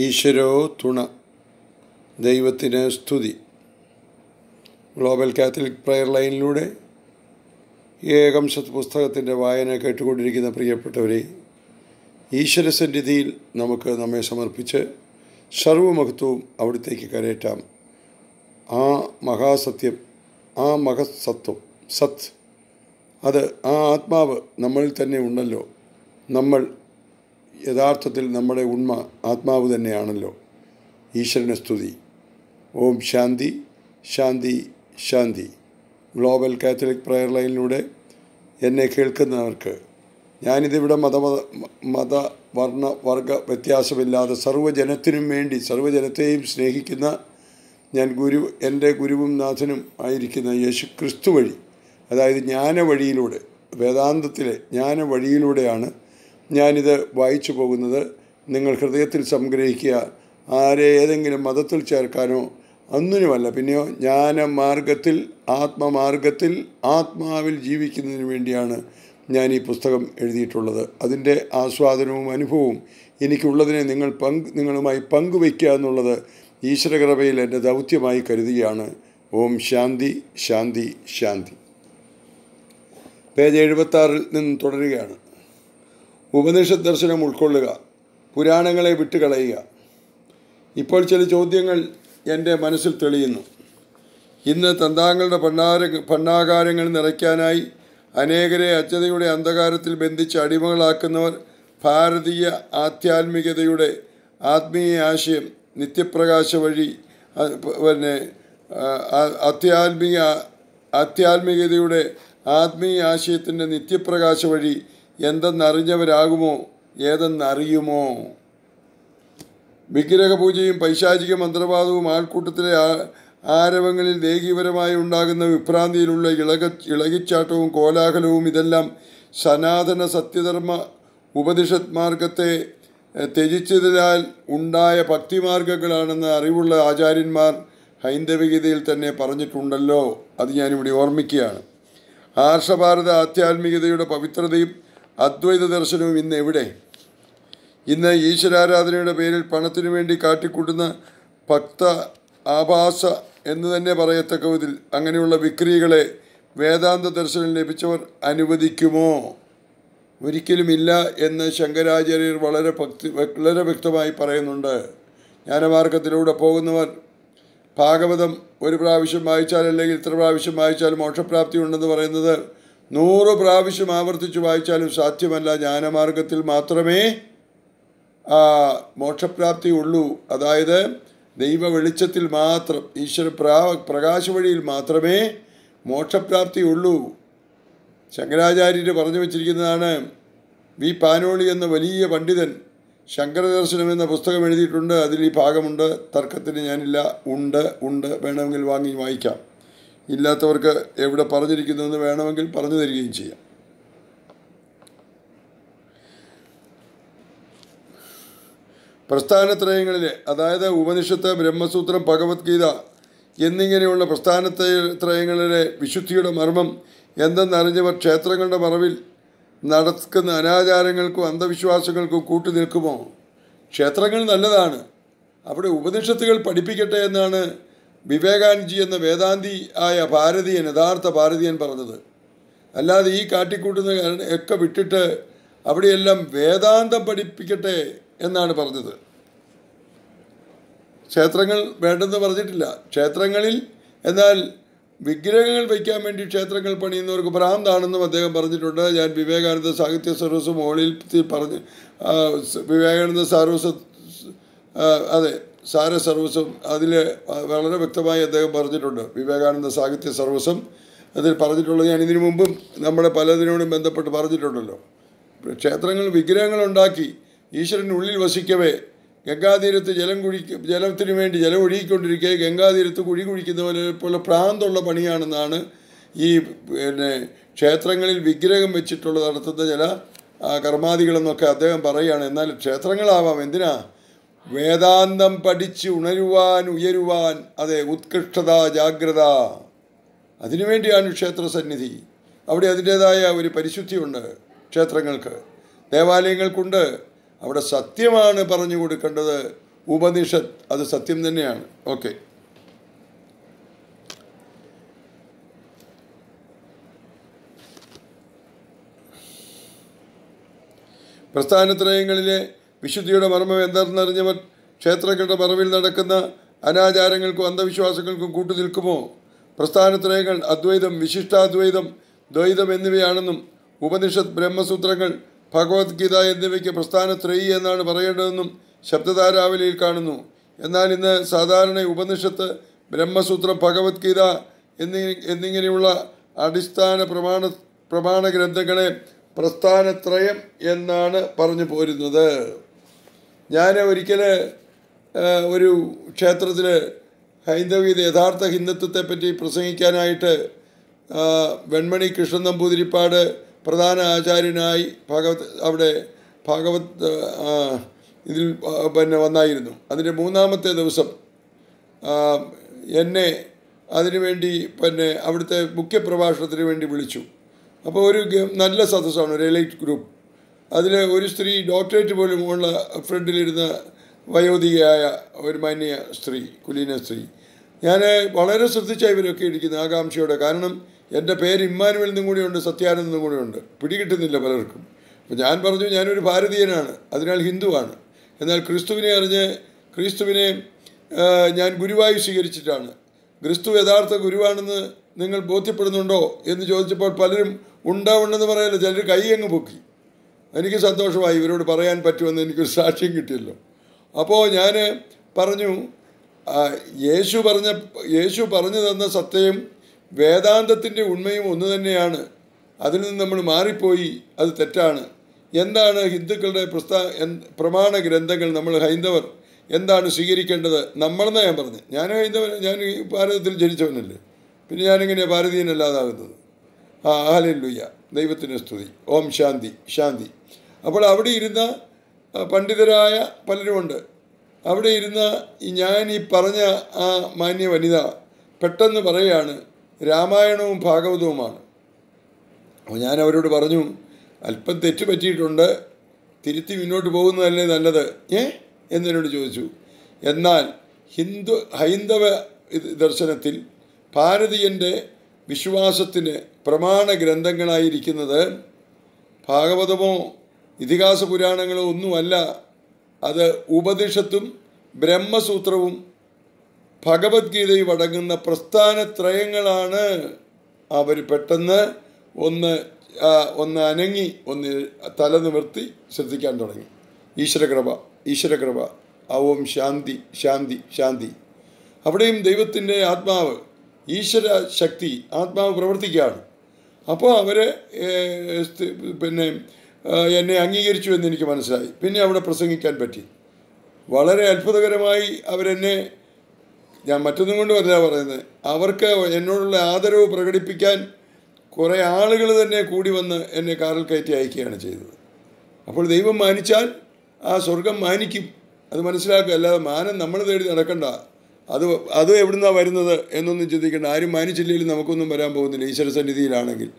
ഈശ്വരോ തുണ ദൈവത്തിന് സ്തുതി ഗ്ലോബൽ കാത്തലിക് പ്രയർ ലൈനിലൂടെ ഏകം പുസ്തകത്തിൻ്റെ വായന കേട്ടുകൊണ്ടിരിക്കുന്ന പ്രിയപ്പെട്ടവരെ ഈശ്വര സന്നിധിയിൽ നമുക്ക് നമ്മെ സമർപ്പിച്ച് സർവമഹത്വവും അവിടത്തേക്ക് കരയറ്റാം ആ മഹാസത്യം ആ മഹസത്വം സത് അത് ആ ആത്മാവ് നമ്മളിൽ തന്നെ ഉണ്ടല്ലോ നമ്മൾ യഥാർത്ഥത്തിൽ നമ്മുടെ ഉണ്മ ആത്മാവ് തന്നെയാണല്ലോ ഈശ്വരനെ സ്തുതി ഓം ശാന്തി ശാന്തി ശാന്തി ഗ്ലോബൽ കാത്തലിക് പ്രയർ ലൈനിലൂടെ എന്നെ കേൾക്കുന്നവർക്ക് ഞാനിതിവിടെ മത മത വർണ്ണ വർഗ വ്യത്യാസമില്ലാതെ സർവ്വജനത്തിനും വേണ്ടി സർവ്വജനത്തെയും സ്നേഹിക്കുന്ന ഞാൻ ഗുരു എൻ്റെ ഗുരുവും നാഥനും ആയിരിക്കുന്ന യേശു ക്രിസ്തു വഴി അതായത് ജ്ഞാന വഴിയിലൂടെ വേദാന്തത്തിലെ ജ്ഞാന വഴിയിലൂടെയാണ് ഞാനിത് വായിച്ചു പോകുന്നത് നിങ്ങൾ ഹൃദയത്തിൽ സംഗ്രഹിക്കുക ആരെ ഏതെങ്കിലും മതത്തിൽ ചേർക്കാനോ അന്നിനുമല്ല പിന്നെയോ ജ്ഞാനമാർഗത്തിൽ ആത്മമാർഗത്തിൽ ആത്മാവിൽ ജീവിക്കുന്നതിന് വേണ്ടിയാണ് ഞാൻ ഈ പുസ്തകം എഴുതിയിട്ടുള്ളത് അതിൻ്റെ ആസ്വാദനവും അനുഭവവും എനിക്കുള്ളതിനെ നിങ്ങൾ പങ്ക് നിങ്ങളുമായി പങ്കുവയ്ക്കുക എന്നുള്ളത് ഈശ്വരകൃപയിൽ എൻ്റെ ദൗത്യമായി കരുതുകയാണ് ഓം ശാന്തി ശാന്തി ശാന്തി പേജ് എഴുപത്താറിൽ നിന്ന് തുടരുകയാണ് ഉപനിഷത് ദർശനം ഉൾക്കൊള്ളുക പുരാണങ്ങളെ വിട്ടുകളയുക ഇപ്പോൾ ചില ചോദ്യങ്ങൾ എൻ്റെ മനസ്സിൽ തെളിയുന്നു ഇന്ന് തന്താങ്ങളുടെ ഭണ്ണാര ഭണ്ണാകാരങ്ങൾ നിറയ്ക്കാനായി അനേകരെ അജ്ഞതയുടെ അന്ധകാരത്തിൽ ബന്ധിച്ച് അടിമകളാക്കുന്നവർ ഭാരതീയ ആധ്യാത്മികതയുടെ ആത്മീയ ആശയം നിത്യപ്രകാശ വഴി പിന്നെ ആധ്യാത്മിക ആധ്യാത്മികതയുടെ ആത്മീയ ആശയത്തിൻ്റെ നിത്യപ്രകാശ വഴി എന്തെന്നറിഞ്ഞവരാകുമോ ഏതെന്നറിയുമോ വിഗ്രഹപൂജയും പൈശാചിക മന്ത്രവാദവും ആൾക്കൂട്ടത്തിലെ ആരവങ്ങളിൽ ദേഹീപരമായി ഉണ്ടാകുന്ന വിഭ്രാന്തിയിലുള്ള ഇളക ഇളകിച്ചാട്ടവും കോലാഹലവും ഇതെല്ലാം സനാതന സത്യധർമ്മ ഉപനിഷത് മാർഗത്തെ ത്യജിച്ചതിനാൽ ഉണ്ടായ ഭക്തിമാർഗങ്ങളാണെന്ന് അറിവുള്ള ആചാര്യന്മാർ ഹൈന്ദവഗീതയിൽ തന്നെ പറഞ്ഞിട്ടുണ്ടല്ലോ അത് ഞാനിവിടെ ഓർമ്മിക്കുകയാണ് ആർഷഭാരത ആധ്യാത്മികതയുടെ പവിത്രതയും അദ്വൈത ദർശനവും ഇന്ന് എവിടെ ഇന്ന് ഈശ്വരാരാധനയുടെ പേരിൽ പണത്തിനു വേണ്ടി കാട്ടിക്കൂട്ടുന്ന ഭക്ത ആഭാസ എന്ന് തന്നെ പറയത്തക്ക വിധത്തിൽ അങ്ങനെയുള്ള വിക്രികളെ വേദാന്ത ദർശനം ലഭിച്ചവർ അനുവദിക്കുമോ ഒരിക്കലുമില്ല എന്ന് ശങ്കരാചാര്യർ വളരെ ഭക്തി വളരെ വ്യക്തമായി പറയുന്നുണ്ട് ജ്ഞാനമാർഗത്തിലൂടെ പോകുന്നവർ ഭാഗവതം ഒരു പ്രാവശ്യം വായിച്ചാൽ അല്ലെങ്കിൽ ഇത്ര പ്രാവശ്യം വായിച്ചാൽ മോക്ഷപ്രാപ്തി ഉണ്ടെന്ന് പറയുന്നത് നൂറ് പ്രാവശ്യം ആവർത്തിച്ച് വായിച്ചാലും സാധ്യമല്ല ജ്ഞാനമാർഗത്തിൽ മാത്രമേ ആ മോക്ഷപ്രാപ്തി ഉള്ളൂ അതായത് ദൈവ വെളിച്ചത്തിൽ മാത്രം ഈശ്വര പ്രാ പ്രകാശ വഴിയിൽ മാത്രമേ മോക്ഷപ്രാപ്തി ഉള്ളൂ ശങ്കരാചാര്യർ പറഞ്ഞു വച്ചിരിക്കുന്നതാണ് വി പാനോളി എന്ന വലിയ പണ്ഡിതൻ ശങ്കരദർശനം എന്ന പുസ്തകം എഴുതിയിട്ടുണ്ട് അതിൽ ഈ ഭാഗമുണ്ട് തർക്കത്തിന് ഞാനില്ല ഉണ്ട് ഉണ്ട് വേണമെങ്കിൽ വാങ്ങി വായിക്കാം ഇല്ലാത്തവർക്ക് എവിടെ പറഞ്ഞിരിക്കുന്നതെന്ന് വേണമെങ്കിൽ പറഞ്ഞു തരികയും ചെയ്യാം പ്രസ്ഥാനത്രയങ്ങളിലെ അതായത് ഉപനിഷത്ത് ബ്രഹ്മസൂത്രം ഭഗവത്ഗീത എന്നിങ്ങനെയുള്ള പ്രസ്ഥാനത്രയങ്ങളിലെ വിശുദ്ധിയുടെ മർമ്മം എന്തെന്നറിഞ്ഞവർ ക്ഷേത്രങ്ങളുടെ മറവിൽ നടക്കുന്ന അനാചാരങ്ങൾക്കും അന്ധവിശ്വാസങ്ങൾക്കും കൂട്ടുനിൽക്കുമോ ക്ഷേത്രങ്ങൾ നല്ലതാണ് അവിടെ ഉപനിഷത്തുകൾ പഠിപ്പിക്കട്ടെ എന്നാണ് വിവേകാനുജി എന്ന വേദാന്തി ആയ ഭാരതീയൻ യഥാർത്ഥ ഭാരതീയൻ പറഞ്ഞത് അല്ലാതെ ഈ കാട്ടിക്കൂട്ടുന്ന ഒക്കെ വിട്ടിട്ട് അവിടെയെല്ലാം വേദാന്തം പഠിപ്പിക്കട്ടെ എന്നാണ് പറഞ്ഞത് ക്ഷേത്രങ്ങൾ വേണ്ടെന്ന് പറഞ്ഞിട്ടില്ല ക്ഷേത്രങ്ങളിൽ എന്നാൽ വിഗ്രഹങ്ങൾ വയ്ക്കാൻ വേണ്ടി ക്ഷേത്രങ്ങൾ പണിയുന്നവർക്ക് ഭ്രാന്താണെന്നും അദ്ദേഹം പറഞ്ഞിട്ടുണ്ട് ഞാൻ വിവേകാനന്ദ സാഹിത്യ സർവസ്വം മോളിൽ പറഞ്ഞ് വിവേകാനന്ദ സർവസ്വ അതെ സാര സർവസ്വം അതിൽ വളരെ വ്യക്തമായി അദ്ദേഹം പറഞ്ഞിട്ടുണ്ട് വിവേകാനന്ദ സാഹിത്യ സർവസ്വം അതിൽ പറഞ്ഞിട്ടുള്ളത് ഞാൻ ഇതിനു മുമ്പും നമ്മുടെ പലതിനോടും ബന്ധപ്പെട്ട് പറഞ്ഞിട്ടുണ്ടല്ലോ ക്ഷേത്രങ്ങൾ വിഗ്രഹങ്ങളുണ്ടാക്കി ഈശ്വരനുള്ളിൽ വസിക്കവേ ഗംഗാതീരത്ത് ജലം കുഴിക്ക ജലത്തിന് വേണ്ടി ജലം ഒഴുകിക്കൊണ്ടിരിക്കെ ഗംഗാതീരത്ത് കുഴി പോലെ പോലെ പ്രാന്തമുള്ള പണിയാണെന്നാണ് ഈ പിന്നെ ക്ഷേത്രങ്ങളിൽ വിഗ്രഹം വെച്ചിട്ടുള്ള നടത്തുന്ന ചില കർമാദികളെന്നൊക്കെ അദ്ദേഹം പറയുകയാണ് എന്നാൽ ക്ഷേത്രങ്ങളാവാം എന്തിനാ വേദാന്തം പഠിച്ച് ഉണരുവാൻ ഉയരുവാൻ അതെ ഉത്കൃഷ്ടത ജാഗ്രത അതിനുവേണ്ടിയാണ് ക്ഷേത്ര സന്നിധി അവിടെ അതിൻ്റേതായ ഒരു പരിശുദ്ധിയുണ്ട് ക്ഷേത്രങ്ങൾക്ക് ദേവാലയങ്ങൾക്കുണ്ട് അവിടെ സത്യമാണ് പറഞ്ഞു കൊടുക്കേണ്ടത് ഉപനിഷത്ത് അത് സത്യം തന്നെയാണ് ഓക്കെ പ്രസ്ഥാനത്രയങ്ങളിലെ വിശുദ്ധിയുടെ മർമ്മം എന്താണെന്നറിഞ്ഞവൻ ക്ഷേത്രങ്ങളുടെ മറവിൽ നടക്കുന്ന അനാചാരങ്ങൾക്കും അന്ധവിശ്വാസങ്ങൾക്കും കൂട്ടുനിൽക്കുമോ പ്രസ്ഥാനത്രയങ്ങൾ അദ്വൈതം വിശിഷ്ടാദ്വൈതം ദ്വൈതം എന്നിവയാണെന്നും ഉപനിഷത്ത് ബ്രഹ്മസൂത്രങ്ങൾ ഭഗവത്ഗീത എന്നിവയ്ക്ക് പ്രസ്ഥാനത്രയി എന്നാണ് പറയേണ്ടതെന്നും ശബ്ദധാരാവലിയിൽ കാണുന്നു എന്നാൽ ഇന്ന് സാധാരണ ഉപനിഷത്ത് ബ്രഹ്മസൂത്രം ഭഗവത്ഗീത എന്നി എന്നിങ്ങനെയുള്ള അടിസ്ഥാന പ്രമാണ പ്രമാണ ഗ്രന്ഥങ്ങളെ പ്രസ്ഥാനത്രയം എന്നാണ് പറഞ്ഞു പോരുന്നത് ഞാൻ ഒരിക്കൽ ഒരു ക്ഷേത്രത്തിൽ ഹൈന്ദവീത യഥാർത്ഥ ഹിന്ദുത്വത്തെപ്പറ്റി പ്രസംഗിക്കാനായിട്ട് വെൺമണി കൃഷ്ണൻ നമ്പൂതിരിപ്പാട് പ്രധാന ആചാര്യനായി ഭാഗവത് അവിടെ ഭാഗവത് ഇതിൽ പിന്നെ വന്നായിരുന്നു അതിൻ്റെ മൂന്നാമത്തെ ദിവസം എന്നെ അതിനുവേണ്ടി പിന്നെ അവിടുത്തെ മുഖ്യപ്രഭാഷണത്തിന് വേണ്ടി വിളിച്ചു അപ്പോൾ ഒരു നല്ല സദസ്സാണ് ഒരു എലൈറ്റ് ഗ്രൂപ്പ് അതിൽ ഒരു സ്ത്രീ ഡോക്ടറേറ്റ് പോലും ഉള്ള ഫ്രണ്ടിലിരുന്ന വയോധികയായ ഒരു മാന്യ സ്ത്രീ കുലീന സ്ത്രീ ഞാൻ വളരെ ശ്രദ്ധിച്ച ഇവരൊക്കെ ഇരിക്കുന്ന ആകാംക്ഷയോടെ കാരണം എൻ്റെ പേര് ഇമ്മാനുവൽ എന്നും കൂടിയുണ്ട് സത്യാനന്ദ് എന്നും കൂടിയുണ്ട് പിടികിട്ടുന്നില്ല പലർക്കും അപ്പോൾ ഞാൻ പറഞ്ഞു ഞാനൊരു ഭാരതീയനാണ് അതിനാൽ ഹിന്ദുവാണ് എന്നാൽ ക്രിസ്തുവിനെ അറിഞ്ഞ് ക്രിസ്തുവിനെ ഞാൻ ഗുരുവായി സ്വീകരിച്ചിട്ടാണ് ക്രിസ്തു യഥാർത്ഥ ഗുരുവാണെന്ന് നിങ്ങൾ ബോധ്യപ്പെടുന്നുണ്ടോ എന്ന് ചോദിച്ചപ്പോൾ പലരും ഉണ്ടാവുണ്ടെന്ന് പറയല്ല ചിലർ കൈ അങ്ങ് പൊക്കി എനിക്ക് സന്തോഷമായി ഇവരോട് പറയാൻ പറ്റുമെന്ന് എനിക്കൊരു സാക്ഷ്യം കിട്ടിയല്ലോ അപ്പോൾ ഞാൻ പറഞ്ഞു യേശു പറഞ്ഞ യേശു പറഞ്ഞു തന്ന സത്യം വേദാന്തത്തിൻ്റെ ഉണ്മയും ഒന്ന് തന്നെയാണ് അതിൽ നിന്ന് നമ്മൾ മാറിപ്പോയി അത് തെറ്റാണ് എന്താണ് ഹിന്ദുക്കളുടെ പ്രസ്ഥാ പ്രമാണ ഗ്രന്ഥങ്ങൾ നമ്മൾ ഹൈന്ദവർ എന്താണ് സ്വീകരിക്കേണ്ടത് നമ്മളെന്ന് ഞാൻ പറഞ്ഞു ഞാൻ ഹൈന്ദവൻ ഞാൻ ഭാരതത്തിൽ ജനിച്ചവനല്ലേ പിന്നെ ഞാനിങ്ങനെ ഭാരതീയനല്ലാതാകുന്നത് ആ ആലൻ ലുയ്യ ദൈവത്തിന് സ്തുതി ഓം ശാന്തി ശാന്തി അപ്പോൾ അവിടെ ഇരുന്ന പണ്ഡിതരായ പലരുമുണ്ട് അവിടെ ഇരുന്ന ഞാൻ ഈ പറഞ്ഞ ആ മാന്യ വനിത പെട്ടെന്ന് പറയുകയാണ് രാമായണവും ഭാഗവതവുമാണ് അപ്പോൾ ഞാൻ അവരോട് പറഞ്ഞു അല്പം തെറ്റ് പറ്റിയിട്ടുണ്ട് തിരുത്തി മുന്നോട്ട് പോകുന്നതല്ലേ നല്ലത് ഏ എന്നതിനോട് ചോദിച്ചു എന്നാൽ ഹിന്ദു ഹൈന്ദവ ദർശനത്തിൽ ഭാരതീയൻ്റെ വിശ്വാസത്തിന് പ്രമാണ ഗ്രന്ഥങ്ങളായിരിക്കുന്നത് ഭാഗവതമോ ഇതിഹാസ പുരാണങ്ങളും ഒന്നുമല്ല അത് ഉപദിഷത്തും ബ്രഹ്മസൂത്രവും ഭഗവത്ഗീതയും അടങ്ങുന്ന പ്രസ്ഥാനത്രയങ്ങളാണ് അവർ പെട്ടെന്ന് ഒന്ന് ഒന്ന് അനങ്ങി ഒന്ന് തല നിവർത്തി ശ്രദ്ധിക്കാൻ തുടങ്ങി ഈശ്വരകൃപ ഈശ്വരകൃപ ഓം ശാന്തി ശാന്തി ശാന്തി അവിടെയും ദൈവത്തിൻ്റെ ആത്മാവ് ഈശ്വര ശക്തി ആത്മാവ് പ്രവർത്തിക്കുകയാണ് അപ്പോൾ അവരെ പിന്നെ എന്നെ അംഗീകരിച്ചു എന്ന് എനിക്ക് മനസ്സിലായി പിന്നെ അവിടെ പ്രസംഗിക്കാൻ പറ്റി വളരെ അത്ഭുതകരമായി അവരെന്നെ ഞാൻ മറ്റൊന്നും കൊണ്ട് വരില്ല പറയുന്നത് അവർക്ക് എന്നോടുള്ള ആദരവ് പ്രകടിപ്പിക്കാൻ കുറേ ആളുകൾ തന്നെ കൂടി വന്ന് എന്നെ കാറിൽ കയറ്റി അയക്കുകയാണ് ചെയ്തത് അപ്പോൾ ദൈവം മാനിച്ചാൽ ആ സ്വർഗം മാനിക്കും അത് മനസ്സിലാക്കുക അല്ലാതെ മാനം നമ്മൾ തേടി നടക്കണ്ട അത് അത് എവിടുന്നാണ് വരുന്നത് എന്നൊന്നും ചിന്തിക്കേണ്ട ആരും മാനിച്ചില്ലെങ്കിൽ നമുക്കൊന്നും വരാൻ പോകുന്നില്ല ഈശ്വര സന്നിധിയിലാണെങ്കിൽ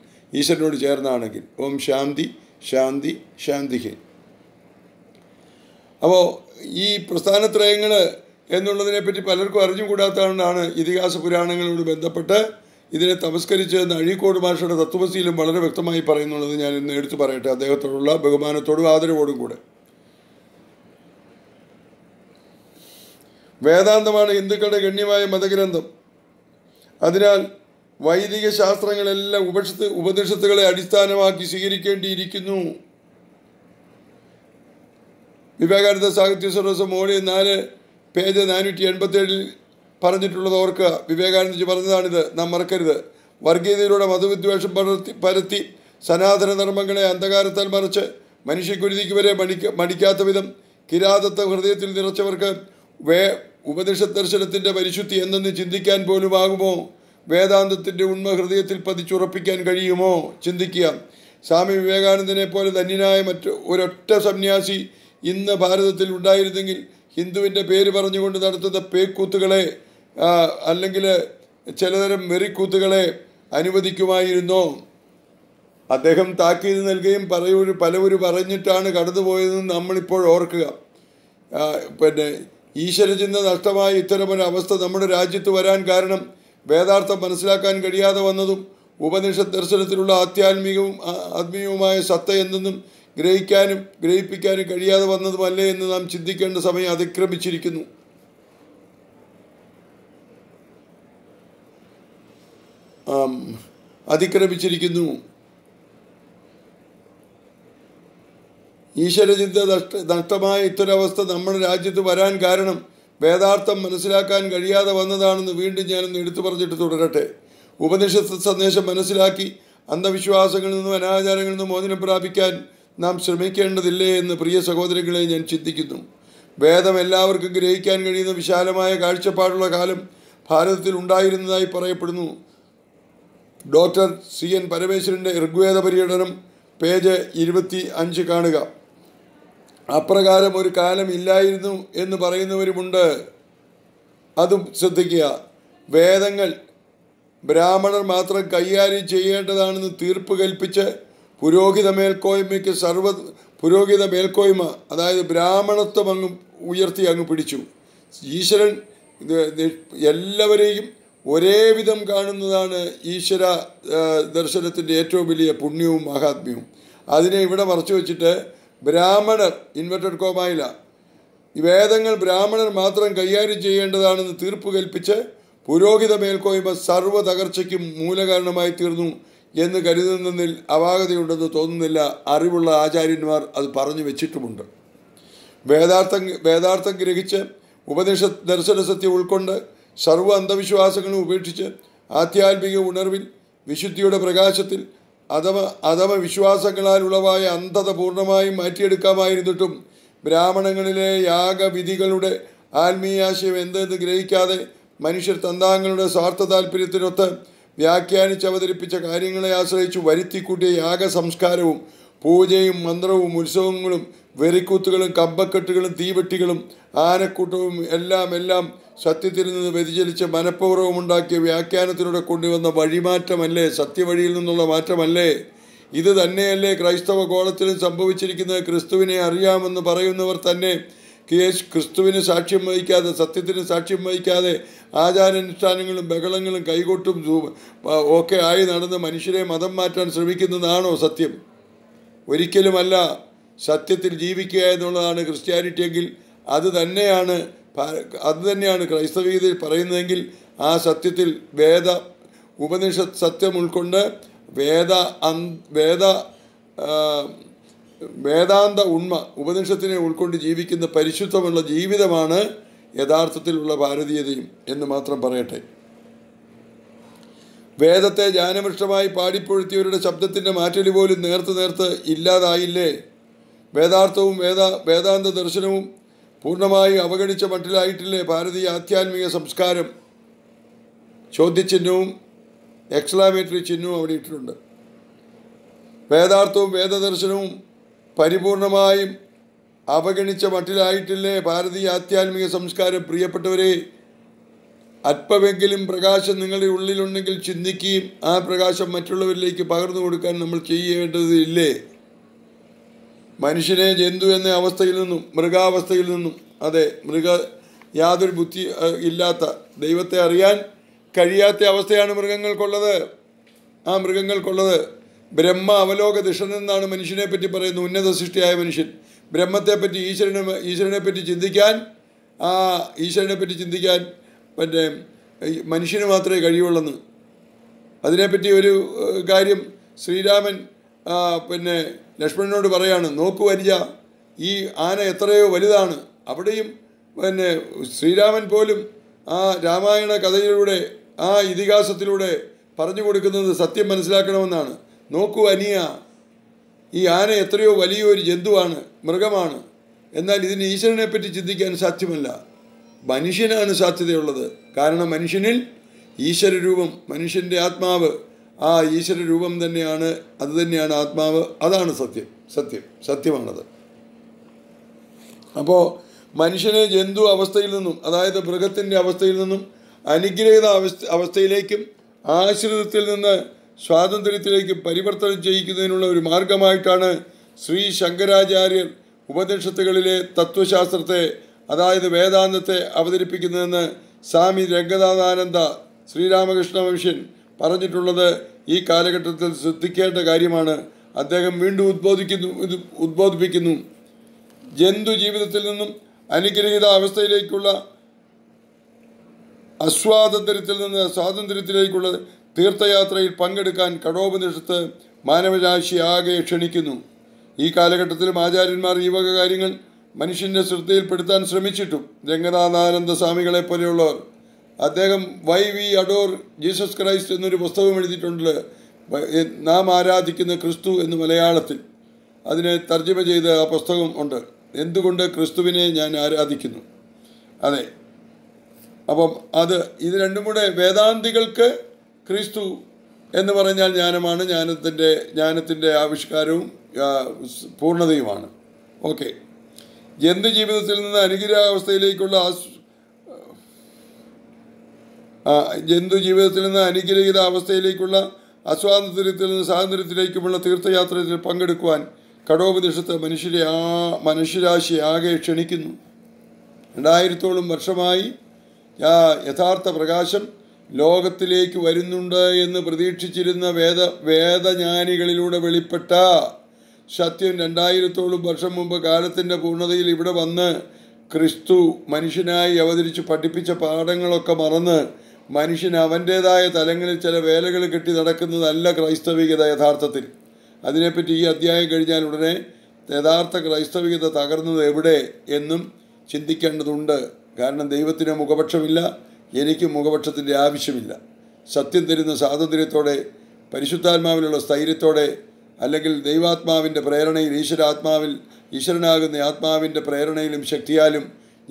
ഈശ്വരനോട് ചേർന്നാണെങ്കിൽ ഓം ശാന്തി ശാന്തി ശാന്തിഹി അപ്പോൾ ഈ പ്രസ്ഥാനത്രയങ്ങൾ എന്നുള്ളതിനെപ്പറ്റി പലർക്കും അറിഞ്ഞു കൂടാത്തതുകൊണ്ടാണ് ഇതിഹാസ പുരാണങ്ങളോട് ബന്ധപ്പെട്ട് ഇതിനെ എന്ന് അഴീക്കോട് മാഷയുടെ തത്വമസിയിലും വളരെ വ്യക്തമായി പറയുന്നുള്ളത് ഞാൻ ഇന്ന് എടുത്തു പറയട്ടെ അദ്ദേഹത്തോടുള്ള ബഹുമാനത്തോടും ആദരവോടും കൂടെ വേദാന്തമാണ് ഹിന്ദുക്കളുടെ ഗണ്യമായ മതഗ്രന്ഥം അതിനാൽ വൈദിക ശാസ്ത്രങ്ങളെല്ലാം ഉപനിഷത്ത് ഉപനിഷത്തുകളെ അടിസ്ഥാനമാക്കി സ്വീകരിക്കേണ്ടിയിരിക്കുന്നു വിവേകാനന്ദ സാഹിത്യ സദസ് മോളി നാല് പേജ് നാനൂറ്റി എൺപത്തേഴിൽ പറഞ്ഞിട്ടുള്ളത് ഓർക്കുക വിവേകാനന്ദജി പറഞ്ഞതാണിത് നാം മറക്കരുത് വർഗീയതയിലൂടെ മതവിദ്വേഷം പരത്തി പരത്തി സനാതന ധർമ്മങ്ങളെ അന്ധകാരത്താൽ മറിച്ച് മനുഷ്യക്കുരുതിക്ക് വരെ മടിക്ക മടിക്കാത്ത വിധം കിരാതത്വ ഹൃദയത്തിൽ നിറച്ചവർക്ക് വേ ഉപദേശ ദർശനത്തിൻ്റെ പരിശുദ്ധി എന്തെന്ന് ചിന്തിക്കാൻ പോലും ആകുമോ വേദാന്തത്തിൻ്റെ ഉണ്മ ഹൃദയത്തിൽ പതിച്ചുറപ്പിക്കാൻ കഴിയുമോ ചിന്തിക്കുക സ്വാമി വിവേകാനന്ദനെ പോലെ ധന്യനായ മറ്റ് ഒരൊറ്റ സന്യാസി ഇന്ന് ഭാരതത്തിൽ ഉണ്ടായിരുന്നെങ്കിൽ ഹിന്ദുവിൻ്റെ പേര് പറഞ്ഞുകൊണ്ട് നടത്തുന്ന പേക്കൂത്തുകളെ അല്ലെങ്കിൽ ചിലതരം മെറിക്കൂത്തുകളെ അനുവദിക്കുമായിരുന്നോ അദ്ദേഹം താക്കീത് നൽകുകയും പലവരും പലവരും പറഞ്ഞിട്ടാണ് കടന്നുപോയതെന്ന് നമ്മളിപ്പോൾ ഓർക്കുക പിന്നെ ഈശ്വരചിന്ത നഷ്ടമായ ഇത്തരമൊരവസ്ഥ അവസ്ഥ നമ്മുടെ രാജ്യത്ത് വരാൻ കാരണം വേദാർത്ഥം മനസ്സിലാക്കാൻ കഴിയാതെ വന്നതും ഉപനിഷ ദർശനത്തിലുള്ള ആധ്യാത്മികവും ആത്മീയവുമായ സത്ത എന്തെന്നും ഗ്രഹിക്കാനും ഗ്രഹിപ്പിക്കാനും കഴിയാതെ വന്നതുമല്ലേ എന്ന് നാം ചിന്തിക്കേണ്ട സമയം അതിക്രമിച്ചിരിക്കുന്നു അതിക്രമിച്ചിരിക്കുന്നു ഈശ്വരചിന്ത നഷ്ട നഷ്ടമായ ഇത്തരവസ്ഥ നമ്മുടെ രാജ്യത്ത് വരാൻ കാരണം വേദാർത്ഥം മനസ്സിലാക്കാൻ കഴിയാതെ വന്നതാണെന്ന് വീണ്ടും ഞാനൊന്ന് എടുത്തു പറഞ്ഞിട്ട് തുടരട്ടെ ഉപനിഷത്ത് സന്ദേശം മനസ്സിലാക്കി അന്ധവിശ്വാസങ്ങളിൽ നിന്നും അനാചാരങ്ങളിൽ നിന്നും മോചനം പ്രാപിക്കാൻ നാം ശ്രമിക്കേണ്ടതില്ലേ എന്ന് പ്രിയ സഹോദരങ്ങളെ ഞാൻ ചിന്തിക്കുന്നു വേദം എല്ലാവർക്കും ഗ്രഹിക്കാൻ കഴിയുന്ന വിശാലമായ കാഴ്ചപ്പാടുള്ള കാലം ഭാരതത്തിൽ ഉണ്ടായിരുന്നതായി പറയപ്പെടുന്നു ഡോക്ടർ സി എൻ പരമേശ്വരൻ്റെ ഋഗ്വേദ പര്യടനം പേജ് ഇരുപത്തി അഞ്ച് കാണുക അപ്രകാരം ഒരു കാലം ഇല്ലായിരുന്നു എന്ന് പറയുന്നവരുമുണ്ട് അതും ശ്രദ്ധിക്കുക വേദങ്ങൾ ബ്രാഹ്മണർ മാത്രം കൈകാര്യം ചെയ്യേണ്ടതാണെന്ന് തീർപ്പ് കൽപ്പിച്ച് പുരോഹിത മേൽക്കോയ്മയ്ക്ക് സർവ പുരോഹിത മേൽക്കോയ്മ അതായത് ബ്രാഹ്മണത്വം അങ്ങ് ഉയർത്തി അങ്ങ് പിടിച്ചു ഈശ്വരൻ എല്ലാവരെയും ഒരേ വിധം കാണുന്നതാണ് ഈശ്വര ദർശനത്തിൻ്റെ ഏറ്റവും വലിയ പുണ്യവും മഹാത്മ്യവും അതിനെ ഇവിടെ മറച്ചു വച്ചിട്ട് ബ്രാഹ്മണർ ഇൻവെർട്ടഡ് കോമായില ഈ വേദങ്ങൾ ബ്രാഹ്മണർ മാത്രം കൈകാര്യം ചെയ്യേണ്ടതാണെന്ന് തീർപ്പ് കൽപ്പിച്ച് പുരോഹിത മേൽക്കോയ്മ സർവ്വ തകർച്ചയ്ക്കും മൂലകാരണമായി തീർന്നു എന്ന് കരുതുന്നതിൽ അപാകതയുണ്ടെന്ന് തോന്നുന്നില്ല അറിവുള്ള ആചാര്യന്മാർ അത് പറഞ്ഞു വെച്ചിട്ടുമുണ്ട് വേദാർത്ഥം വേദാർത്ഥം ഗ്രഹിച്ച് ഉപദേശ ദർശന സത്യം ഉൾക്കൊണ്ട് സർവ്വ അന്ധവിശ്വാസങ്ങളും ഉപേക്ഷിച്ച് ആധ്യാത്മിക ഉണർവിൽ വിശുദ്ധിയുടെ പ്രകാശത്തിൽ അഥവാ അഥവാ ഉളവായ അന്ധത പൂർണ്ണമായും മാറ്റിയെടുക്കാമായിരുന്നിട്ടും ബ്രാഹ്മണങ്ങളിലെ യാഗവിധികളുടെ ആത്മീയാശയം എന്തെന്ന് ഗ്രഹിക്കാതെ മനുഷ്യർ തന്താങ്ങളുടെ സ്വാർത്ഥ താല്പര്യത്തിനൊത്ത് വ്യാഖ്യാനിച്ച് അവതരിപ്പിച്ച കാര്യങ്ങളെ ആശ്രയിച്ചു വരുത്തിക്കൂട്ടിയ യാഗ സംസ്കാരവും പൂജയും മന്ത്രവും ഉത്സവങ്ങളും വെറിക്കൂത്തുകളും കമ്പക്കെട്ടുകളും തീവെട്ടികളും ആനക്കൂട്ടവും എല്ലാം എല്ലാം സത്യത്തിൽ നിന്ന് വ്യതിചലിച്ച് മനഃപൂർവ്വം ഉണ്ടാക്കിയ വ്യാഖ്യാനത്തിലൂടെ കൊണ്ടുവന്ന വഴിമാറ്റമല്ലേ സത്യവഴിയിൽ നിന്നുള്ള മാറ്റമല്ലേ ഇത് തന്നെയല്ലേ ക്രൈസ്തവ ഗോളത്തിലും സംഭവിച്ചിരിക്കുന്നത് ക്രിസ്തുവിനെ അറിയാമെന്ന് പറയുന്നവർ തന്നെ ക്രിസ്തുവിന് സാക്ഷ്യം വഹിക്കാതെ സത്യത്തിന് സാക്ഷ്യം വഹിക്കാതെ ആചാരാനുഷ്ഠാനങ്ങളും ബഹളങ്ങളും കൈകൊട്ടും ഒക്കെ ആയി നടന്ന് മനുഷ്യരെ മതം മാറ്റാൻ ശ്രമിക്കുന്നതാണോ സത്യം ഒരിക്കലുമല്ല സത്യത്തിൽ ജീവിക്കുക എന്നുള്ളതാണ് ക്രിസ്ത്യാനിറ്റി എങ്കിൽ അത് തന്നെയാണ് അത് തന്നെയാണ് ക്രൈസ്തവീതിയിൽ പറയുന്നതെങ്കിൽ ആ സത്യത്തിൽ വേദ ഉപനിഷത്ത് സത്യം ഉൾക്കൊണ്ട് വേദ വേദ വേദാന്ത ഉണ്മ ഉപനിഷത്തിനെ ഉൾക്കൊണ്ട് ജീവിക്കുന്ന പരിശുദ്ധമുള്ള ജീവിതമാണ് യഥാർത്ഥത്തിലുള്ള ഭാരതീയതയും എന്ന് മാത്രം പറയട്ടെ വേദത്തെ ജാനവൃക്ഷമായി പാടിപ്പൊഴുത്തിയവരുടെ ശബ്ദത്തിൻ്റെ മാറ്റലി പോലും നേർത്ത് നേർത്ത് ഇല്ലാതായില്ലേ വേദാർത്ഥവും വേദ വേദാന്ത ദർശനവും പൂർണ്ണമായി അവഗണിച്ച മട്ടിലായിട്ടില്ലേ ഭാരതീയ ആധ്യാത്മിക സംസ്കാരം ചോദ്യചിഹ്നവും എക്സ്ലാമേറ്ററി ചിഹ്നവും അവിടെ ഇട്ടിട്ടുണ്ട് വേദാർത്ഥവും വേദദർശനവും പരിപൂർണമായും അവഗണിച്ച മട്ടിലായിട്ടില്ലേ ഭാരതീയ ആധ്യാത്മിക സംസ്കാരം പ്രിയപ്പെട്ടവരെ അല്പമെങ്കിലും പ്രകാശം നിങ്ങളുടെ ഉള്ളിലുണ്ടെങ്കിൽ ചിന്തിക്കുകയും ആ പ്രകാശം മറ്റുള്ളവരിലേക്ക് പകർന്നു കൊടുക്കാൻ നമ്മൾ ചെയ്യേണ്ടതില്ലേ മനുഷ്യനെ ജന്തു എന്ന അവസ്ഥയിൽ നിന്നും മൃഗാവസ്ഥയിൽ നിന്നും അതെ മൃഗ യാതൊരു ബുദ്ധി ഇല്ലാത്ത ദൈവത്തെ അറിയാൻ കഴിയാത്ത അവസ്ഥയാണ് മൃഗങ്ങൾക്കുള്ളത് ആ മൃഗങ്ങൾക്കുള്ളത് ബ്രഹ്മ അവലോക ദിഷ നിന്നാണ് മനുഷ്യനെ പറ്റി പറയുന്നത് ഉന്നത സൃഷ്ടിയായ മനുഷ്യൻ ബ്രഹ്മത്തെപ്പറ്റി ഈശ്വരനെ ഈശ്വരനെ പറ്റി ചിന്തിക്കാൻ ആ ഈശ്വരനെ പറ്റി ചിന്തിക്കാൻ മറ്റേ മനുഷ്യന് മാത്രമേ കഴിയുള്ളെന്ന് അതിനെപ്പറ്റി ഒരു കാര്യം ശ്രീരാമൻ പിന്നെ ലക്ഷ്മണനോട് പറയാണ് നോക്കൂ വരിക ഈ ആന എത്രയോ വലുതാണ് അവിടെയും പിന്നെ ശ്രീരാമൻ പോലും ആ രാമായണ കഥയിലൂടെ ആ ഇതിഹാസത്തിലൂടെ പറഞ്ഞു കൊടുക്കുന്നത് സത്യം മനസ്സിലാക്കണമെന്നാണ് നോക്കൂ അനിയ ഈ ആന എത്രയോ വലിയൊരു ജന്തുവാണ് മൃഗമാണ് എന്നാൽ ഇതിന് ഈശ്വരനെ പറ്റി ചിന്തിക്കാൻ സാധ്യമല്ല മനുഷ്യനാണ് സാധ്യതയുള്ളത് കാരണം മനുഷ്യനിൽ ഈശ്വരരൂപം മനുഷ്യൻ്റെ ആത്മാവ് ആ ഈശ്വര രൂപം തന്നെയാണ് അത് തന്നെയാണ് ആത്മാവ് അതാണ് സത്യം സത്യം സത്യമാണത് അപ്പോൾ മനുഷ്യനെ ജന്തു അവസ്ഥയിൽ നിന്നും അതായത് മൃഗത്തിൻ്റെ അവസ്ഥയിൽ നിന്നും അനുഗ്രഹിത അവസ്ഥ അവസ്ഥയിലേക്കും ആശ്രിതത്തിൽ നിന്ന് സ്വാതന്ത്ര്യത്തിലേക്കും പരിവർത്തനം ചെയ്യിക്കുന്നതിനുള്ള ഒരു മാർഗമായിട്ടാണ് ശ്രീ ശങ്കരാചാര്യർ ഉപനിഷത്തുകളിലെ തത്വശാസ്ത്രത്തെ അതായത് വേദാന്തത്തെ അവതരിപ്പിക്കുന്നതെന്ന് സ്വാമി രംഗനാഥാനന്ദ ശ്രീരാമകൃഷ്ണ വംശ്യൻ പറഞ്ഞിട്ടുള്ളത് ഈ കാലഘട്ടത്തിൽ ശ്രദ്ധിക്കേണ്ട കാര്യമാണ് അദ്ദേഹം വീണ്ടും ഉദ്ബോധിക്കുന്നു ഉദ്ബോധിപ്പിക്കുന്നു ജന്തു ജീവിതത്തിൽ നിന്നും അനുഗ്രഹീത അവസ്ഥയിലേക്കുള്ള അസ്വാതന്ത്ര്യത്തിൽ നിന്ന് സ്വാതന്ത്ര്യത്തിലേക്കുള്ള തീർത്ഥയാത്രയിൽ പങ്കെടുക്കാൻ കടോപനിഷത്ത് മാനവരാശി ആകെ ക്ഷണിക്കുന്നു ഈ കാലഘട്ടത്തിലും ആചാര്യന്മാർ ഈ വക കാര്യങ്ങൾ മനുഷ്യൻ്റെ ശ്രദ്ധയിൽപ്പെടുത്താൻ ശ്രമിച്ചിട്ടും രംഗനാഥാനന്ദ സ്വാമികളെ പോലെയുള്ളവർ അദ്ദേഹം why we adore Jesus Christ എന്നൊരു പുസ്തകം എഴുതിയിട്ടുണ്ട് നാം ആരാധിക്കുന്ന ക്രിസ്തു എന്ന് മലയാളത്തിൽ അതിനെ തർജ്ജമ ചെയ്ത ആ പുസ്തകം ഉണ്ട് എന്തുകൊണ്ട് ക്രിസ്തുവിനെ ഞാൻ ആരാധിക്കുന്നു അതെ അപ്പം അത് ഇത് രണ്ടും കൂടെ വേദാന്തികൾക്ക് ക്രിസ്തു എന്ന് പറഞ്ഞാൽ ജ്ഞാനമാണ് ജ്ഞാനത്തിൻ്റെ ജ്ഞാനത്തിൻ്റെ ആവിഷ്കാരവും പൂർണ്ണതയുമാണ് ഓക്കെ ജന്തു ജീവിതത്തിൽ നിന്ന് അനുഗ്രഹാവസ്ഥയിലേക്കുള്ള ജന്തു ജീവിതത്തിൽ നിന്ന് അനുഗ്രഹീത അവസ്ഥയിലേക്കുള്ള അസ്വാതന്ത്ര്യത്തിൽ നിന്ന് സ്വാതന്ത്ര്യത്തിലേക്കുമുള്ള തീർത്ഥയാത്രയിൽ പങ്കെടുക്കുവാൻ കടോപനിഷത്ത് മനുഷ്യരെ ആ മനുഷ്യരാശി ആകെ ക്ഷണിക്കുന്നു രണ്ടായിരത്തോളം വർഷമായി ആ യഥാർത്ഥ പ്രകാശം ലോകത്തിലേക്ക് വരുന്നുണ്ട് എന്ന് പ്രതീക്ഷിച്ചിരുന്ന വേദ വേദജ്ഞാനികളിലൂടെ വെളിപ്പെട്ട സത്യം രണ്ടായിരത്തോളം വർഷം മുമ്പ് കാലത്തിൻ്റെ പൂർണ്ണതയിൽ ഇവിടെ വന്ന് ക്രിസ്തു മനുഷ്യനായി അവതരിച്ച് പഠിപ്പിച്ച പാഠങ്ങളൊക്കെ മറന്ന് മനുഷ്യൻ അവൻ്റേതായ തലങ്ങളിൽ ചില വേലകൾ കെട്ടി നടക്കുന്നതല്ല ക്രൈസ്തവികത യഥാർത്ഥത്തിൽ അതിനെപ്പറ്റി ഈ അധ്യായം കഴിഞ്ഞാൽ ഉടനെ യഥാർത്ഥ ക്രൈസ്തവികത തകർന്നത് എവിടെ എന്നും ചിന്തിക്കേണ്ടതുണ്ട് കാരണം ദൈവത്തിന് മുഖപക്ഷമില്ല എനിക്കും മുഖപക്ഷത്തിൻ്റെ ആവശ്യമില്ല സത്യം തരുന്ന സ്വാതന്ത്ര്യത്തോടെ പരിശുദ്ധാത്മാവിലുള്ള സ്ഥൈര്യത്തോടെ അല്ലെങ്കിൽ ദൈവാത്മാവിൻ്റെ പ്രേരണയിൽ ഈശ്വരാത്മാവിൽ ഈശ്വരനാകുന്ന ആത്മാവിൻ്റെ പ്രേരണയിലും ശക്തിയാലും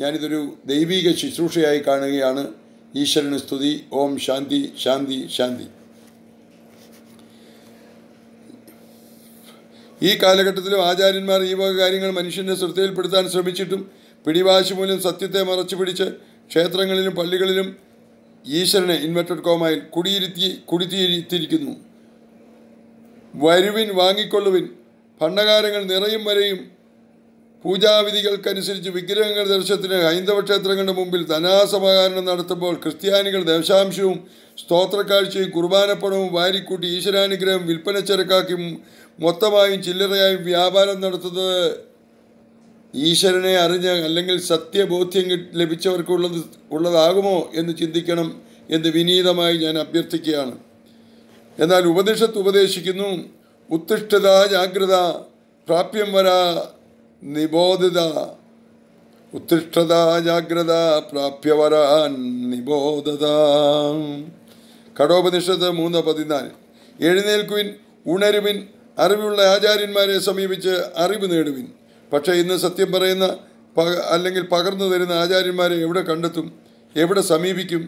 ഞാനിതൊരു ദൈവീക ശുശ്രൂഷയായി കാണുകയാണ് ഈശ്വരന് സ്തുതി ഓം ശാന്തി ശാന്തി ശാന്തി ഈ കാലഘട്ടത്തിലും ആചാര്യന്മാർ ഈ വക കാര്യങ്ങൾ മനുഷ്യൻ്റെ ശ്രദ്ധയിൽപ്പെടുത്താൻ ശ്രമിച്ചിട്ടും പിടിവാശി മൂലം സത്യത്തെ മറച്ചു പിടിച്ച് ക്ഷേത്രങ്ങളിലും പള്ളികളിലും ഈശ്വരനെ ഇൻവെർട്ടഡ് കോമയിൽ കുടിയിരുത്തി കുടിത്തിയിരുത്തിയിരിക്കുന്നു വരുവിൻ വാങ്ങിക്കൊള്ളുവിൻ ഭണ്ഡകാരങ്ങൾ നിറയും വരെയും പൂജാവിധികൾക്കനുസരിച്ച് വിഗ്രഹങ്ങൾ ദർശനത്തിന് ഹൈന്ദവ ക്ഷേത്രങ്ങളുടെ മുമ്പിൽ ധനാസമാഹരണം നടത്തുമ്പോൾ ക്രിസ്ത്യാനികൾ ദശാംശവും സ്തോത്രക്കാഴ്ചയും കുർബാനപ്പണവും വാരിക്കൂട്ടി ഈശ്വരാനുഗ്രഹം വിൽപ്പന ചരക്കാക്കി മൊത്തമായും ചില്ലറയായും വ്യാപാരം നടത്തുന്നത് ഈശ്വരനെ അറിഞ്ഞ് അല്ലെങ്കിൽ സത്യബോധ്യം ലഭിച്ചവർക്കുള്ളത് ഉള്ളതാകുമോ എന്ന് ചിന്തിക്കണം എന്ന് വിനീതമായി ഞാൻ അഭ്യർത്ഥിക്കുകയാണ് എന്നാൽ ഉപദേശത്ത് ഉപദേശിക്കുന്നു ഉത്തിഷ്ഠത ജാഗ്രത പ്രാപ്യം വരാ നിബോധിത ഉത്തിഷ്ഠത ജാഗ്രത പ്രാപ്യവരാൻ നിബോധത കടോപനിഷത്ത് മൂന്ന് പതിനാല് എഴുന്നേൽക്കുവിൻ ഉണരുവിൻ അറിവുള്ള ആചാര്യന്മാരെ സമീപിച്ച് അറിവ് നേടുവിൻ പക്ഷേ ഇന്ന് സത്യം പറയുന്ന അല്ലെങ്കിൽ പകർന്നു തരുന്ന ആചാര്യന്മാരെ എവിടെ കണ്ടെത്തും എവിടെ സമീപിക്കും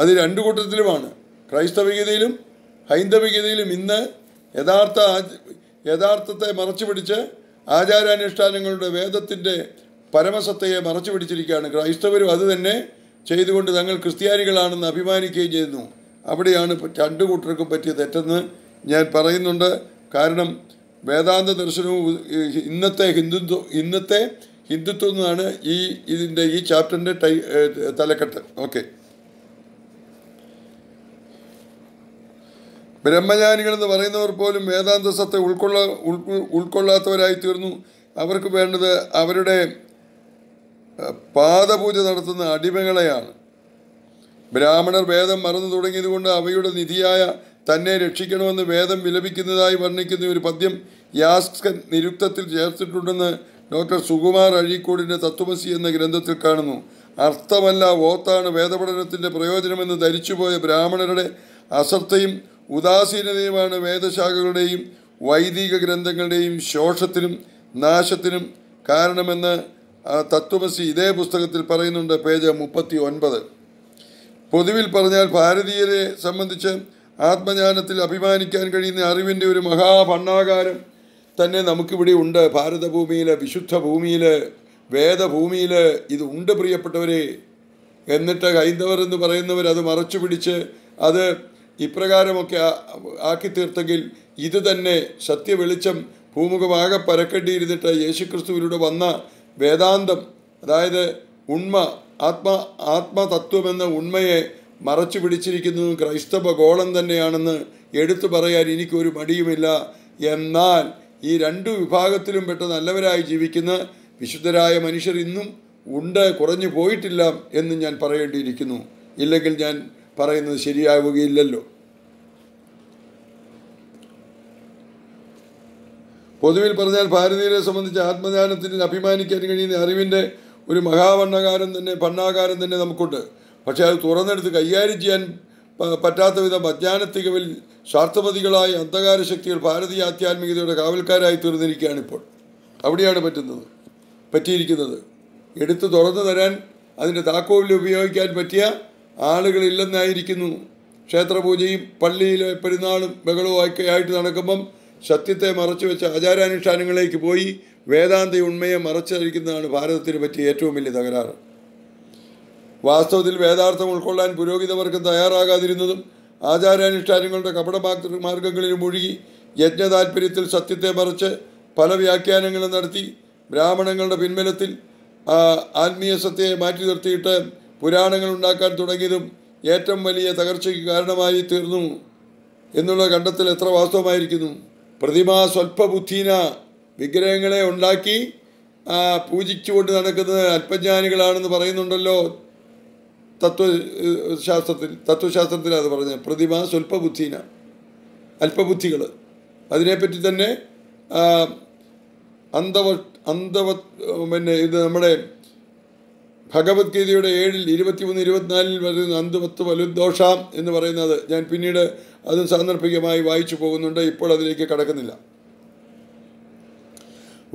അത് രണ്ടു കൂട്ടത്തിലുമാണ് ക്രൈസ്തവികതയിലും ഹൈന്ദവികതയിലും ഇന്ന് യഥാർത്ഥ യഥാർത്ഥത്തെ മറച്ചു പിടിച്ച് ആചാരാനുഷ്ഠാനങ്ങളുടെ വേദത്തിൻ്റെ പരമസത്തയെ മറച്ചു പിടിച്ചിരിക്കുകയാണ് ക്രൈസ്തവരും അത് തന്നെ ചെയ്തുകൊണ്ട് തങ്ങൾ ക്രിസ്ത്യാനികളാണെന്ന് അഭിമാനിക്കുകയും ചെയ്യുന്നു അവിടെയാണ് രണ്ടു കൂട്ടർക്കും പറ്റിയ തെറ്റെന്ന് ഞാൻ പറയുന്നുണ്ട് കാരണം വേദാന്ത ദർശനവും ഇന്നത്തെ ഹിന്ദുത്വ ഇന്നത്തെ ഹിന്ദുത്വം എന്നാണ് ഈ ഇതിൻ്റെ ഈ ചാപ്റ്ററിൻ്റെ തലക്കെട്ട് ഓക്കെ എന്ന് പറയുന്നവർ പോലും വേദാന്ത സത്തെ ഉൾക്കൊള്ള തീർന്നു അവർക്ക് വേണ്ടത് അവരുടെ പാദപൂജ നടത്തുന്ന അടിമകളെയാണ് ബ്രാഹ്മണർ വേദം മറന്നു തുടങ്ങിയതുകൊണ്ട് അവയുടെ നിധിയായ തന്നെ രക്ഷിക്കണമെന്ന് വേദം വിലപിക്കുന്നതായി വർണ്ണിക്കുന്ന ഒരു പദ്യം യാസ്കൻ നിരുക്തത്തിൽ ചേർത്തിട്ടുണ്ടെന്ന് ഡോക്ടർ സുകുമാർ അഴീക്കോടിൻ്റെ തത്വമസി എന്ന ഗ്രന്ഥത്തിൽ കാണുന്നു അർത്ഥമല്ല ഓത്താണ് വേദപഠനത്തിൻ്റെ പ്രയോജനമെന്ന് ധരിച്ചുപോയ ബ്രാഹ്മണരുടെ അശ്രദ്ധയും ഉദാസീനതയുമാണ് വേദശാഖകളുടെയും വൈദിക ഗ്രന്ഥങ്ങളുടെയും ശോഷത്തിനും നാശത്തിനും കാരണമെന്ന് തത്വമസി ഇതേ പുസ്തകത്തിൽ പറയുന്നുണ്ട് പേജ് മുപ്പത്തി ഒൻപത് പൊതുവിൽ പറഞ്ഞാൽ ഭാരതീയരെ സംബന്ധിച്ച് ആത്മജ്ഞാനത്തിൽ അഭിമാനിക്കാൻ കഴിയുന്ന അറിവിൻ്റെ ഒരു മഹാഭണ്ണാകാരം തന്നെ നമുക്കിവിടെ ഉണ്ട് ഭാരതഭൂമിയിൽ വിശുദ്ധ ഭൂമിയിൽ വേദഭൂമിയിൽ ഇത് ഉണ്ട് പ്രിയപ്പെട്ടവരെ എന്നിട്ട് ഹൈന്ദവർ എന്ന് പറയുന്നവർ അത് മറച്ചു പിടിച്ച് അത് ഇപ്രകാരമൊക്കെ ആക്കി തീർത്തെങ്കിൽ ഇത് തന്നെ സത്യവെളിച്ചം ഭൂമുഖമാകെ പരക്കേണ്ടിയിരുന്നിട്ട് യേശുക്രിസ്തുവിലൂടെ വന്ന വേദാന്തം അതായത് ഉണ്മ ആത്മ ആത്മതത്വമെന്ന ഉണ്മയെ മറച്ചു പിടിച്ചിരിക്കുന്നത് ക്രൈസ്തവ ഗോളം തന്നെയാണെന്ന് എടുത്തു പറയാൻ എനിക്കൊരു മടിയുമില്ല എന്നാൽ ഈ രണ്ടു വിഭാഗത്തിലും പെട്ട നല്ലവരായി ജീവിക്കുന്ന വിശുദ്ധരായ മനുഷ്യർ ഇന്നും ഉണ്ട് കുറഞ്ഞു പോയിട്ടില്ല എന്ന് ഞാൻ പറയേണ്ടിയിരിക്കുന്നു ഇല്ലെങ്കിൽ ഞാൻ പറയുന്നത് ശരിയാവുകയില്ലല്ലോ പൊതുവിൽ പറഞ്ഞാൽ ഭാരതീയരെ സംബന്ധിച്ച് ആത്മജ്ഞാനത്തിന് അഭിമാനിക്കാൻ കഴിയുന്ന അറിവിൻ്റെ ഒരു മഹാവണ്ണകാരം തന്നെ ഭണ്ണാകാരം തന്നെ നമുക്കുണ്ട് പക്ഷേ അത് തുറന്നെടുത്ത് കൈകാര്യം ചെയ്യാൻ പറ്റാത്ത വിധം അജ്ഞാനത്തികവിൽ സ്വാർത്ഥപതികളായ അന്ധകാര ശക്തികൾ ഭാരതീയ ആധ്യാത്മികതയുടെ കാവൽക്കാരായി തീർന്നിരിക്കുകയാണ് ഇപ്പോൾ അവിടെയാണ് പറ്റുന്നത് പറ്റിയിരിക്കുന്നത് എടുത്തു തുറന്നു തരാൻ അതിൻ്റെ താക്കോലിൽ ഉപയോഗിക്കാൻ പറ്റിയ ആളുകളില്ലെന്നായിരിക്കുന്നു ക്ഷേത്രപൂജയും പള്ളിയിലെ പെരുന്നാളും ഒക്കെ ആയിട്ട് നടക്കുമ്പം സത്യത്തെ മറച്ചു വെച്ച ആചാരാനുഷ്ഠാനങ്ങളിലേക്ക് പോയി വേദാന്ത ഉണ്മയെ മറച്ചിരിക്കുന്നതാണ് ഭാരതത്തിന് പറ്റിയ ഏറ്റവും വലിയ തകരാറ് വാസ്തവത്തിൽ വേദാർത്ഥം ഉൾക്കൊള്ളാൻ പുരോഹിതവർക്കും തയ്യാറാകാതിരുന്നതും ആചാരാനുഷ്ഠാനങ്ങളുടെ കപട മാർഗങ്ങളിൽ മുഴുകി യജ്ഞ സത്യത്തെ മറച്ച് പല വ്യാഖ്യാനങ്ങളും നടത്തി ബ്രാഹ്മണങ്ങളുടെ പിൻബലത്തിൽ ആത്മീയ സത്യയെ മാറ്റി നിർത്തിയിട്ട് പുരാണങ്ങൾ ഉണ്ടാക്കാൻ തുടങ്ങിയതും ഏറ്റവും വലിയ തകർച്ചയ്ക്ക് കാരണമായി തീർന്നു എന്നുള്ള കണ്ടെത്തൽ എത്ര വാസ്തവമായിരിക്കുന്നു പ്രതിമാ സ്വൽപ്പബുദ്ധീന വിഗ്രഹങ്ങളെ ഉണ്ടാക്കി പൂജിച്ചുകൊണ്ട് നടക്കുന്നത് അല്പജ്ഞാനികളാണെന്ന് പറയുന്നുണ്ടല്ലോ തത്വശാസ്ത്രത്തിൽ തത്വശാസ്ത്രത്തിൽ അത് പറഞ്ഞത് പ്രതിമ സ്വൽപ്പബുദ്ധീന അല്പബുദ്ധികൾ അതിനെപ്പറ്റി തന്നെ അന്തവ അന്തവ പിന്നെ ഇത് നമ്മുടെ ഭഗവത്ഗീതയുടെ ഏഴിൽ ഇരുപത്തിമൂന്ന് ഇരുപത്തിനാലിൽ വരുന്ന അന്തുപത്ത് വലുദോഷാം എന്ന് പറയുന്നത് ഞാൻ പിന്നീട് അത് സാന്ദർഭികമായി വായിച്ചു പോകുന്നുണ്ട് ഇപ്പോൾ അതിലേക്ക് കടക്കുന്നില്ല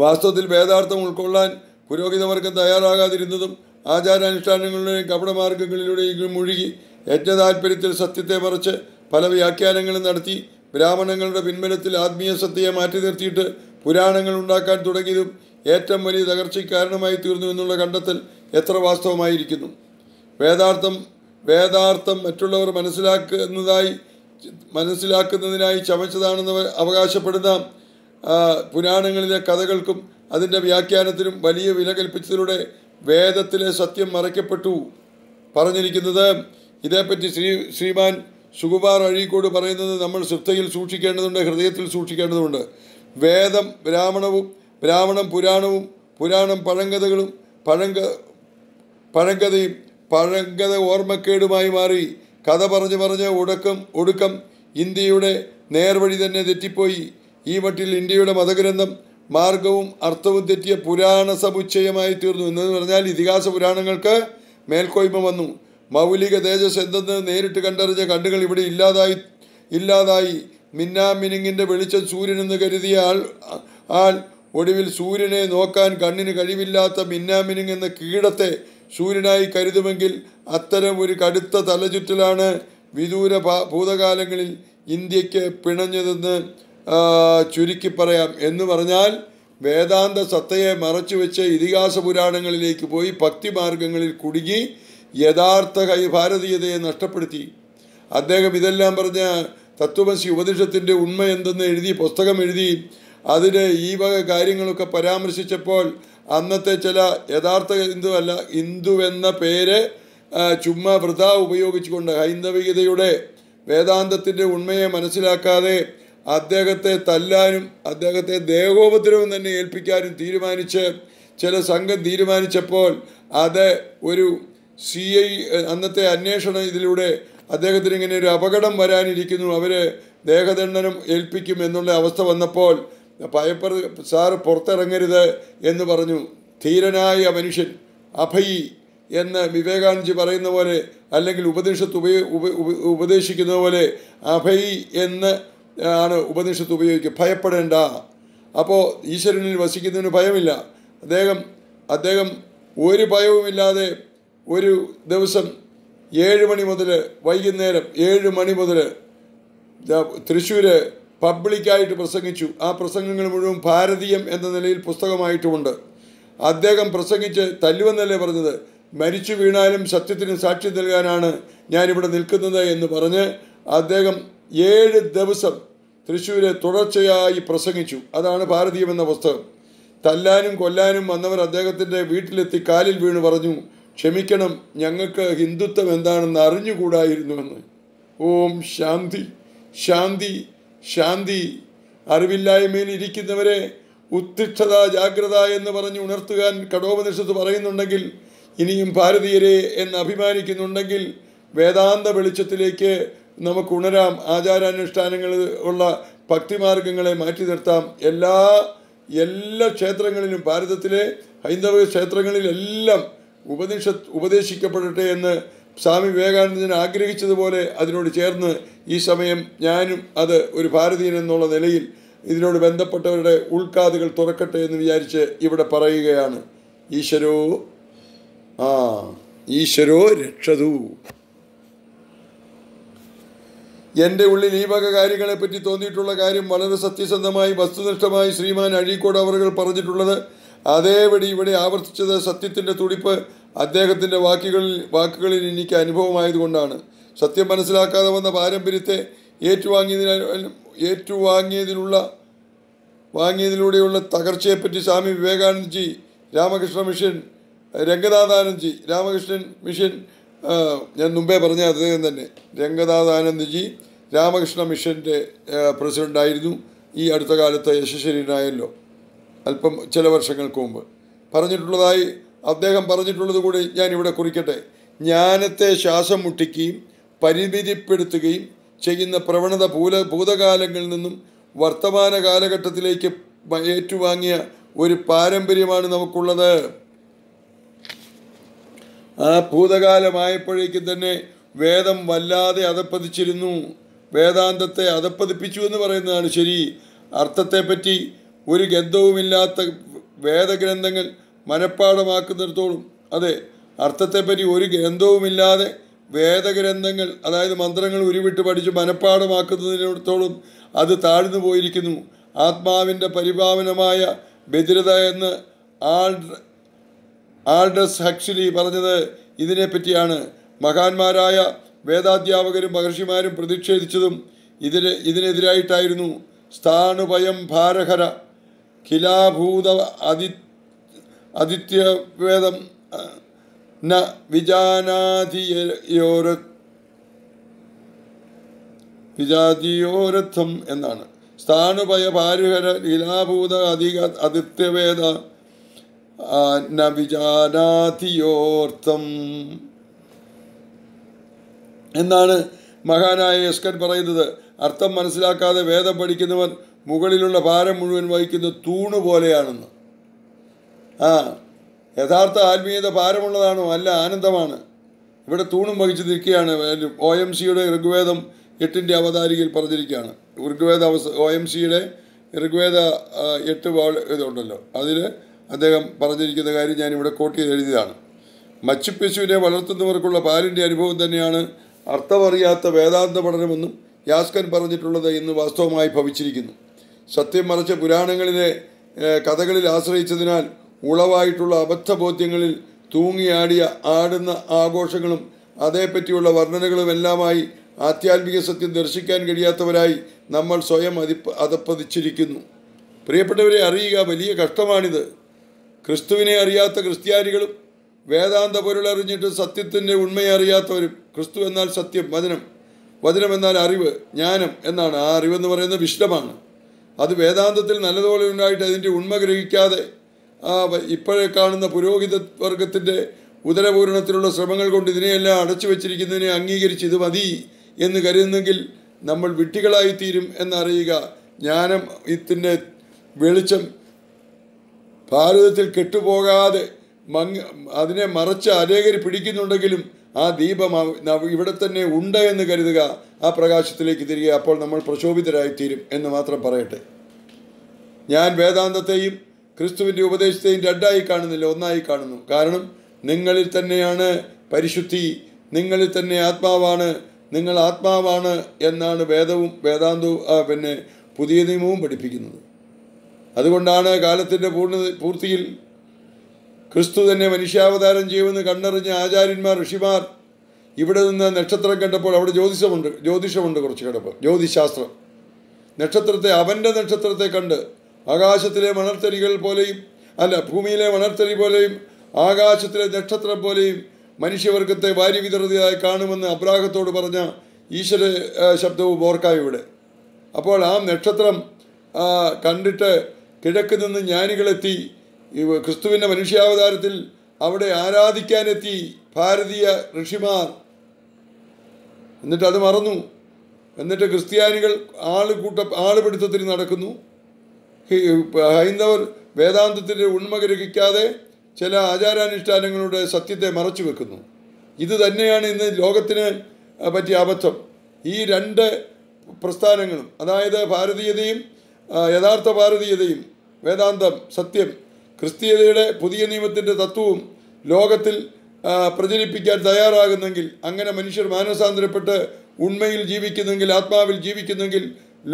വാസ്തവത്തിൽ വേദാർത്ഥം ഉൾക്കൊള്ളാൻ പുരോഹിതവർഗം തയ്യാറാകാതിരുന്നതും ആചാരാനുഷ്ഠാനങ്ങളുടെയും കപടമാർഗങ്ങളിലൂടെയും മുഴുകി യജ്ഞതാൽപര്യത്തിൽ സത്യത്തെ മറച്ച് പല വ്യാഖ്യാനങ്ങളും നടത്തി ബ്രാഹ്മണങ്ങളുടെ പിൻബലത്തിൽ ആത്മീയ സത്യയെ മാറ്റി നിർത്തിയിട്ട് പുരാണങ്ങൾ ഉണ്ടാക്കാൻ തുടങ്ങിയതും ഏറ്റവും വലിയ തകർച്ചയ്ക്ക് കാരണമായി തീർന്നു എന്നുള്ള കണ്ടെത്തൽ എത്ര വാസ്തവമായിരിക്കുന്നു വേദാർത്ഥം വേദാർത്ഥം മറ്റുള്ളവർ മനസ്സിലാക്കുന്നതായി മനസ്സിലാക്കുന്നതിനായി ചമച്ചതാണെന്ന് അവകാശപ്പെടുന്ന പുരാണങ്ങളിലെ കഥകൾക്കും അതിൻ്റെ വ്യാഖ്യാനത്തിനും വലിയ വില കൽപ്പിച്ചതിലൂടെ വേദത്തിലെ സത്യം മറയ്ക്കപ്പെട്ടു പറഞ്ഞിരിക്കുന്നത് ഇതേപ്പറ്റി ശ്രീ ശ്രീമാൻ സുകുമാർ അഴീക്കോട് പറയുന്നത് നമ്മൾ ശ്രദ്ധയിൽ സൂക്ഷിക്കേണ്ടതുണ്ട് ഹൃദയത്തിൽ സൂക്ഷിക്കേണ്ടതുണ്ട് വേദം ബ്രാഹ്മണവും ബ്രാഹ്മണം പുരാണവും പുരാണം പഴങ്കഥകളും പഴങ്ക പഴങ്കഥയും പഴങ്കഥ ഓർമ്മക്കേടുമായി മാറി കഥ പറഞ്ഞു പറഞ്ഞ് ഉടക്കം ഒടുക്കം ഇന്ത്യയുടെ നേർവഴി തന്നെ തെറ്റിപ്പോയി ഈ മട്ടിൽ ഇന്ത്യയുടെ മതഗ്രന്ഥം മാർഗവും അർത്ഥവും തെറ്റിയ പുരാണ സമുച്ചയമായി തീർന്നു എന്ന് പറഞ്ഞാൽ ഇതിഹാസ പുരാണങ്ങൾക്ക് മേൽക്കോയ്മ വന്നു മൗലിക തേജസ് എന്തെന്ന് നേരിട്ട് കണ്ടറിഞ്ഞ കണ്ണുകൾ ഇവിടെ ഇല്ലാതായി ഇല്ലാതായി മിന്നാമിനിങ്ങിൻ്റെ വെളിച്ചം സൂര്യനെന്ന് കരുതിയ ആൾ ആൾ ഒടുവിൽ സൂര്യനെ നോക്കാൻ കണ്ണിന് കഴിവില്ലാത്ത മിന്നാമിനിങ് എന്ന കീടത്തെ സൂര്യനായി കരുതുമെങ്കിൽ അത്തരം ഒരു കടുത്ത തലചുറ്റലാണ് വിദൂര ഭൂതകാലങ്ങളിൽ ഇന്ത്യക്ക് പിണഞ്ഞതെന്ന് ചുരുക്കി പറയാം എന്ന് പറഞ്ഞാൽ വേദാന്ത സത്തയെ മറച്ചുവെച്ച് ഇതിഹാസ പുരാണങ്ങളിലേക്ക് പോയി ഭക്തിമാർഗങ്ങളിൽ കുടുങ്ങി യഥാർത്ഥ ഭാരതീയതയെ നഷ്ടപ്പെടുത്തി അദ്ദേഹം ഇതെല്ലാം പറഞ്ഞ തത്വമസി ഉപദേശത്തിൻ്റെ ഉണ്മ എന്തെന്ന് എഴുതി പുസ്തകം എഴുതി അതിന് ഈ വക കാര്യങ്ങളൊക്കെ പരാമർശിച്ചപ്പോൾ അന്നത്തെ ചില യഥാർത്ഥ ഹിന്ദുവല്ല ഹിന്ദുവെന്ന പേര് ചുമ്മാ വൃത ഉപയോഗിച്ചുകൊണ്ട് ഹൈന്ദവികതയുടെ വേദാന്തത്തിൻ്റെ ഉണ്മയെ മനസ്സിലാക്കാതെ അദ്ദേഹത്തെ തല്ലാനും അദ്ദേഹത്തെ ദേഹോപദ്രവം തന്നെ ഏൽപ്പിക്കാനും തീരുമാനിച്ച് ചില സംഘം തീരുമാനിച്ചപ്പോൾ അത് ഒരു സി ഐ അന്നത്തെ അന്വേഷണം ഇതിലൂടെ അദ്ദേഹത്തിന് ഇങ്ങനെ ഒരു അപകടം വരാനിരിക്കുന്നു അവർ ദേഹദണ്ഡനം ഏൽപ്പിക്കും എന്നുള്ള അവസ്ഥ വന്നപ്പോൾ പയപ്പർ സാറ് പുറത്തിറങ്ങരുത് എന്ന് പറഞ്ഞു ധീരനായ മനുഷ്യൻ അഭയി എന്ന് വിവേകാനന്ദി പറയുന്ന പോലെ അല്ലെങ്കിൽ ഉപനിഷത്ത് ഉപയോ ഉപദേശിക്കുന്ന പോലെ അഭയി എന്ന് ആണ് ഉപനിഷത്ത് ഉപയോഗിക്കുക ഭയപ്പെടേണ്ട അപ്പോൾ ഈശ്വരനിൽ വസിക്കുന്നതിന് ഭയമില്ല അദ്ദേഹം അദ്ദേഹം ഒരു ഭയവുമില്ലാതെ ഒരു ദിവസം ഏഴ് മണി മുതൽ വൈകുന്നേരം ഏഴ് മണി മുതൽ തൃശ്ശൂർ പബ്ലിക്കായിട്ട് പ്രസംഗിച്ചു ആ പ്രസംഗങ്ങൾ മുഴുവൻ ഭാരതീയം എന്ന നിലയിൽ പുസ്തകമായിട്ടുമുണ്ട് അദ്ദേഹം പ്രസംഗിച്ച് തല്ലുവെന്നല്ലേ പറഞ്ഞത് മരിച്ചു വീണാലും സത്യത്തിന് സാക്ഷി നൽകാനാണ് ഞാനിവിടെ നിൽക്കുന്നത് എന്ന് പറഞ്ഞ് അദ്ദേഹം ഏഴ് ദിവസം തൃശ്ശൂരെ തുടർച്ചയായി പ്രസംഗിച്ചു അതാണ് ഭാരതീയം എന്ന പുസ്തകം തല്ലാനും കൊല്ലാനും വന്നവർ അദ്ദേഹത്തിൻ്റെ വീട്ടിലെത്തി കാലിൽ വീണ് പറഞ്ഞു ക്ഷമിക്കണം ഞങ്ങൾക്ക് ഹിന്ദുത്വം എന്താണെന്ന് അറിഞ്ഞുകൂടായിരുന്നുവെന്ന് എന്ന് ഓം ശാന്തി ശാന്തി ശാന്തി അറിവില്ലായ്മയിൽ ഇരിക്കുന്നവരെ ഉത്തിഷ്ഠത ജാഗ്രത എന്ന് പറഞ്ഞ് ഉണർത്തുവാൻ കടോപനിഷത്ത് പറയുന്നുണ്ടെങ്കിൽ ഇനിയും ഭാരതീയരെ എന്ന് അഭിമാനിക്കുന്നുണ്ടെങ്കിൽ വേദാന്ത വെളിച്ചത്തിലേക്ക് നമുക്ക് ഉണരാം ആചാരാനുഷ്ഠാനങ്ങൾ ഉള്ള ഭക്തിമാർഗങ്ങളെ മാറ്റി നിർത്താം എല്ലാ എല്ലാ ക്ഷേത്രങ്ങളിലും ഭാരതത്തിലെ ഹൈന്ദവ ക്ഷേത്രങ്ങളിലെല്ലാം ഉപനിഷത്ത് ഉപദേശിക്കപ്പെടട്ടെ എന്ന് സ്വാമി വിവേകാനന്ദൻ ആഗ്രഹിച്ചതുപോലെ അതിനോട് ചേർന്ന് ഈ സമയം ഞാനും അത് ഒരു ഭാരതീയൻ എന്നുള്ള നിലയിൽ ഇതിനോട് ബന്ധപ്പെട്ടവരുടെ ഉൾക്കാതുകൾ തുറക്കട്ടെ എന്ന് വിചാരിച്ച് ഇവിടെ പറയുകയാണ് ഈശ്വരോ ആ ഈശ്വരോ രക്ഷതു എൻ്റെ ഉള്ളിൽ ഈ വക കാര്യങ്ങളെപ്പറ്റി തോന്നിയിട്ടുള്ള കാര്യം വളരെ സത്യസന്ധമായി വസ്തുനിഷ്ഠമായി ശ്രീമാൻ അഴീക്കോട് അവർ പറഞ്ഞിട്ടുള്ളത് അതേപടി ഇവിടെ ആവർത്തിച്ചത് സത്യത്തിൻ്റെ തുടിപ്പ് അദ്ദേഹത്തിൻ്റെ വാക്കുകളിൽ വാക്കുകളിൽ എനിക്ക് അനുഭവമായതുകൊണ്ടാണ് സത്യം മനസ്സിലാക്കാതെ വന്ന പാരമ്പര്യത്തെ ഏറ്റുവാങ്ങിയതിന് ഏറ്റുവാങ്ങിയതിലുള്ള വാങ്ങിയതിലൂടെയുള്ള തകർച്ചയെപ്പറ്റി സ്വാമി വിവേകാനന്ദജി രാമകൃഷ്ണ മിഷൻ രംഗനാഥാനന്ദ്ജി രാമകൃഷ്ണൻ മിഷൻ ഞാൻ മുമ്പേ പറഞ്ഞ അദ്ദേഹം തന്നെ രംഗനാഥാനന്ദ്ജി രാമകൃഷ്ണ മിഷൻ്റെ പ്രസിഡൻ്റായിരുന്നു ഈ അടുത്ത കാലത്ത് യശസ്വരീനായല്ലോ അല്പം ചില വർഷങ്ങൾക്ക് മുമ്പ് പറഞ്ഞിട്ടുള്ളതായി അദ്ദേഹം പറഞ്ഞിട്ടുള്ളത് കൂടി ഞാൻ ഇവിടെ കുറിക്കട്ടെ ജ്ഞാനത്തെ ശ്വാസം മുട്ടിക്കുകയും പരിമിതിപ്പെടുത്തുകയും ചെയ്യുന്ന പ്രവണത ഭൂല ഭൂതകാലങ്ങളിൽ നിന്നും വർത്തമാന കാലഘട്ടത്തിലേക്ക് ഏറ്റുവാങ്ങിയ ഒരു പാരമ്പര്യമാണ് നമുക്കുള്ളത് ആ ഭൂതകാലമായപ്പോഴേക്കും തന്നെ വേദം വല്ലാതെ അതപ്പതിച്ചിരുന്നു വേദാന്തത്തെ അതപ്പതിപ്പിച്ചു എന്ന് പറയുന്നതാണ് ശരി അർത്ഥത്തെപ്പറ്റി ഒരു ഗന്ധവുമില്ലാത്ത വേദഗ്രന്ഥങ്ങൾ മനഃപ്പാഠമാക്കുന്നിടത്തോളം അതെ അർത്ഥത്തെപ്പറ്റി ഒരു ഗ്രന്ഥവുമില്ലാതെ വേദഗ്രന്ഥങ്ങൾ അതായത് മന്ത്രങ്ങൾ ഉരുവിട്ട് പഠിച്ച് മനഃപ്പാടമാക്കുന്നതിനോടത്തോളം അത് താഴ്ന്നു പോയിരിക്കുന്നു ആത്മാവിൻ്റെ പരിഭാവനമായ ബദിരത എന്ന് ആൾഡ് ആൾഡസ് ഹക്ഷ്ലി പറഞ്ഞത് ഇതിനെപ്പറ്റിയാണ് മഹാന്മാരായ വേദാധ്യാപകരും മഹർഷിമാരും പ്രതിഷേധിച്ചതും ഇതിന് ഇതിനെതിരായിട്ടായിരുന്നു സ്ഥാണുഭയം ഭാരഹര ഖിലാഭൂത അതി അദിത്യവേദം ന വിജാനാതിയോര വിജാതിയോരഥം എന്നാണ് സ്ഥാനുപയ പാരുഹര ലീലാഭൂത അധിക അതിത്യവേദ ന വിജാനാതിയോർത്ഥം എന്നാണ് മഹാനായ യസ്കൻ പറയുന്നത് അർത്ഥം മനസ്സിലാക്കാതെ വേദം പഠിക്കുന്നവൻ മുകളിലുള്ള ഭാരം മുഴുവൻ വഹിക്കുന്ന തൂണു പോലെയാണെന്ന് ആ യഥാർത്ഥ ആത്മീയത ഭാരമുള്ളതാണോ അല്ല ആനന്ദമാണ് ഇവിടെ തൂണും വഹിച്ചു നിൽക്കുകയാണ് ഒ എം സിയുടെ ഋഗ്വേദം എട്ടിൻ്റെ അവതാരികയിൽ പറഞ്ഞിരിക്കുകയാണ് ഋഗ്വേദ അവസ ഒ എം സിയുടെ ഋഗ്വേദ എട്ട് ഇതുണ്ടല്ലോ അതിൽ അദ്ദേഹം പറഞ്ഞിരിക്കുന്ന കാര്യം ഞാനിവിടെ കോട്ട് ചെയ്ത് എഴുതിയതാണ് മച്ചുപ്പശുവിനെ വളർത്തുന്നവർക്കുള്ള പാലിൻ്റെ അനുഭവം തന്നെയാണ് അർത്ഥമറിയാത്ത വേദാന്ത പഠനമെന്നും യാസ്കൻ പറഞ്ഞിട്ടുള്ളത് ഇന്ന് വാസ്തവമായി ഭവിച്ചിരിക്കുന്നു സത്യം മറച്ച പുരാണങ്ങളിലെ കഥകളിൽ ആശ്രയിച്ചതിനാൽ ഉളവായിട്ടുള്ള അബദ്ധബോധ്യങ്ങളിൽ തൂങ്ങിയാടിയ ആടുന്ന ആഘോഷങ്ങളും അതേപ്പറ്റിയുള്ള എല്ലാമായി ആധ്യാത്മിക സത്യം ദർശിക്കാൻ കഴിയാത്തവരായി നമ്മൾ സ്വയം അതിപ്പ് അതപ്പതിച്ചിരിക്കുന്നു പ്രിയപ്പെട്ടവരെ അറിയുക വലിയ കഷ്ടമാണിത് ക്രിസ്തുവിനെ അറിയാത്ത ക്രിസ്ത്യാനികളും വേദാന്ത പൊരുളറിഞ്ഞിട്ട് സത്യത്തിൻ്റെ ഉണ്മയെ അറിയാത്തവരും ക്രിസ്തു എന്നാൽ സത്യം വചനം വചനം എന്നാൽ അറിവ് ജ്ഞാനം എന്നാണ് ആ അറിവെന്ന് പറയുന്നത് വിഷ്ടമാണ് അത് വേദാന്തത്തിൽ നല്ലതുപോലെ ഉണ്ടായിട്ട് അതിൻ്റെ ഉണ്മ ഗ്രഹിക്കാതെ ഇപ്പോഴേ കാണുന്ന പുരോഹിത വർഗത്തിൻ്റെ ഉദരപൂരണത്തിലുള്ള ശ്രമങ്ങൾ കൊണ്ട് ഇതിനെയെല്ലാം അടച്ചു വെച്ചിരിക്കുന്നതിനെ അംഗീകരിച്ച് ഇത് മതി എന്ന് കരുതുന്നെങ്കിൽ നമ്മൾ വിട്ടികളായിത്തീരും എന്നറിയുക ജ്ഞാനം ഇതിൻ്റെ വെളിച്ചം ഭാരതത്തിൽ കെട്ടുപോകാതെ മങ്ങ അതിനെ മറച്ച് അലേകരി പിടിക്കുന്നുണ്ടെങ്കിലും ആ ദീപം ഇവിടെ തന്നെ ഉണ്ട് എന്ന് കരുതുക ആ പ്രകാശത്തിലേക്ക് തിരികെ അപ്പോൾ നമ്മൾ പ്രശോഭിതരായിത്തീരും എന്ന് മാത്രം പറയട്ടെ ഞാൻ വേദാന്തത്തെയും ക്രിസ്തുവിൻ്റെ ഉപദേശത്തെയും രണ്ടായി കാണുന്നില്ല ഒന്നായി കാണുന്നു കാരണം നിങ്ങളിൽ തന്നെയാണ് പരിശുദ്ധി നിങ്ങളിൽ തന്നെ ആത്മാവാണ് നിങ്ങൾ ആത്മാവാണ് എന്നാണ് വേദവും വേദാന്തവും പിന്നെ പുതിയ നിയമവും പഠിപ്പിക്കുന്നത് അതുകൊണ്ടാണ് കാലത്തിൻ്റെ പൂർണ്ണ പൂർത്തിയിൽ ക്രിസ്തു തന്നെ മനുഷ്യാവതാരം ചെയ്യുമെന്ന് കണ്ടറിഞ്ഞ ആചാര്യന്മാർ ഋഷിമാർ ഇവിടെ നിന്ന് നക്ഷത്രം കണ്ടപ്പോൾ അവിടെ ജ്യോതിഷമുണ്ട് ജ്യോതിഷമുണ്ട് കുറച്ച് കിടപ്പ് ജ്യോതിശാസ്ത്രം നക്ഷത്രത്തെ അവൻ്റെ നക്ഷത്രത്തെ കണ്ട് ആകാശത്തിലെ മണർത്തരികൾ പോലെയും അല്ല ഭൂമിയിലെ മണർത്തരി പോലെയും ആകാശത്തിലെ നക്ഷത്രം പോലെയും മനുഷ്യവർഗത്തെ വാരി വിതറുതിയായി കാണുമെന്ന് അബ്രാഹത്തോട് പറഞ്ഞ ഈശ്വര ശബ്ദവും ഓർക്കായി ഇവിടെ അപ്പോൾ ആ നക്ഷത്രം കണ്ടിട്ട് കിഴക്ക് നിന്ന് ജ്ഞാനികളെത്തി ക്രിസ്തുവിൻ്റെ മനുഷ്യാവതാരത്തിൽ അവിടെ ആരാധിക്കാനെത്തി ഭാരതീയ ഋഷിമാർ എന്നിട്ട് അത് മറന്നു എന്നിട്ട് ക്രിസ്ത്യാനികൾ ആള് കൂട്ട നടക്കുന്നു ഹൈന്ദവർ വേദാന്തത്തിൻ്റെ ഉണ്മ ഗ്രഹിക്കാതെ ചില ആചാരാനുഷ്ഠാനങ്ങളുടെ സത്യത്തെ മറച്ചു വെക്കുന്നു ഇത് തന്നെയാണ് ഇന്ന് ലോകത്തിന് പറ്റിയ അബദ്ധം ഈ രണ്ട് പ്രസ്ഥാനങ്ങളും അതായത് ഭാരതീയതയും യഥാർത്ഥ ഭാരതീയതയും വേദാന്തം സത്യം ക്രിസ്തീയതയുടെ പുതിയ നിയമത്തിൻ്റെ തത്വവും ലോകത്തിൽ പ്രചരിപ്പിക്കാൻ തയ്യാറാകുന്നെങ്കിൽ അങ്ങനെ മനുഷ്യർ മാനസാന്തരപ്പെട്ട് ഉണ്മയിൽ ജീവിക്കുന്നെങ്കിൽ ആത്മാവിൽ ജീവിക്കുന്നെങ്കിൽ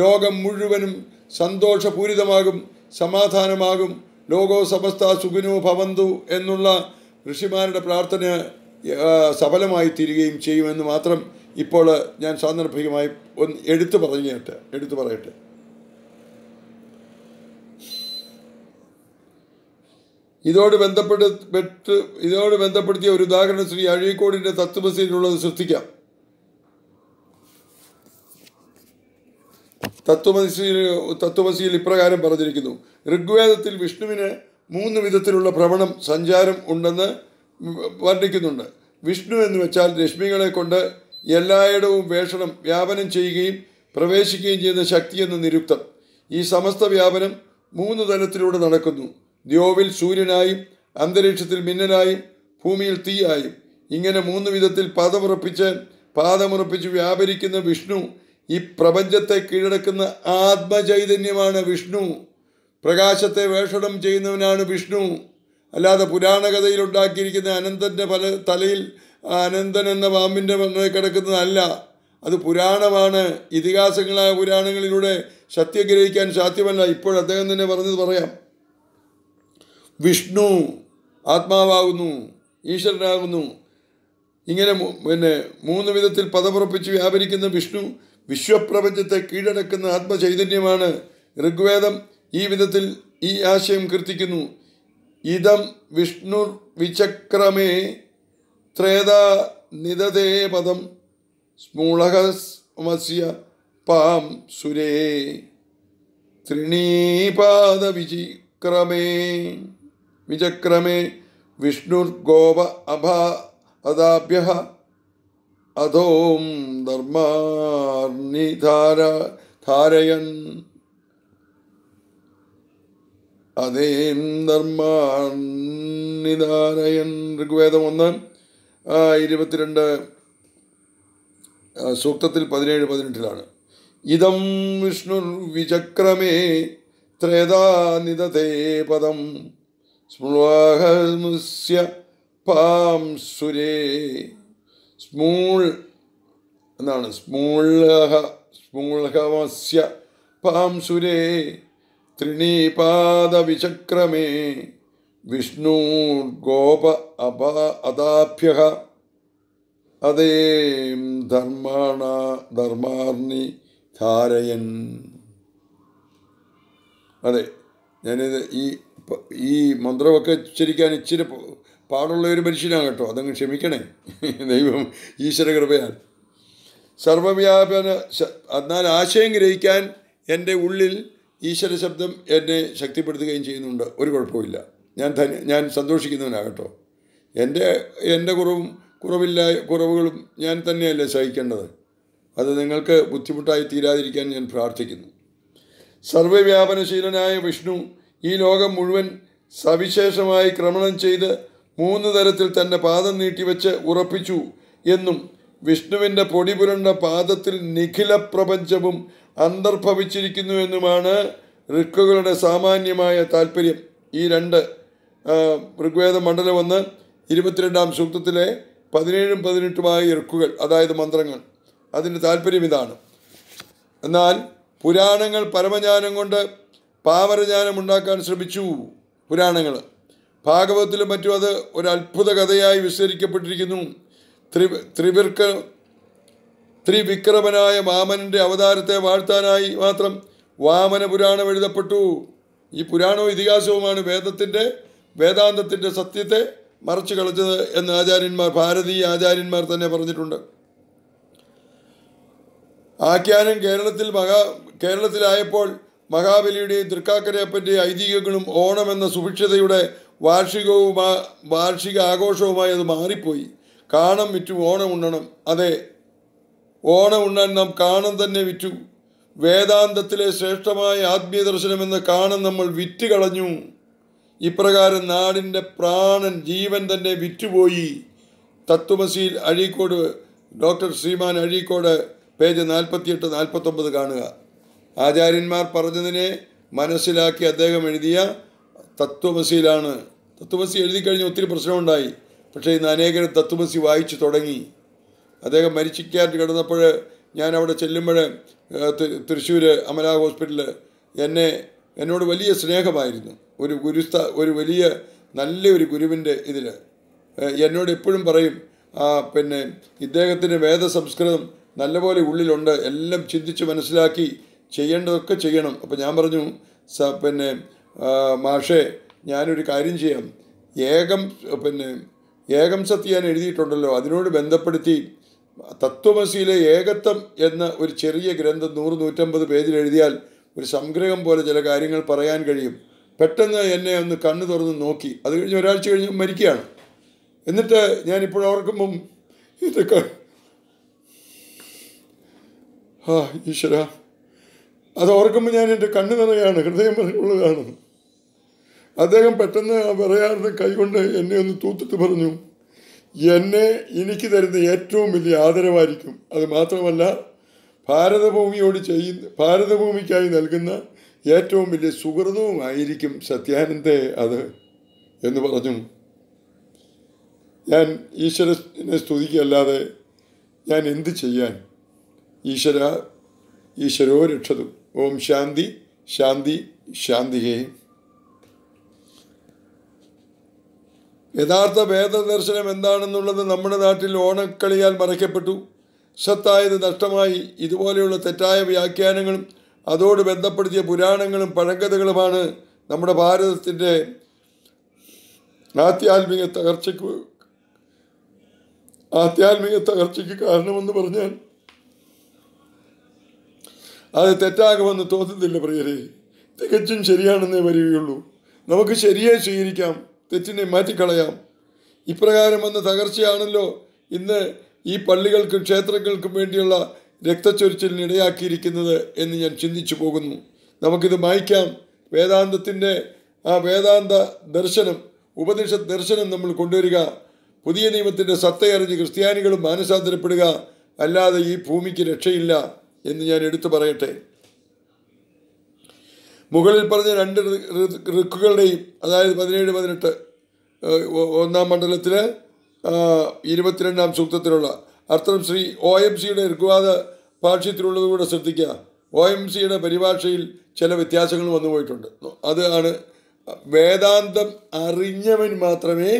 ലോകം മുഴുവനും സന്തോഷപൂരിതമാകും സമാധാനമാകും ലോകോ സമസ്ത സുഖിനോ ഭവന്തു എന്നുള്ള ഋഷിമാരുടെ പ്രാർത്ഥന സഫലമായി തീരുകയും ചെയ്യുമെന്ന് മാത്രം ഇപ്പോൾ ഞാൻ സാന്ദർഭികമായി ഒന്ന് എടുത്തു പറഞ്ഞിട്ട് എടുത്തു പറയട്ടെ ഇതോട് ബന്ധപ്പെട്ട് ഇതോട് ബന്ധപ്പെടുത്തിയ ഒരു ഉദാഹരണം ശ്രീ അഴീക്കോടിൻ്റെ തത്വമസിയിലുള്ളത് ശ്രദ്ധിക്കാം തത്വമസിയിൽ തത്വമസിയിൽ ഇപ്രകാരം പറഞ്ഞിരിക്കുന്നു ഋഗ്വേദത്തിൽ വിഷ്ണുവിന് മൂന്ന് വിധത്തിലുള്ള ഭ്രമണം സഞ്ചാരം ഉണ്ടെന്ന് വർണ്ണിക്കുന്നുണ്ട് വിഷ്ണു എന്ന് വെച്ചാൽ രശ്മികളെ കൊണ്ട് എല്ലായിടവും വേഷണം വ്യാപനം ചെയ്യുകയും പ്രവേശിക്കുകയും ചെയ്യുന്ന ശക്തി എന്ന നിരുക്തം ഈ സമസ്ത വ്യാപനം മൂന്ന് തലത്തിലൂടെ നടക്കുന്നു ദ്യോവിൽ സൂര്യനായും അന്തരീക്ഷത്തിൽ മിന്നലായും ഭൂമിയിൽ തീയായും ഇങ്ങനെ മൂന്ന് വിധത്തിൽ പദമുറപ്പിച്ച് പാദമുറപ്പിച്ച് വ്യാപരിക്കുന്ന വിഷ്ണു ഈ പ്രപഞ്ചത്തെ കീഴടക്കുന്ന ആത്മചൈതന്യമാണ് വിഷ്ണു പ്രകാശത്തെ വേഷണം ചെയ്യുന്നവനാണ് വിഷ്ണു അല്ലാതെ പുരാണകഥയിൽ ഉണ്ടാക്കിയിരിക്കുന്ന അനന്തൻ്റെ പല തലയിൽ അനന്തൻ എന്ന പാമ്പിൻ്റെ കിടക്കുന്നതല്ല അത് പുരാണമാണ് ഇതിഹാസങ്ങളായ പുരാണങ്ങളിലൂടെ സത്യഗ്രഹിക്കാൻ സാധ്യമല്ല ഇപ്പോൾ അദ്ദേഹം തന്നെ പറഞ്ഞത് പറയാം വിഷ്ണു ആത്മാവാകുന്നു ഈശ്വരനാകുന്നു ഇങ്ങനെ പിന്നെ മൂന്ന് വിധത്തിൽ പദമുറപ്പിച്ച് വ്യാപരിക്കുന്ന വിഷ്ണു വിശ്വപ്രപഞ്ചത്തെ കീഴടക്കുന്ന ആത്മചൈതന്യമാണ് ഋഗ്വേദം ഈ വിധത്തിൽ ഈ ആശയം കീർത്തിക്കുന്നു ഇതം വിഷ്ണു വിചക്രമേ ത്രേതാ നിതതേ പദം സ്മൂളഹസ്മസ്യ പാം സുരേ ത്രിണീപാദ വിചിക്രമേ വിചക്രമേ വിഷ്ണുർഗോപ അഭാ അദാഭ്യ അതോം ധർമാർണിധാര ധാരയൻ അതേം ധർമാർണിധാരയൻ ഋഗ്വേദം ഒന്ന് ഇരുപത്തിരണ്ട് സൂക്തത്തിൽ പതിനേഴ് പതിനെട്ടിലാണ് ഇതം വിഷ്ണു വിചക്രമേ ത്രേതാനിതേ പദം സ്മൃഹസ്യ പാം സുരേ സ്മൂൾ എന്നാണ് സ്മൂളഹ സ്മൂളഹവസ്യ പാംസുരേ ത്രിണീപാദവിചക്രമേ ഗോപ അപ അതാഭ്യ അതേ ധർമാണ ധർമാർണി ധാരയൻ അതെ ഞാനിത് ഈ ഈ മന്ത്രമൊക്കെ ഉച്ചരിക്കാൻ ഇച്ചിരി പാടുള്ള ഒരു മനുഷ്യനാണ് കേട്ടോ അതങ്ങ് ക്ഷമിക്കണേ ദൈവം ഈശ്വര കൃപയാണ് സർവവ്യാപന എന്നാൽ ആശയം ഗ്രഹിക്കാൻ എൻ്റെ ഉള്ളിൽ ഈശ്വര ശബ്ദം എന്നെ ശക്തിപ്പെടുത്തുകയും ചെയ്യുന്നുണ്ട് ഒരു കുഴപ്പമില്ല ഞാൻ തനി ഞാൻ സന്തോഷിക്കുന്നവനാണ് എൻ്റെ എൻ്റെ കുറവും കുറവില്ല കുറവുകളും ഞാൻ തന്നെയല്ലേ സഹിക്കേണ്ടത് അത് നിങ്ങൾക്ക് ബുദ്ധിമുട്ടായി തീരാതിരിക്കാൻ ഞാൻ പ്രാർത്ഥിക്കുന്നു സർവവ്യാപനശീലനായ വിഷ്ണു ഈ ലോകം മുഴുവൻ സവിശേഷമായി ക്രമണം ചെയ്ത് മൂന്ന് തരത്തിൽ തന്നെ പാദം നീട്ടിവെച്ച് ഉറപ്പിച്ചു എന്നും വിഷ്ണുവിൻ്റെ പൊടിപുരണ്ട പാദത്തിൽ നിഖില പ്രപഞ്ചവും അന്തർഭവിച്ചിരിക്കുന്നു എന്നുമാണ് ഋക്കുകളുടെ സാമാന്യമായ താല്പര്യം ഈ രണ്ട് ഋഗ്വേദ മണ്ഡലം ഒന്ന് ഇരുപത്തിരണ്ടാം സൂക്തത്തിലെ പതിനേഴും പതിനെട്ടുമായ ഋക്കുകൾ അതായത് മന്ത്രങ്ങൾ അതിൻ്റെ താല്പര്യം ഇതാണ് എന്നാൽ പുരാണങ്ങൾ പരമജ്ഞാനം കൊണ്ട് പാവരജ്ഞാനം ഉണ്ടാക്കാൻ ശ്രമിച്ചു പുരാണങ്ങൾ ഭാഗവതത്തിലും മറ്റും അത് ഒരു അത്ഭുത കഥയായി വിസ്തരിക്കപ്പെട്ടിരിക്കുന്നു ത്രി ത്രിവിർക്ക ത്രിവിക്രമനായ വാമനൻ്റെ അവതാരത്തെ വാഴ്ത്താനായി മാത്രം വാമന പുരാണം എഴുതപ്പെട്ടു ഈ പുരാണവും ഇതിഹാസവുമാണ് വേദത്തിൻ്റെ വേദാന്തത്തിൻ്റെ സത്യത്തെ മറച്ചു കളിച്ചത് എന്ന് ആചാര്യന്മാർ ഭാരതീയ ആചാര്യന്മാർ തന്നെ പറഞ്ഞിട്ടുണ്ട് ആഖ്യാനം കേരളത്തിൽ മഹാ കേരളത്തിലായപ്പോൾ മഹാബലിയുടെയും തൃക്കാക്കരയപ്പൻ്റെയും ഐതിഹ്യങ്ങളും ഓണം എന്ന സുഭിക്ഷതയുടെ വാർഷികവുമാ വാർഷിക ആഘോഷവുമായി അത് മാറിപ്പോയി കാണം വിറ്റു ഓണം ഉണ്ണണം അതെ ഓണം ഉണ്ണാൻ നാം കാണം തന്നെ വിറ്റു വേദാന്തത്തിലെ ശ്രേഷ്ഠമായ ആത്മീയ ദർശനമെന്ന് കാണം നമ്മൾ വിറ്റ് കളഞ്ഞു ഇപ്രകാരം നാടിൻ്റെ പ്രാണൻ ജീവൻ തന്നെ വിറ്റുപോയി തത്വമസിയിൽ അഴീക്കോട് ഡോക്ടർ ശ്രീമാൻ അഴീക്കോട് പേജ് നാൽപ്പത്തിയെട്ട് നാൽപ്പത്തൊമ്പത് കാണുക ആചാര്യന്മാർ പറഞ്ഞതിനെ മനസ്സിലാക്കി അദ്ദേഹം എഴുതിയ തത്വമസിയിലാണ് തത്വമസി എഴുതി കഴിഞ്ഞ് ഒത്തിരി പ്രശ്നമുണ്ടായി പക്ഷേ ഇന്ന് അനേകം തത്വമസി വായിച്ചു തുടങ്ങി അദ്ദേഹം മരിച്ചിക്കാറ്റ് കിടന്നപ്പോൾ ഞാൻ അവിടെ ചെല്ലുമ്പോൾ തൃശ്ശൂർ അമല ഹോസ്പിറ്റലിൽ എന്നെ എന്നോട് വലിയ സ്നേഹമായിരുന്നു ഒരു ഗുരുസ്ഥ ഒരു വലിയ നല്ല ഒരു ഗുരുവിൻ്റെ ഇതിൽ എന്നോട് എപ്പോഴും പറയും പിന്നെ ഇദ്ദേഹത്തിൻ്റെ സംസ്കൃതം നല്ലപോലെ ഉള്ളിലുണ്ട് എല്ലാം ചിന്തിച്ച് മനസ്സിലാക്കി ചെയ്യേണ്ടതൊക്കെ ചെയ്യണം അപ്പോൾ ഞാൻ പറഞ്ഞു പിന്നെ മാഷേ ഞാനൊരു കാര്യം ചെയ്യാം ഏകം പിന്നെ ഏകം സത്യ ഞാൻ എഴുതിയിട്ടുണ്ടല്ലോ അതിനോട് ബന്ധപ്പെടുത്തി തത്വമസിയിലെ ഏകത്വം എന്ന ഒരു ചെറിയ ഗ്രന്ഥം നൂറ് നൂറ്റമ്പത് പേജിൽ എഴുതിയാൽ ഒരു സംഗ്രഹം പോലെ ചില കാര്യങ്ങൾ പറയാൻ കഴിയും പെട്ടെന്ന് എന്നെ ഒന്ന് കണ്ണു തുറന്ന് നോക്കി അത് കഴിഞ്ഞ് ഒരാഴ്ച കഴിഞ്ഞ് മരിക്കുകയാണ് എന്നിട്ട് ഞാനിപ്പോൾ ഓർക്കുമ്പം ഇതൊക്കെ ആ ഈശ്വര അത് ഓർക്കുമ്പോൾ ഞാൻ എൻ്റെ കണ്ണു നിറയാണ് ഹൃദയം നിറയുള്ളതാണ് അദ്ദേഹം പെട്ടെന്ന് പറയാറുണ്ട് കൈകൊണ്ട് എന്നെ ഒന്ന് തൂത്തിട്ട് പറഞ്ഞു എന്നെ എനിക്ക് തരുന്ന ഏറ്റവും വലിയ ആദരവായിരിക്കും അത് മാത്രമല്ല ഭാരതഭൂമിയോട് ചെയ്യുന്ന ഭാരതഭൂമിക്കായി നൽകുന്ന ഏറ്റവും വലിയ സുഹൃതവുമായിരിക്കും സത്യാനന്ദെ അത് എന്ന് പറഞ്ഞു ഞാൻ ഈശ്വരനെ സ്തുതിക്കല്ലാതെ ഞാൻ എന്ത് ചെയ്യാൻ ഈശ്വര ഈശ്വരോ രക്ഷതും ഓം ശാന്തി ശാന്തി ശാന്തികേ യഥാർത്ഥ വേദദർശനം എന്താണെന്നുള്ളത് നമ്മുടെ നാട്ടിൽ ഓണക്കളിയാൽ മറയ്ക്കപ്പെട്ടു സത്തായത് നഷ്ടമായി ഇതുപോലെയുള്ള തെറ്റായ വ്യാഖ്യാനങ്ങളും അതോട് ബന്ധപ്പെടുത്തിയ പുരാണങ്ങളും പഴങ്കഥകളുമാണ് നമ്മുടെ ഭാരതത്തിൻ്റെ ആധ്യാത്മിക തകർച്ചയ്ക്ക് ആധ്യാത്മിക തകർച്ചയ്ക്ക് കാരണമെന്ന് പറഞ്ഞാൽ അത് തെറ്റാകുമെന്ന് തോന്നുന്നില്ല പ്രിയരെ തികച്ചും ശരിയാണെന്നേ വരികയുള്ളൂ നമുക്ക് ശരിയെ സ്വീകരിക്കാം തെറ്റിനെ മാറ്റിക്കളയാം ഇപ്രകാരം വന്ന തകർച്ചയാണല്ലോ ഇന്ന് ഈ പള്ളികൾക്കും ക്ഷേത്രങ്ങൾക്കും വേണ്ടിയുള്ള രക്തച്ചൊരിച്ചിലിന് ഇടയാക്കിയിരിക്കുന്നത് എന്ന് ഞാൻ ചിന്തിച്ചു പോകുന്നു നമുക്കിത് മായ്ക്കാം വേദാന്തത്തിൻ്റെ ആ വേദാന്ത ദർശനം ഉപനിഷ ദർശനം നമ്മൾ കൊണ്ടുവരിക പുതിയ നിയമത്തിൻ്റെ സത്തയറിഞ്ഞ് ക്രിസ്ത്യാനികളും മാനസാന്തരപ്പെടുക അല്ലാതെ ഈ ഭൂമിക്ക് രക്ഷയില്ല എന്ന് ഞാൻ എടുത്തു പറയട്ടെ മുകളിൽ പറഞ്ഞ രണ്ട് റിക്കുകളുടെയും അതായത് പതിനേഴ് പതിനെട്ട് ഒന്നാം മണ്ഡലത്തിൽ ഇരുപത്തിരണ്ടാം സൂക്തത്തിലുള്ള അർത്ഥം ശ്രീ ഒ എം സിയുടെ ഋഗ്വാദ ഭാഷ്യത്തിലുള്ളത് കൂടെ ശ്രദ്ധിക്കുക ഒ എം സിയുടെ പരിഭാഷയിൽ ചില വ്യത്യാസങ്ങൾ വന്നുപോയിട്ടുണ്ട് അതാണ് വേദാന്തം അറിഞ്ഞവൻ മാത്രമേ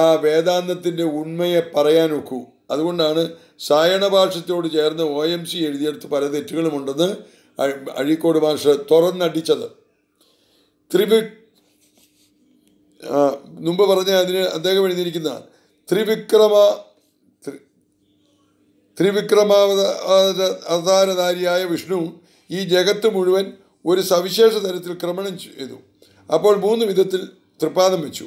ആ വേദാന്തത്തിൻ്റെ ഉണ്മയെ പറയാൻ ഒക്കൂ അതുകൊണ്ടാണ് സായണ ഭാഷത്തോട് ചേർന്ന് ഒ എം സി എഴുതിയെടുത്ത് പല തെറ്റുകളുമുണ്ടെന്ന് അഴീക്കോട് ഭാഷ തുറന്നടിച്ചത് ത്രിവി മുമ്പ് പറഞ്ഞ അതിന് അദ്ദേഹം എഴുതിയിരിക്കുന്ന ത്രിവിക്രമ ത്രിവിക്രമാവതാരധാരിയായ വിഷ്ണു ഈ ജഗത്ത് മുഴുവൻ ഒരു സവിശേഷ തരത്തിൽ ക്രമണം ചെയ്തു അപ്പോൾ മൂന്ന് വിധത്തിൽ തൃപ്പാദം വെച്ചു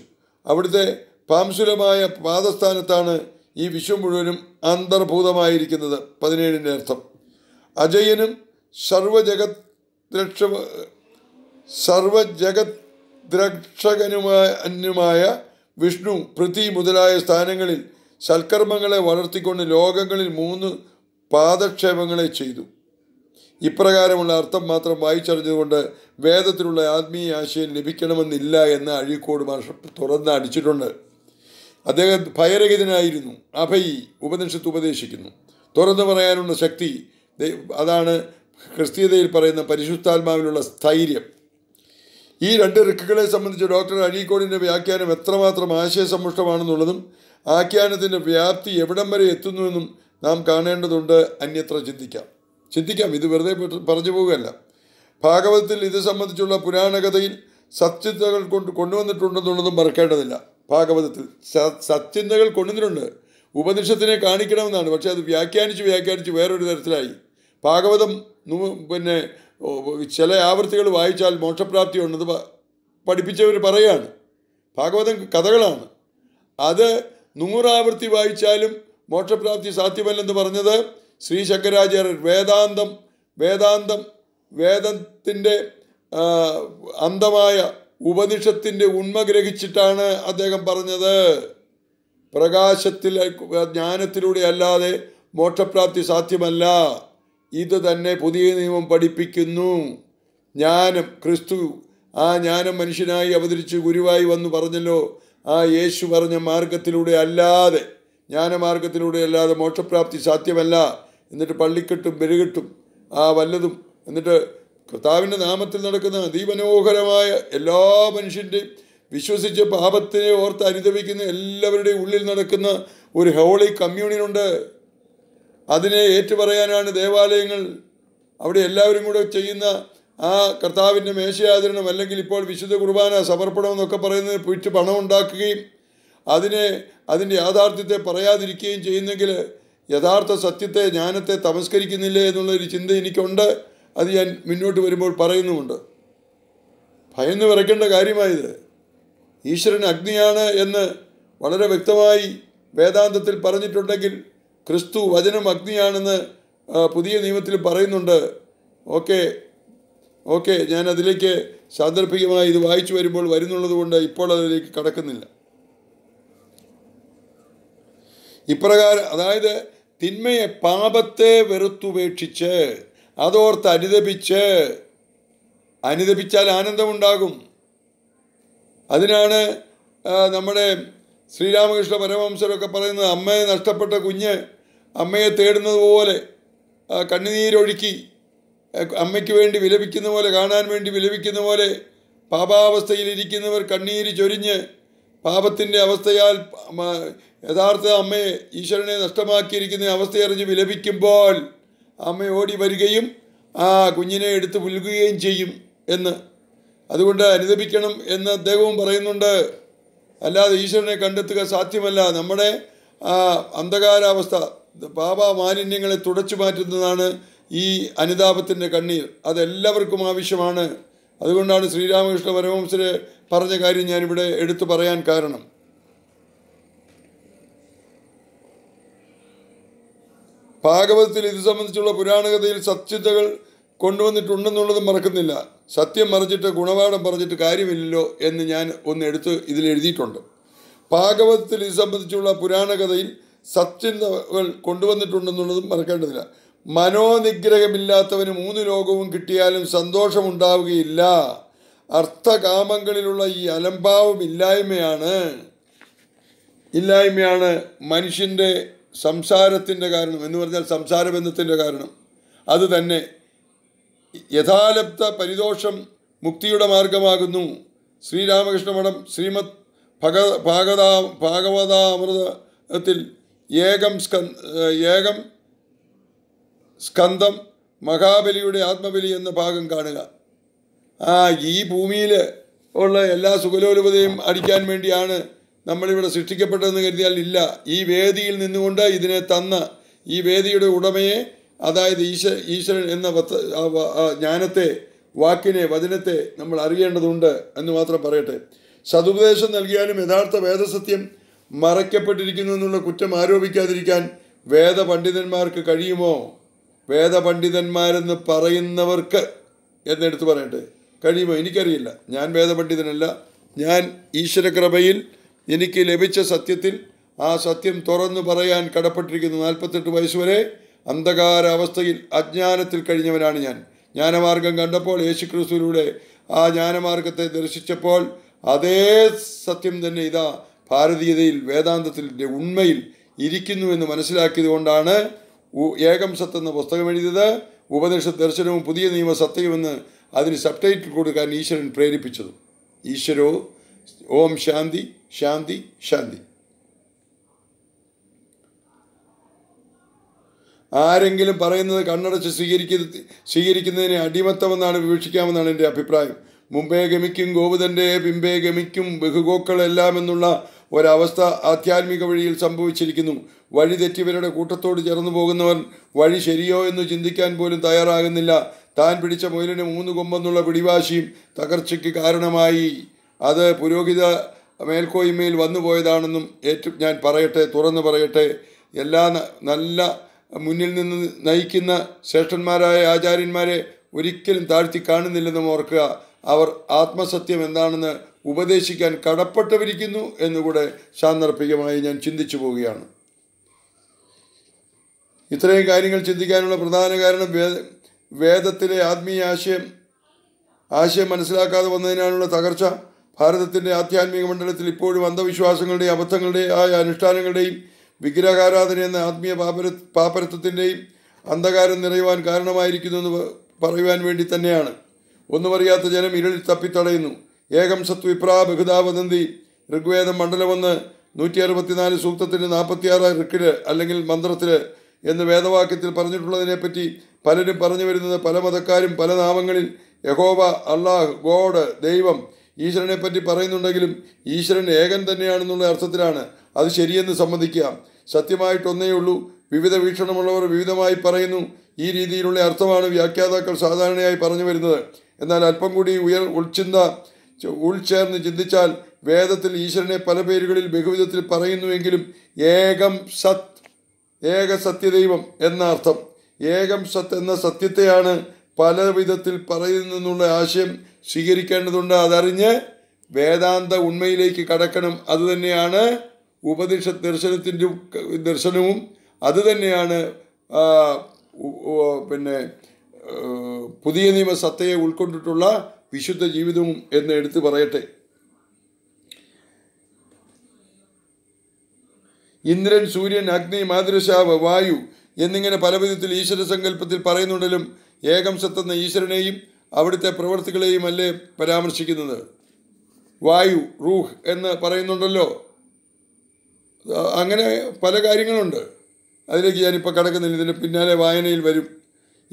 അവിടുത്തെ പാംശുലമായ പാദസ്ഥാനത്താണ് ഈ വിശ്വം മുഴുവനും അന്തർഭൂതമായിരിക്കുന്നത് പതിനേഴിൻ്റെ അർത്ഥം അജയനും സർവജഗത് രക്ഷ അന്യമായ വിഷ്ണു പൃഥ്വി മുതലായ സ്ഥാനങ്ങളിൽ സൽക്കർമ്മങ്ങളെ വളർത്തിക്കൊണ്ട് ലോകങ്ങളിൽ മൂന്ന് പാദക്ഷേപങ്ങളെ ചെയ്തു ഇപ്രകാരമുള്ള അർത്ഥം മാത്രം വായിച്ചറിഞ്ഞതുകൊണ്ട് വേദത്തിലുള്ള ആത്മീയ ആശയം ലഭിക്കണമെന്നില്ല എന്ന് അഴീക്കോട് മാഷ തുറന്ന് അടിച്ചിട്ടുണ്ട് അദ്ദേഹം ഭയരഹിതനായിരുന്നു അഭയി ഉപനിഷത്ത് ഉപദേശിക്കുന്നു തുറന്നു പറയാനുള്ള ശക്തി അതാണ് ക്രിസ്തീയതയിൽ പറയുന്ന പരിശുദ്ധാത്മാവിലുള്ള സ്ഥൈര്യം ഈ രണ്ട് റിക്കുകളെ സംബന്ധിച്ച് ഡോക്ടർ അഴീക്കോടിൻ്റെ വ്യാഖ്യാനം എത്രമാത്രം ആശയസമ്പുഷ്ടമാണെന്നുള്ളതും ആഖ്യാനത്തിൻ്റെ വ്യാപ്തി എവിടം വരെ എത്തുന്നുവെന്നും നാം കാണേണ്ടതുണ്ട് അന്യത്ര ചിന്തിക്കാം ചിന്തിക്കാം ഇത് വെറുതെ പറഞ്ഞു പോവുകയല്ല ഭാഗവതത്തിൽ ഇത് സംബന്ധിച്ചുള്ള പുരാണകഥയിൽ സത്യതകൾ കൊണ്ട് കൊണ്ടുവന്നിട്ടുണ്ടെന്നുള്ളതും മറക്കേണ്ടതില്ല ഭാഗവതത്തിൽ സത്യന്തകൾ കൊണ്ടുവന്നിട്ടുണ്ട് ഉപനിഷത്തിനെ കാണിക്കണമെന്നാണ് പക്ഷേ അത് വ്യാഖ്യാനിച്ച് വ്യാഖ്യാനിച്ച് വേറൊരു തരത്തിലായി ഭാഗവതം പിന്നെ ചില ആവൃത്തികൾ വായിച്ചാൽ മോക്ഷപ്രാപ്തി ഉണ്ടെന്ന് പഠിപ്പിച്ചവർ പറയുകയാണ് ഭാഗവതം കഥകളാണ് അത് നൂറാവൃത്തി വായിച്ചാലും മോക്ഷപ്രാപ്തി സാധ്യമല്ലെന്ന് പറഞ്ഞത് ശ്രീ ശങ്കരാചാര്യർ വേദാന്തം വേദാന്തം വേദത്തിൻ്റെ അന്തമായ ഉപനിഷത്തിൻ്റെ ഉണ്മ ഗ്രഹിച്ചിട്ടാണ് അദ്ദേഹം പറഞ്ഞത് പ്രകാശത്തിൽ ജ്ഞാനത്തിലൂടെ അല്ലാതെ മോക്ഷപ്രാപ്തി സാധ്യമല്ല ഇത് തന്നെ പുതിയ നിയമം പഠിപ്പിക്കുന്നു ജ്ഞാനം ക്രിസ്തു ആ ജ്ഞാനം മനുഷ്യനായി അവതരിച്ച് ഗുരുവായി വന്ന് പറഞ്ഞല്ലോ ആ യേശു പറഞ്ഞ മാർഗത്തിലൂടെ അല്ലാതെ ജ്ഞാനമാർഗത്തിലൂടെ അല്ലാതെ മോക്ഷപ്രാപ്തി സാധ്യമല്ല എന്നിട്ട് പള്ളിക്കെട്ടും മെരുകെട്ടും ആ വല്ലതും എന്നിട്ട് കർത്താവിൻ്റെ നാമത്തിൽ നടക്കുന്ന അതിമനോഹരമായ എല്ലാ മനുഷ്യൻ്റെയും വിശ്വസിച്ച് പാപത്തിനെ ഓർത്ത് അനുദവിക്കുന്ന എല്ലാവരുടെയും ഉള്ളിൽ നടക്കുന്ന ഒരു ഹോളി കമ്മ്യൂണിയൻ ഉണ്ട് അതിനെ ഏറ്റുപറയാനാണ് ദേവാലയങ്ങൾ അവിടെ എല്ലാവരും കൂടെ ചെയ്യുന്ന ആ കർത്താവിൻ്റെ മേശയാചരണം അല്ലെങ്കിൽ ഇപ്പോൾ വിശുദ്ധ കുർബാന സമർപ്പണം എന്നൊക്കെ പറയുന്നത് വിറ്റ് പണം ഉണ്ടാക്കുകയും അതിനെ അതിൻ്റെ യാഥാർത്ഥ്യത്തെ പറയാതിരിക്കുകയും ചെയ്യുന്നെങ്കിൽ യഥാർത്ഥ സത്യത്തെ ജ്ഞാനത്തെ തമസ്കരിക്കുന്നില്ലേ എന്നുള്ളൊരു ചിന്ത എനിക്കുണ്ട് അത് ഞാൻ മുന്നോട്ട് വരുമ്പോൾ പറയുന്നുമുണ്ട് ഭയന്ന് വിറയ്ക്കേണ്ട കാര്യമായത് ഈശ്വരൻ അഗ്നിയാണ് എന്ന് വളരെ വ്യക്തമായി വേദാന്തത്തിൽ പറഞ്ഞിട്ടുണ്ടെങ്കിൽ ക്രിസ്തു വചനം അഗ്നിയാണെന്ന് പുതിയ നിയമത്തിൽ പറയുന്നുണ്ട് ഓക്കെ ഓക്കെ ഞാൻ അതിലേക്ക് സാന്ദർഭികമായി ഇത് വായിച്ചു വരുമ്പോൾ കൊണ്ട് ഇപ്പോൾ അതിലേക്ക് കടക്കുന്നില്ല ഇപ്രകാരം അതായത് തിന്മയെ പാപത്തെ വെറുത്തുപേക്ഷിച്ച് അതോർത്ത് അനുദപിച്ച് അനുദപിച്ചാൽ ആനന്ദമുണ്ടാകും അതിനാണ് നമ്മുടെ ശ്രീരാമകൃഷ്ണ പരമവംശരൊക്കെ പറയുന്നത് അമ്മയെ നഷ്ടപ്പെട്ട കുഞ്ഞ് അമ്മയെ തേടുന്നത് പോലെ കണ്ണുനീരൊഴുക്കി അമ്മയ്ക്ക് വേണ്ടി വിലപിക്കുന്ന പോലെ കാണാൻ വേണ്ടി വിലപിക്കുന്ന പോലെ പാപാവസ്ഥയിലിരിക്കുന്നവർ കണ്ണീര് ചൊരിഞ്ഞ് പാപത്തിൻ്റെ അവസ്ഥയാൽ യഥാർത്ഥ അമ്മയെ ഈശ്വരനെ നഷ്ടമാക്കിയിരിക്കുന്ന അവസ്ഥയറിഞ്ഞ് വിലപിക്കുമ്പോൾ അമ്മ ഓടി വരികയും ആ കുഞ്ഞിനെ എടുത്ത് പുൽകുകയും ചെയ്യും എന്ന് അതുകൊണ്ട് അനുദപിക്കണം എന്ന് അദ്ദേഹവും പറയുന്നുണ്ട് അല്ലാതെ ഈശ്വരനെ കണ്ടെത്തുക സാധ്യമല്ല നമ്മുടെ അന്ധകാരാവസ്ഥ പാപമാലിന്യങ്ങളെ തുടച്ചു മാറ്റുന്നതാണ് ഈ അനുതാപത്തിൻ്റെ കണ്ണീർ അതെല്ലാവർക്കും ആവശ്യമാണ് അതുകൊണ്ടാണ് ശ്രീരാമകൃഷ്ണ പരമഹംസര് പറഞ്ഞ കാര്യം ഞാനിവിടെ എടുത്തു പറയാൻ കാരണം ഭാഗവതത്തിൽ ഇത് സംബന്ധിച്ചുള്ള പുരാണകഥയിൽ സത്യതകൾ കൊണ്ടുവന്നിട്ടുണ്ടെന്നുള്ളത് മറക്കുന്നില്ല സത്യം മറിച്ചിട്ട് ഗുണപാഠം പറഞ്ഞിട്ട് കാര്യമില്ലല്ലോ എന്ന് ഞാൻ ഒന്ന് എടുത്ത് ഇതിൽ എഴുതിയിട്ടുണ്ട് ഭാഗവതത്തിൽ ഇത് സംബന്ധിച്ചുള്ള പുരാണകഥയിൽ സത്യതകൾ കൊണ്ടുവന്നിട്ടുണ്ടെന്നുള്ളതും മറക്കേണ്ടതില്ല മനോനിഗ്രഹമില്ലാത്തവന് മൂന്ന് ലോകവും കിട്ടിയാലും സന്തോഷമുണ്ടാവുകയില്ല അർത്ഥകാമങ്ങളിലുള്ള ഈ അലംഭാവം ഇല്ലായ്മയാണ് ഇല്ലായ്മയാണ് മനുഷ്യൻ്റെ സംസാരത്തിൻ്റെ കാരണം എന്ന് പറഞ്ഞാൽ സംസാരബന്ധത്തിൻ്റെ കാരണം അത് തന്നെ യഥാലബ്ധ പരിദോഷം മുക്തിയുടെ മാർഗമാകുന്നു ശ്രീരാമകൃഷ്ണ മഠം ശ്രീമത് ഭഗ ഭാഗതാ ഭാഗവതാമൃതത്തിൽ ഏകം സ്ക ഏകം സ്കന്ധം മഹാബലിയുടെ ആത്മബലി എന്ന ഭാഗം കാണുക ആ ഈ ഭൂമിയിൽ ഉള്ള എല്ലാ സുഖലോലുപതയും അടിക്കാൻ വേണ്ടിയാണ് നമ്മളിവിടെ സൃഷ്ടിക്കപ്പെട്ടതെന്ന് കരുതിയാൽ ഇല്ല ഈ വേദിയിൽ നിന്നുകൊണ്ട് ഇതിനെ തന്ന ഈ വേദിയുടെ ഉടമയെ അതായത് ഈശ്വ ഈശ്വരൻ എന്ന ജ്ഞാനത്തെ വാക്കിനെ വചനത്തെ നമ്മൾ അറിയേണ്ടതുണ്ട് എന്ന് മാത്രം പറയട്ടെ സതുപദേശം നൽകിയാലും യഥാർത്ഥ വേദസത്യം മറയ്ക്കപ്പെട്ടിരിക്കുന്നു എന്നുള്ള കുറ്റം ആരോപിക്കാതിരിക്കാൻ വേദപണ്ഡിതന്മാർക്ക് കഴിയുമോ വേദപണ്ഡിതന്മാരെന്ന് പറയുന്നവർക്ക് എന്നെടുത്ത് പറയട്ടെ കഴിയുമോ എനിക്കറിയില്ല ഞാൻ വേദപണ്ഡിതനല്ല ഞാൻ ഈശ്വരകൃപയിൽ എനിക്ക് ലഭിച്ച സത്യത്തിൽ ആ സത്യം തുറന്നു പറയാൻ കടപ്പെട്ടിരിക്കുന്നു നാൽപ്പത്തെട്ട് വയസ്സുവരെ അന്ധകാര അവസ്ഥയിൽ അജ്ഞാനത്തിൽ കഴിഞ്ഞവനാണ് ഞാൻ ജ്ഞാനമാർഗം കണ്ടപ്പോൾ യേശുക്രിസ്തുവിലൂടെ ആ ജ്ഞാനമാർഗത്തെ ദർശിച്ചപ്പോൾ അതേ സത്യം തന്നെ ഇതാ ഭാരതീയതയിൽ വേദാന്തത്തിൻ്റെ ഉണ്മയിൽ ഇരിക്കുന്നുവെന്ന് മനസ്സിലാക്കിയത് കൊണ്ടാണ് ഏകം സത്തെന്ന എന്ന പുസ്തകം എഴുതിയത് ഉപദേശ ദർശനവും പുതിയ നിയമ സത്യമെന്ന് അതിന് സബ്ടൈറ്റിൽ കൊടുക്കാൻ ഈശ്വരൻ പ്രേരിപ്പിച്ചത് ഈശ്വരോ ഓം ശാന്തി ശാന്തി ശാന്തി ആരെങ്കിലും പറയുന്നത് കണ്ണടച്ച് സ്വീകരിക്ക സ്വീകരിക്കുന്നതിനെ അടിമത്തമെന്നാണ് വിവക്ഷിക്കാമെന്നാണ് എൻ്റെ അഭിപ്രായം മുമ്പേ ഗമിക്കും ഗോപുതൻ്റെ പിമ്പേ ഗമിക്കും ബഹുഗോക്കളെല്ലാം എന്നുള്ള ഒരവസ്ഥ ആധ്യാത്മിക വഴിയിൽ സംഭവിച്ചിരിക്കുന്നു വഴി തെറ്റിവരുടെ കൂട്ടത്തോട് ചേർന്നു പോകുന്നവൻ വഴി ശരിയോ എന്ന് ചിന്തിക്കാൻ പോലും തയ്യാറാകുന്നില്ല താൻ പിടിച്ച മുയലിന് മൂന്ന് കൊമ്പെന്നുള്ള പിടിവാശിയും തകർച്ചയ്ക്ക് കാരണമായി അത് പുരോഹിത മേൽക്കോയ്മയിൽ വന്നു പോയതാണെന്നും ഏറ്റു ഞാൻ പറയട്ടെ തുറന്നു പറയട്ടെ എല്ലാ നല്ല മുന്നിൽ നിന്ന് നയിക്കുന്ന ശ്രേഷ്ഠന്മാരായ ആചാര്യന്മാരെ ഒരിക്കലും താഴ്ത്തി കാണുന്നില്ലെന്നും ഓർക്കുക അവർ ആത്മസത്യം എന്താണെന്ന് ഉപദേശിക്കാൻ കടപ്പെട്ടവരിക്കുന്നു എന്നുകൂടെ സാന്ദർഭികമായി ഞാൻ ചിന്തിച്ചു പോവുകയാണ് ഇത്രയും കാര്യങ്ങൾ ചിന്തിക്കാനുള്ള പ്രധാന കാരണം വേദ വേദത്തിലെ ആത്മീയ ആശയം ആശയം മനസ്സിലാക്കാതെ വന്നതിനാലുള്ള തകർച്ച ഭാരതത്തിൻ്റെ ആധ്യാത്മിക മണ്ഡലത്തിൽ ഇപ്പോഴും അന്ധവിശ്വാസങ്ങളുടെയും അബദ്ധങ്ങളുടെയും ആയ അനുഷ്ഠാനങ്ങളുടെയും വിഗ്രഹാരാധന എന്ന ആത്മീയ പാപര പാപ്പരത്വത്തിൻ്റെയും അന്ധകാരം നിറയുവാൻ കാരണമായിരിക്കുന്നു എന്ന് പറയുവാൻ വേണ്ടി തന്നെയാണ് ഒന്നും അറിയാത്ത ജനം ഇരുളിൽ തപ്പിത്തടയുന്നു ഏകം സത്വിപ്രാ വിപ്രാ ബഹുദാ വദന്തി ഋഗ്വേദം മണ്ഡലമൊന്ന് നൂറ്റി അറുപത്തിനാല് സൂക്തത്തിൻ്റെ നാൽപ്പത്തിയാറ് ഋക്കില് അല്ലെങ്കിൽ മന്ത്രത്തിൽ എന്ന് വേദവാക്യത്തിൽ പറഞ്ഞിട്ടുള്ളതിനെപ്പറ്റി പലരും പറഞ്ഞു വരുന്നത് പല മതക്കാരും പല നാമങ്ങളിൽ യഹോവ അള്ളാഹ് ഗോഡ് ദൈവം ഈശ്വരനെ പറ്റി പറയുന്നുണ്ടെങ്കിലും ഈശ്വരൻ ഏകൻ തന്നെയാണെന്നുള്ള അർത്ഥത്തിലാണ് അത് ശരിയെന്ന് സമ്മതിക്കുക സത്യമായിട്ടൊന്നേ ഉള്ളൂ വിവിധ വീക്ഷണമുള്ളവർ വിവിധമായി പറയുന്നു ഈ രീതിയിലുള്ള അർത്ഥമാണ് വ്യാഖ്യാതാക്കൾ സാധാരണയായി പറഞ്ഞു വരുന്നത് എന്നാൽ അല്പം കൂടി ഉയർ ഉൾചിന്ത ഉൾചേർന്ന് ചിന്തിച്ചാൽ വേദത്തിൽ ഈശ്വരനെ പല പേരുകളിൽ ബഹുവിധത്തിൽ പറയുന്നുവെങ്കിലും ഏകം സത് ഏക സത്യദൈവം എന്ന അർത്ഥം ഏകം സത് എന്ന സത്യത്തെയാണ് പല വിധത്തിൽ പറയുന്നെന്നുള്ള ആശയം സ്വീകരിക്കേണ്ടതുണ്ട് അതറിഞ്ഞ് വേദാന്ത ഉണ്മയിലേക്ക് കടക്കണം അതുതന്നെയാണ് ഉപനിഷ ദർശനത്തിൻ്റെ ദർശനവും അതുതന്നെയാണ് പിന്നെ പുതിയ നിയമ സത്തയെ ഉൾക്കൊണ്ടിട്ടുള്ള വിശുദ്ധ ജീവിതവും എന്ന് എടുത്തു പറയട്ടെ ഇന്ദ്രൻ സൂര്യൻ അഗ്നി മാതൃശാവ വായു എന്നിങ്ങനെ പല വിധത്തിൽ ഈശ്വര സങ്കല്പത്തിൽ പറയുന്നുണ്ടെങ്കിലും ഏകം സത്തെന്ന ഈശ്വരനെയും അവിടുത്തെ പ്രവൃത്തികളെയും അല്ലേ പരാമർശിക്കുന്നത് വായു റൂഹ് എന്ന് പറയുന്നുണ്ടല്ലോ അങ്ങനെ പല കാര്യങ്ങളുണ്ട് അതിലേക്ക് ഞാനിപ്പോൾ കടക്കുന്നില്ല ഇതിൻ്റെ പിന്നാലെ വായനയിൽ വരും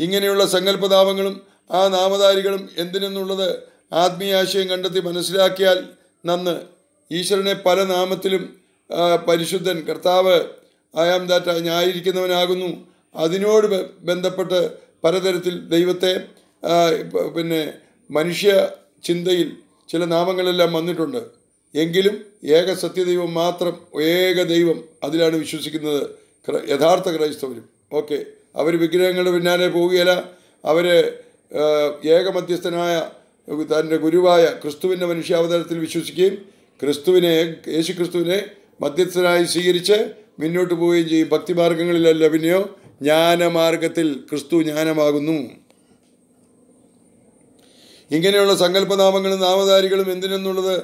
ഇങ്ങനെയുള്ള സങ്കല്പനാമങ്ങളും ആ നാമധാരികളും എന്തിനെന്നുള്ളത് ആത്മീയാശയം കണ്ടെത്തി മനസ്സിലാക്കിയാൽ നന്ന് ഈശ്വരനെ പല നാമത്തിലും പരിശുദ്ധൻ കർത്താവ് ഐ ആം ദാറ്റ് ഞായിരിക്കുന്നവനാകുന്നു അതിനോട് ബന്ധപ്പെട്ട് പലതരത്തിൽ ദൈവത്തെ പിന്നെ മനുഷ്യ ചിന്തയിൽ ചില നാമങ്ങളെല്ലാം വന്നിട്ടുണ്ട് എങ്കിലും ഏക സത്യദൈവം മാത്രം ഏക ദൈവം അതിലാണ് വിശ്വസിക്കുന്നത് യഥാർത്ഥ ക്രൈസ്തവരും ഓക്കെ അവർ വിഗ്രഹങ്ങളുടെ പിന്നാലെ പോവുകയല്ല അവർ ഏകമധ്യസ്ഥനായ തൻ്റെ ഗുരുവായ ക്രിസ്തുവിൻ്റെ മനുഷ്യാവതാരത്തിൽ വിശ്വസിക്കുകയും ക്രിസ്തുവിനെ യേശു ക്രിസ്തുവിനെ മധ്യസ്ഥനായി സ്വീകരിച്ച് മുന്നോട്ട് പോവുകയും ചെയ്യും ഭക്തിമാർഗങ്ങളിലല്ല പിന്നെയോ ജ്ഞാനമാർഗത്തിൽ ക്രിസ്തു ജ്ഞാനമാകുന്നു ഇങ്ങനെയുള്ള സങ്കല്പനാമങ്ങളും നാമധാരികളും എന്തിനെന്നുള്ളത്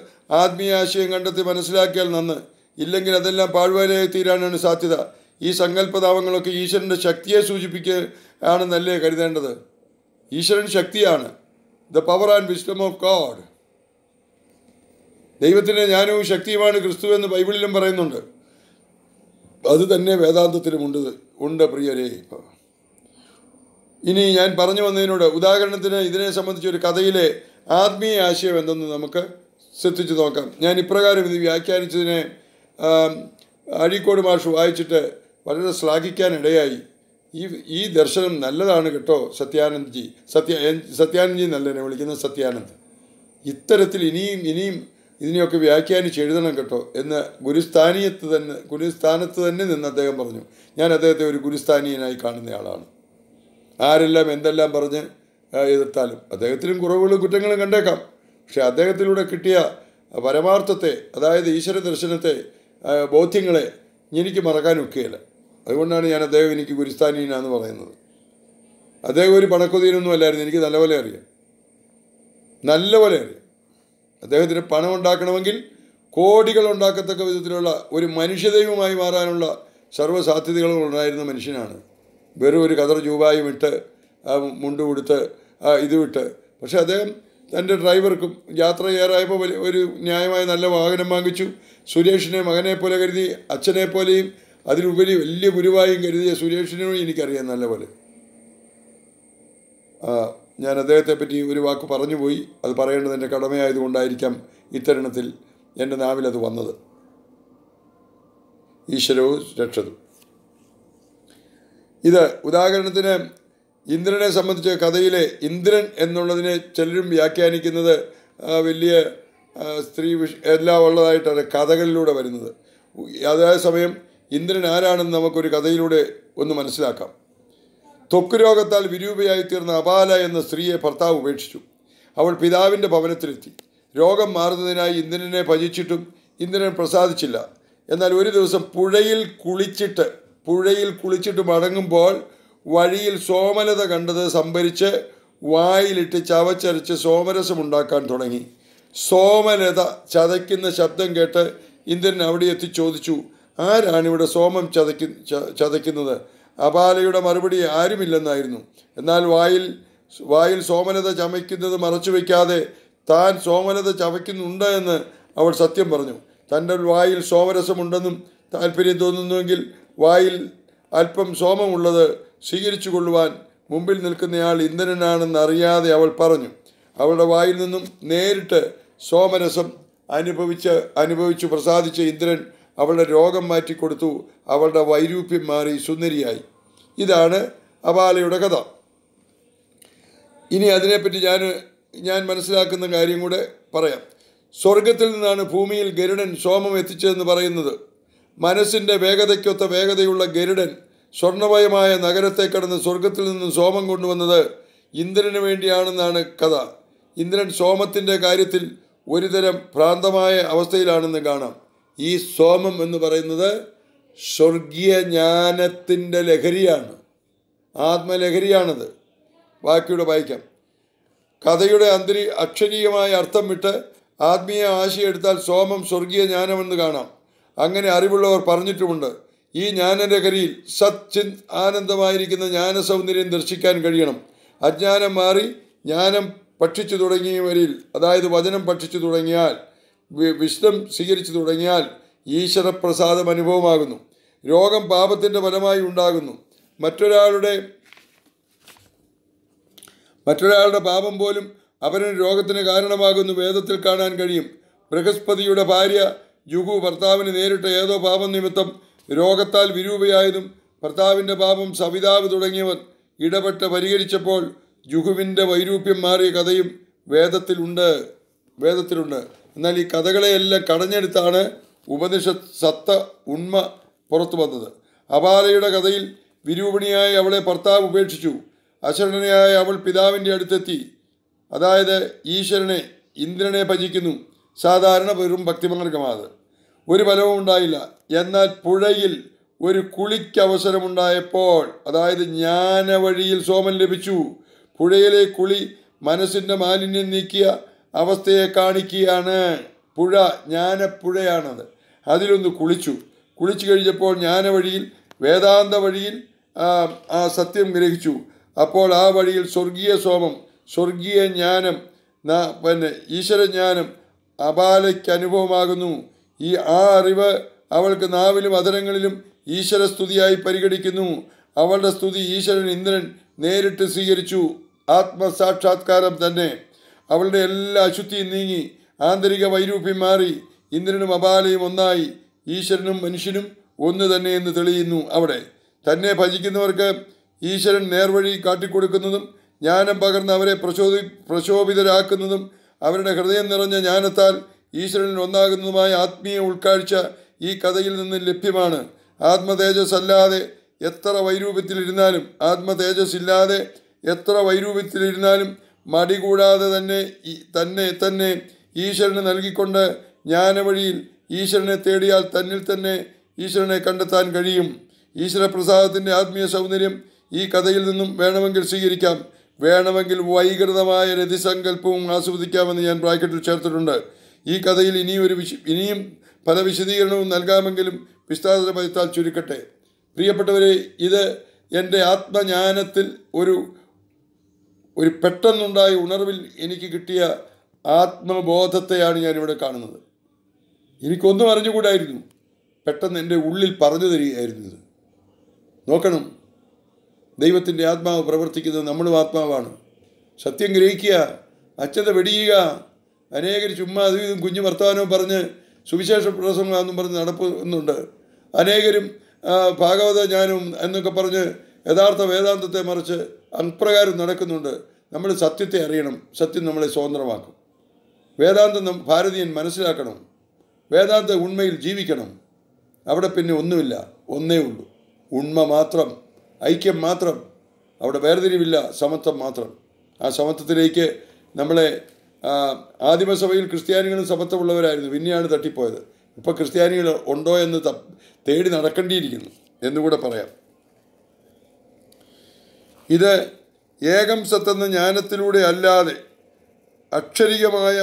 ആത്മീയ ആശയം കണ്ടെത്തി മനസ്സിലാക്കിയാൽ നന്ന് ഇല്ലെങ്കിൽ അതെല്ലാം പാഴ്വാരയായി തീരാനാണ് സാധ്യത ഈ സങ്കല്പനാമങ്ങളൊക്കെ ഈശ്വരൻ്റെ ശക്തിയെ സൂചിപ്പിക്കുകയാണെന്നല്ലേ കരുതേണ്ടത് ഈശ്വരൻ ശക്തിയാണ് the power and wisdom of God ദൈവത്തിൻ്റെ ജ്ഞാനവും ശക്തിയുമാണ് ക്രിസ്തു എന്ന് ബൈബിളിലും പറയുന്നുണ്ട് അത് തന്നെ വേദാന്തത്തിലും ഉണ്ട് ഉണ്ട് പ്രിയരേ ഇപ്പോൾ ഇനി ഞാൻ പറഞ്ഞു വന്നതിനോട് ഉദാഹരണത്തിന് ഇതിനെ സംബന്ധിച്ച് ഒരു കഥയിലെ ആത്മീയ ആശയം എന്തെന്ന് നമുക്ക് ശ്രദ്ധിച്ചു നോക്കാം ഞാൻ ഇപ്രകാരം ഇത് വ്യാഖ്യാനിച്ചതിനെ അഴീക്കോട് മാഷ് വായിച്ചിട്ട് വളരെ ശ്ലാഘിക്കാനിടയായി ഈ ഈ ദർശനം നല്ലതാണ് കേട്ടോ ജി സത്യ സത്യാനന്ദ്ജി എന്നല്ല എന്നെ വിളിക്കുന്നത് സത്യാനന്ദ് ഇത്തരത്തിൽ ഇനിയും ഇനിയും ഇതിനെയൊക്കെ വ്യാഖ്യാനിച്ച് എഴുതണം കേട്ടോ എന്ന് ഗുരുസ്ഥാനീയത്ത് തന്നെ ഗുരുസ്ഥാനത്ത് തന്നെ നിന്ന് അദ്ദേഹം പറഞ്ഞു ഞാൻ അദ്ദേഹത്തെ ഒരു ഗുരുസ്ഥാനീയനായി കാണുന്നയാളാണ് ആരെല്ലാം എന്തെല്ലാം പറഞ്ഞ് എതിർത്താലും അദ്ദേഹത്തിനും കുറവുകളും കുറ്റങ്ങളും കണ്ടേക്കാം പക്ഷെ അദ്ദേഹത്തിലൂടെ കിട്ടിയ പരമാർത്ഥത്തെ അതായത് ഈശ്വര ദർശനത്തെ ബോധ്യങ്ങളെ എനിക്ക് മറക്കാൻ ഒക്കുകയില്ല അതുകൊണ്ടാണ് ഞാൻ അദ്ദേഹം എനിക്ക് ഗുരുസ്ഥാനീനാന്ന് പറയുന്നത് അദ്ദേഹം ഒരു പണക്കുതിരൊന്നും അല്ലായിരുന്നു എനിക്ക് നല്ലപോലെ അറിയാം നല്ലപോലെ അറിയാം അദ്ദേഹത്തിന് പണം ഉണ്ടാക്കണമെങ്കിൽ കോടികൾ ഉണ്ടാക്കത്തക്ക വിധത്തിലുള്ള ഒരു മനുഷ്യദൈവമായി മാറാനുള്ള സർവ്വസാധ്യതകളും ഉണ്ടായിരുന്ന മനുഷ്യനാണ് വെറും ഒരു കതർ രൂപായും ഇട്ട് മുണ്ട് കൊടുത്ത് ഇതുമിട്ട് പക്ഷേ അദ്ദേഹം തൻ്റെ ഡ്രൈവർക്കും യാത്ര ചെയ്യാറായപ്പോൾ വലിയ ഒരു ന്യായമായ നല്ല വാഹനം വാങ്ങിച്ചു സുരേഷിനെ മകനെ പോലെ കരുതി അച്ഛനെ പോലെയും അതിലുപരി വലിയ ഗുരുവായും കരുതിയ സുരേഷിനും എനിക്കറിയാം നല്ല പോലെ ഞാൻ അദ്ദേഹത്തെ പറ്റി ഒരു വാക്ക് പറഞ്ഞു പോയി അത് പറയേണ്ടത് എൻ്റെ കടമയായതുകൊണ്ടായിരിക്കാം ഇത്തരണത്തിൽ എൻ്റെ നാവിലത് വന്നത് ഈശ്വരവും രക്ഷതും ഇത് ഉദാഹരണത്തിന് ഇന്ദ്രനെ സംബന്ധിച്ച് കഥയിലെ ഇന്ദ്രൻ എന്നുള്ളതിനെ ചിലരും വ്യാഖ്യാനിക്കുന്നത് വലിയ സ്ത്രീ വിഷ എല്ലാം ഉള്ളതായിട്ടാണ് കഥകളിലൂടെ വരുന്നത് അതേ സമയം ഇന്ദ്രൻ ആരാണെന്ന് നമുക്കൊരു കഥയിലൂടെ ഒന്ന് മനസ്സിലാക്കാം തൊക്കു രോഗത്താൽ വിരൂപയായി തീർന്ന അപാല എന്ന സ്ത്രീയെ ഭർത്താവ് ഉപേക്ഷിച്ചു അവൾ പിതാവിൻ്റെ ഭവനത്തിലെത്തി രോഗം മാറുന്നതിനായി ഇന്ദ്രനെ ഭജിച്ചിട്ടും ഇന്ദ്രൻ പ്രസാദിച്ചില്ല എന്നാൽ ഒരു ദിവസം പുഴയിൽ കുളിച്ചിട്ട് പുഴയിൽ കുളിച്ചിട്ട് മടങ്ങുമ്പോൾ വഴിയിൽ സോമലത കണ്ടത് സംഭരിച്ച് വായിലിട്ട് ചവച്ചരച്ച് സോമരസം ഉണ്ടാക്കാൻ തുടങ്ങി സോമലത ചതയ്ക്കുന്ന ശബ്ദം കേട്ട് ഇന്ദ്രൻ അവിടെ എത്തി ചോദിച്ചു ഇവിടെ സോമം ചതയ്ക്കു ചതയ്ക്കുന്നത് അപാലയുടെ മറുപടി ആരുമില്ലെന്നായിരുന്നു എന്നാൽ വായിൽ വായിൽ സോമലത ചമയ്ക്കുന്നത് മറച്ചു വയ്ക്കാതെ താൻ സോമലത ചവയ്ക്കുന്നുണ്ട് എന്ന് അവൾ സത്യം പറഞ്ഞു തൻ്റെ വായിൽ സോമരസമുണ്ടെന്നും താല്പര്യം തോന്നുന്നുവെങ്കിൽ വായിൽ അല്പം സോമമുള്ളത് സ്വീകരിച്ചു കൊള്ളുവാൻ മുമ്പിൽ നിൽക്കുന്നയാൾ അറിയാതെ അവൾ പറഞ്ഞു അവളുടെ വായിൽ നിന്നും നേരിട്ട് സോമരസം അനുഭവിച്ച് അനുഭവിച്ചു പ്രസാദിച്ച ഇന്ദ്രൻ അവളുടെ രോഗം മാറ്റിക്കൊടുത്തു അവളുടെ വൈരൂപ്യം മാറി സുന്ദരിയായി ഇതാണ് അബാലയുടെ കഥ ഇനി അതിനെപ്പറ്റി ഞാൻ ഞാൻ മനസ്സിലാക്കുന്ന കാര്യം കൂടെ പറയാം സ്വർഗത്തിൽ നിന്നാണ് ഭൂമിയിൽ ഗരുഡൻ സോമം എത്തിച്ചതെന്ന് പറയുന്നത് മനസ്സിൻ്റെ വേഗതയ്ക്കൊത്ത വേഗതയുള്ള ഗരുഡൻ സ്വർണമയമായ നഗരത്തെ കടന്ന് സ്വർഗത്തിൽ നിന്ന് സോമം കൊണ്ടുവന്നത് ഇന്ദ്രന് വേണ്ടിയാണെന്നാണ് കഥ ഇന്ദ്രൻ സോമത്തിൻ്റെ കാര്യത്തിൽ ഒരുതരം ഭ്രാന്തമായ അവസ്ഥയിലാണെന്ന് കാണാം ഈ സോമം എന്ന് പറയുന്നത് സ്വർഗീയ ജ്ഞാനത്തിൻ്റെ ലഹരിയാണ് ആത്മലഹരിയാണത് ബാക്കിയുടെ വായിക്കാം കഥയുടെ അന്തരി അക്ഷരീയമായ അർത്ഥം വിട്ട് ആത്മീയ ആശയെടുത്താൽ എടുത്താൽ സോമം സ്വർഗീയ ജ്ഞാനമെന്ന് കാണാം അങ്ങനെ അറിവുള്ളവർ പറഞ്ഞിട്ടുമുണ്ട് ഈ ജ്ഞാനരകരിയിൽ കരിയിൽ ആനന്ദമായിരിക്കുന്ന ആനന്ദമായിരിക്കുന്ന ജ്ഞാനസൗന്ദര്യം ദർശിക്കാൻ കഴിയണം അജ്ഞാനം മാറി ജ്ഞാനം ഭക്ഷിച്ചു തുടങ്ങിയവരിൽ അതായത് വചനം ഭക്ഷിച്ചു തുടങ്ങിയാൽ വിശ്വം സ്വീകരിച്ചു തുടങ്ങിയാൽ ഈശ്വരപ്രസാദം അനുഭവമാകുന്നു രോഗം പാപത്തിൻ്റെ ഫലമായി ഉണ്ടാകുന്നു മറ്റൊരാളുടെ മറ്റൊരാളുടെ പാപം പോലും അവന് രോഗത്തിന് കാരണമാകുന്നു വേദത്തിൽ കാണാൻ കഴിയും ബൃഹസ്പതിയുടെ ഭാര്യ ജുഗു ഭർത്താവിന് നേരിട്ട ഏതോ പാപം നിമിത്തം രോഗത്താൽ വിരൂപയായതും ഭർത്താവിൻ്റെ പാപം സവിതാവ് തുടങ്ങിയവർ ഇടപെട്ട് പരിഹരിച്ചപ്പോൾ ജുഹുവിൻ്റെ വൈരൂപ്യം മാറിയ കഥയും വേദത്തിലുണ്ട് വേദത്തിലുണ്ട് എന്നാൽ ഈ കഥകളെയെല്ലാം കടഞ്ഞെടുത്താണ് ഉപനിഷത്ത് സത്ത ഉണ്മ പുറത്തു വന്നത് അപാലയുടെ കഥയിൽ വിരൂപിണിയായി അവളെ ഭർത്താവ് ഉപേക്ഷിച്ചു അശരണയായ അവൾ പിതാവിൻ്റെ അടുത്തെത്തി അതായത് ഈശ്വരനെ ഇന്ദ്രനെ ഭജിക്കുന്നു സാധാരണ വെറും ഭക്തിമാർഗമാണ് ഒരു ഫലവും ഉണ്ടായില്ല എന്നാൽ പുഴയിൽ ഒരു കുളിക്കവസരമുണ്ടായപ്പോൾ അതായത് ജ്ഞാനവഴിയിൽ സോമൻ ലഭിച്ചു പുഴയിലെ കുളി മനസ്സിൻ്റെ മാലിന്യം നീക്കിയ അവസ്ഥയെ കാണിക്കുകയാണ് പുഴ ജ്ഞാനപ്പുഴയാണത് അതിലൊന്ന് കുളിച്ചു കുളിച്ചു കഴിഞ്ഞപ്പോൾ ജ്ഞാനവഴിയിൽ വേദാന്ത വഴിയിൽ ആ സത്യം ഗ്രഹിച്ചു അപ്പോൾ ആ വഴിയിൽ സ്വർഗീയ സോമം സ്വർഗീയ ജ്ഞാനം പിന്നെ ഈശ്വരജ്ഞാനം അബാലയ്ക്ക് അനുഭവമാകുന്നു ഈ ആ അറിവ് അവൾക്ക് നാവിലും അതരങ്ങളിലും ഈശ്വര സ്തുതിയായി പരിഗണിക്കുന്നു അവളുടെ സ്തുതി ഈശ്വരൻ ഇന്ദ്രൻ നേരിട്ട് സ്വീകരിച്ചു ആത്മസാക്ഷാത്കാരം തന്നെ അവളുടെ എല്ലാ അശുദ്ധിയും നീങ്ങി ആന്തരിക വൈരൂപ്യം മാറി ഇന്ദ്രനും അപാലയും ഒന്നായി ഈശ്വരനും മനുഷ്യനും ഒന്ന് തന്നെ എന്ന് തെളിയുന്നു അവിടെ തന്നെ ഭജിക്കുന്നവർക്ക് ഈശ്വരൻ നേർവഴി കാട്ടിക്കൊടുക്കുന്നതും ജ്ഞാനം പകർന്ന് അവരെ പ്രചോദി പ്രശോഭിതരാക്കുന്നതും അവരുടെ ഹൃദയം നിറഞ്ഞ ജ്ഞാനത്താൽ ഈശ്വരനിൽ ഒന്നാകുന്നതുമായ ആത്മീയ ഉൾക്കാഴ്ച ഈ കഥയിൽ നിന്ന് ലഭ്യമാണ് ആത്മതേജസ് അല്ലാതെ എത്ര വൈരൂപ്യത്തിലിരുന്നാലും ആത്മതേജസ് ഇല്ലാതെ എത്ര വൈരൂപ്യത്തിലിരുന്നാലും മടി കൂടാതെ തന്നെ തന്നെ തന്നെ ഈശ്വരന് നൽകിക്കൊണ്ട് ജ്ഞാനവഴിയിൽ ഈശ്വരനെ തേടിയാൽ തന്നിൽ തന്നെ ഈശ്വരനെ കണ്ടെത്താൻ കഴിയും ഈശ്വരപ്രസാദത്തിൻ്റെ ആത്മീയ സൗന്ദര്യം ഈ കഥയിൽ നിന്നും വേണമെങ്കിൽ സ്വീകരിക്കാം വേണമെങ്കിൽ വൈകൃതമായ രതിസങ്കല്പവും ആസ്വദിക്കാമെന്ന് ഞാൻ ബ്രാക്കറ്റിൽ ചേർത്തിട്ടുണ്ട് ഈ കഥയിൽ ഒരു വിശ ഇനിയും പല വിശദീകരണവും നൽകാമെങ്കിലും വിസ്താര പതിത്താൽ ചുരുക്കട്ടെ പ്രിയപ്പെട്ടവരെ ഇത് എൻ്റെ ആത്മജ്ഞാനത്തിൽ ഒരു ഒരു പെട്ടെന്നുണ്ടായ ഉണർവിൽ എനിക്ക് കിട്ടിയ ആത്മബോധത്തെയാണ് ഞാനിവിടെ കാണുന്നത് എനിക്കൊന്നും അറിഞ്ഞുകൂടായിരുന്നു പെട്ടെന്ന് എൻ്റെ ഉള്ളിൽ പറഞ്ഞു തരികയായിരുന്നു നോക്കണം ദൈവത്തിൻ്റെ ആത്മാവ് പ്രവർത്തിക്കുന്നത് നമ്മളും ആത്മാവാണ് സത്യം ഗ്രഹിക്കുക അച്ഛത വെടിയുക അനേകർ ചുമ്മാ അതും ഇതും കുഞ്ഞു വർത്തമാനവും പറഞ്ഞ് സുവിശേഷ പ്രസംഗമെന്നും പറഞ്ഞ് നടക്കുന്നുണ്ട് അനേകരും ഭാഗവത ജ്ഞാനവും എന്നൊക്കെ പറഞ്ഞ് യഥാർത്ഥ വേദാന്തത്തെ മറിച്ച് അപ്രകാരം നടക്കുന്നുണ്ട് നമ്മൾ സത്യത്തെ അറിയണം സത്യം നമ്മളെ സ്വതന്ത്രമാക്കും വേദാന്തം ഭാരതീയൻ മനസ്സിലാക്കണം വേദാന്ത ഉണ്മയിൽ ജീവിക്കണം അവിടെ പിന്നെ ഒന്നുമില്ല ഒന്നേ ഉള്ളൂ ഉണ്മ മാത്രം ഐക്യം മാത്രം അവിടെ വേർതിരിവില്ല സമത്വം മാത്രം ആ സമത്വത്തിലേക്ക് നമ്മളെ ആദിമസഭയിൽ ക്രിസ്ത്യാനികളും സമത്വമുള്ളവരായിരുന്നു പിന്നെയാണ് തട്ടിപ്പോയത് ഇപ്പോൾ ക്രിസ്ത്യാനികൾ ഉണ്ടോ എന്ന് തേടി നടക്കേണ്ടിയിരിക്കുന്നു എന്നുകൂടെ പറയാം ഇത് ഏകം സത്തെന്ന ജ്ഞാനത്തിലൂടെ അല്ലാതെ അക്ഷരികമായ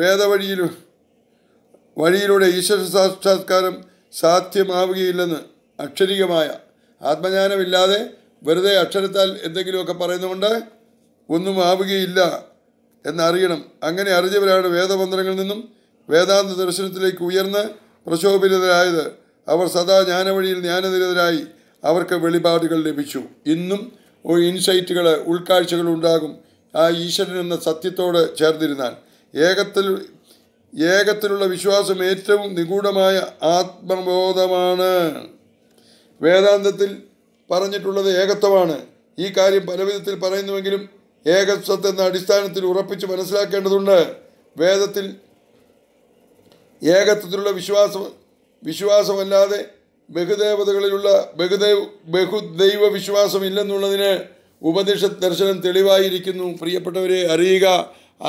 വേദവഴിയിലും വഴിയിലൂടെ ഈശ്വര സാക്ഷാത്കാരം സാധ്യമാവുകയില്ലെന്ന് അക്ഷരികമായ ആത്മജ്ഞാനമില്ലാതെ വെറുതെ അക്ഷരത്താൽ എന്തെങ്കിലുമൊക്കെ പറയുന്നുകൊണ്ട് ഒന്നും ആവുകയില്ല എന്നറിയണം അങ്ങനെ അറിഞ്ഞവരാണ് വേദമന്ത്രങ്ങളിൽ നിന്നും വേദാന്ത ദർശനത്തിലേക്ക് ഉയർന്ന് പ്രശോഭിതരായത് അവർ സദാ ജ്ഞാനവഴിയിൽ ജ്ഞാനനിരതരായി അവർക്ക് വെളിപാടുകൾ ലഭിച്ചു ഇന്നും ഇൻസൈറ്റുകൾ ഉൾക്കാഴ്ചകൾ ഉണ്ടാകും ആ ഈശ്വരൻ എന്ന സത്യത്തോട് ചേർന്നിരുന്നാൽ ഏകത്തിൽ ഏകത്തിലുള്ള വിശ്വാസം ഏറ്റവും നിഗൂഢമായ ആത്മബോധമാണ് വേദാന്തത്തിൽ പറഞ്ഞിട്ടുള്ളത് ഏകത്വമാണ് ഈ കാര്യം വിധത്തിൽ പറയുന്നുവെങ്കിലും ഏകത്വത്തെ എന്ന അടിസ്ഥാനത്തിൽ ഉറപ്പിച്ച് മനസ്സിലാക്കേണ്ടതുണ്ട് വേദത്തിൽ ഏകത്വത്തിലുള്ള വിശ്വാസം വിശ്വാസമല്ലാതെ ബഹുദേവതകളിലുള്ള ബഹുദൈവ ബഹുദൈവ വിശ്വാസം ഇല്ലെന്നുള്ളതിന് ഉപദേശ ദർശനം തെളിവായിരിക്കുന്നു പ്രിയപ്പെട്ടവരെ അറിയുക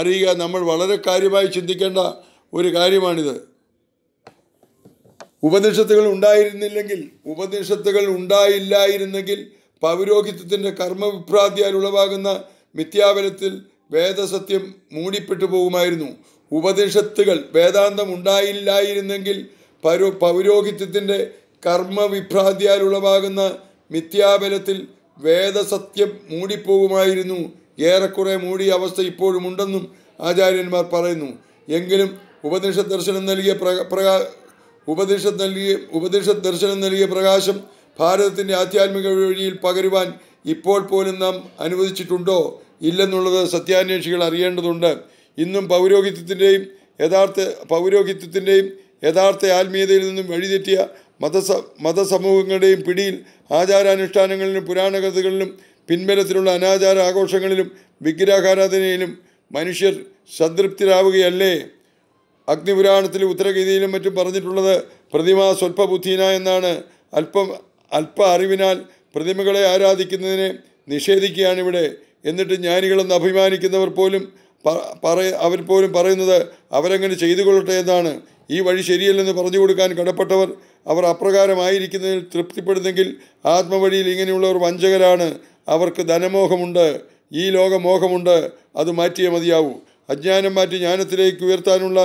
അറിയുക നമ്മൾ വളരെ കാര്യമായി ചിന്തിക്കേണ്ട ഒരു കാര്യമാണിത് ഉപനിഷത്തുകൾ ഉണ്ടായിരുന്നില്ലെങ്കിൽ ഉപനിഷത്തുകൾ ഉണ്ടായില്ലായിരുന്നെങ്കിൽ പൗരോഹിത്വത്തിൻ്റെ കർമ്മവിഭ്രാന്തിയാൽ ഉളവാകുന്ന മിഥ്യാബലത്തിൽ വേദസത്യം മൂടിപ്പെട്ടു പോകുമായിരുന്നു ഉപനിഷത്തുകൾ വേദാന്തം ഉണ്ടായില്ലായിരുന്നെങ്കിൽ പരോ പൗരോഹിത്വത്തിൻ്റെ കർമ്മവിഭ്രാന്തിയാൽ ഉളവാകുന്ന മിഥ്യാബലത്തിൽ വേദസത്യം മൂടിപ്പോകുമായിരുന്നു ഏറെക്കുറെ മൂടിയ അവസ്ഥ ഇപ്പോഴും ഉണ്ടെന്നും ആചാര്യന്മാർ പറയുന്നു എങ്കിലും ഉപനിഷ ദർശനം നൽകിയ പ്രകാ ഉപദേശം നൽകിയ ഉപദേശ ദർശനം നൽകിയ പ്രകാശം ഭാരതത്തിൻ്റെ ആധ്യാത്മിക വഴിയിൽ പകരുവാൻ ഇപ്പോൾ പോലും നാം അനുവദിച്ചിട്ടുണ്ടോ ഇല്ലെന്നുള്ളത് സത്യാന്വേഷികൾ അറിയേണ്ടതുണ്ട് ഇന്നും പൗരോഹിത്യത്തിൻ്റെയും യഥാർത്ഥ പൗരോഹിത്യത്തിൻ്റെയും യഥാർത്ഥ ആത്മീയതയിൽ നിന്നും വഴിതെറ്റിയ മതസ മതസമൂഹങ്ങളുടെയും പിടിയിൽ ആചാരാനുഷ്ഠാനങ്ങളിലും പുരാണകഥകളിലും പിൻബലത്തിലുള്ള അനാചാര ആഘോഷങ്ങളിലും വിഗ്രഹാരാധനയിലും മനുഷ്യർ സംതൃപ്തരാവുകയല്ലേ അഗ്നിപുരാണത്തിൽ ഉത്തരഗീതിയിലും മറ്റും പറഞ്ഞിട്ടുള്ളത് പ്രതിമ സ്വൽപ്പബുദ്ധീന എന്നാണ് അല്പം അല്പ അറിവിനാൽ പ്രതിമകളെ ആരാധിക്കുന്നതിനെ നിഷേധിക്കുകയാണ് ഇവിടെ എന്നിട്ട് ജ്ഞാനികളെന്ന് അഭിമാനിക്കുന്നവർ പോലും പറ അവർ പോലും പറയുന്നത് അവരങ്ങനെ ചെയ്തു കൊള്ളട്ടെ എന്നാണ് ഈ വഴി ശരിയല്ലെന്ന് പറഞ്ഞു കൊടുക്കാൻ കടപ്പെട്ടവർ അവർ അപ്രകാരമായിരിക്കുന്നതിൽ തൃപ്തിപ്പെടുന്നെങ്കിൽ ആത്മവഴിയിൽ ഇങ്ങനെയുള്ളവർ വഞ്ചകരാണ് അവർക്ക് ധനമോഹമുണ്ട് ഈ ലോകമോഹമുണ്ട് അത് മാറ്റിയേ മതിയാവൂ അജ്ഞാനം മാറ്റി ജ്ഞാനത്തിലേക്ക് ഉയർത്താനുള്ള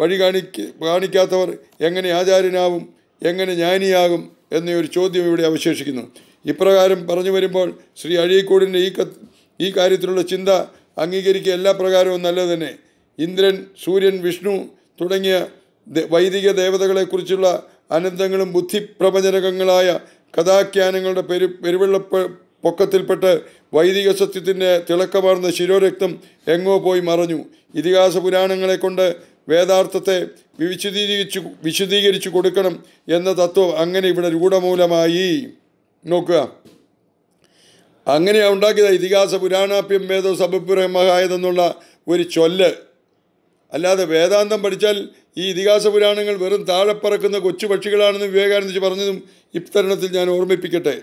വഴി കാണിക്ക കാണിക്കാത്തവർ എങ്ങനെ ആചാര്യനാവും എങ്ങനെ ജ്ഞാനിയാകും എന്നൊരു ചോദ്യം ഇവിടെ അവശേഷിക്കുന്നു ഇപ്രകാരം പറഞ്ഞു വരുമ്പോൾ ശ്രീ അഴീക്കോടിൻ്റെ ഈ ഈ കാര്യത്തിലുള്ള ചിന്ത അംഗീകരിക്കുക എല്ലാ പ്രകാരവും നല്ലത് തന്നെ ഇന്ദ്രൻ സൂര്യൻ വിഷ്ണു തുടങ്ങിയ വൈദിക ദേവതകളെക്കുറിച്ചുള്ള അനന്തങ്ങളും ബുദ്ധിപ്രപചനകങ്ങളായ കഥാഖ്യാനങ്ങളുടെ പെരു പെരുവെള്ള പൊക്കത്തിൽപ്പെട്ട് വൈദിക സത്യത്തിൻ്റെ തിളക്കമാർന്ന ശിരോരക്തം എങ്ങോ പോയി മറഞ്ഞു ഇതിഹാസ പുരാണങ്ങളെക്കൊണ്ട് വേദാർത്ഥത്തെ വിശദീകരിച്ചു വിശദീകരിച്ചു കൊടുക്കണം എന്ന തത്വം അങ്ങനെ ഇവിടെ രൂഢമൂലമായി നോക്കുക അങ്ങനെ ഉണ്ടാക്കിയത് ഇതിഹാസ പുരാണാപ്യം വേദ സഭപുരമായതെന്നുള്ള ഒരു ചൊല്ല് അല്ലാതെ വേദാന്തം പഠിച്ചാൽ ഈ ഇതിഹാസ പുരാണങ്ങൾ വെറും താഴെ പറക്കുന്ന കൊച്ചു പക്ഷികളാണെന്ന് വിവേകാനന്ദജി പറഞ്ഞതും ഇത്തരണത്തിൽ ഞാൻ ഓർമ്മിപ്പിക്കട്ടെ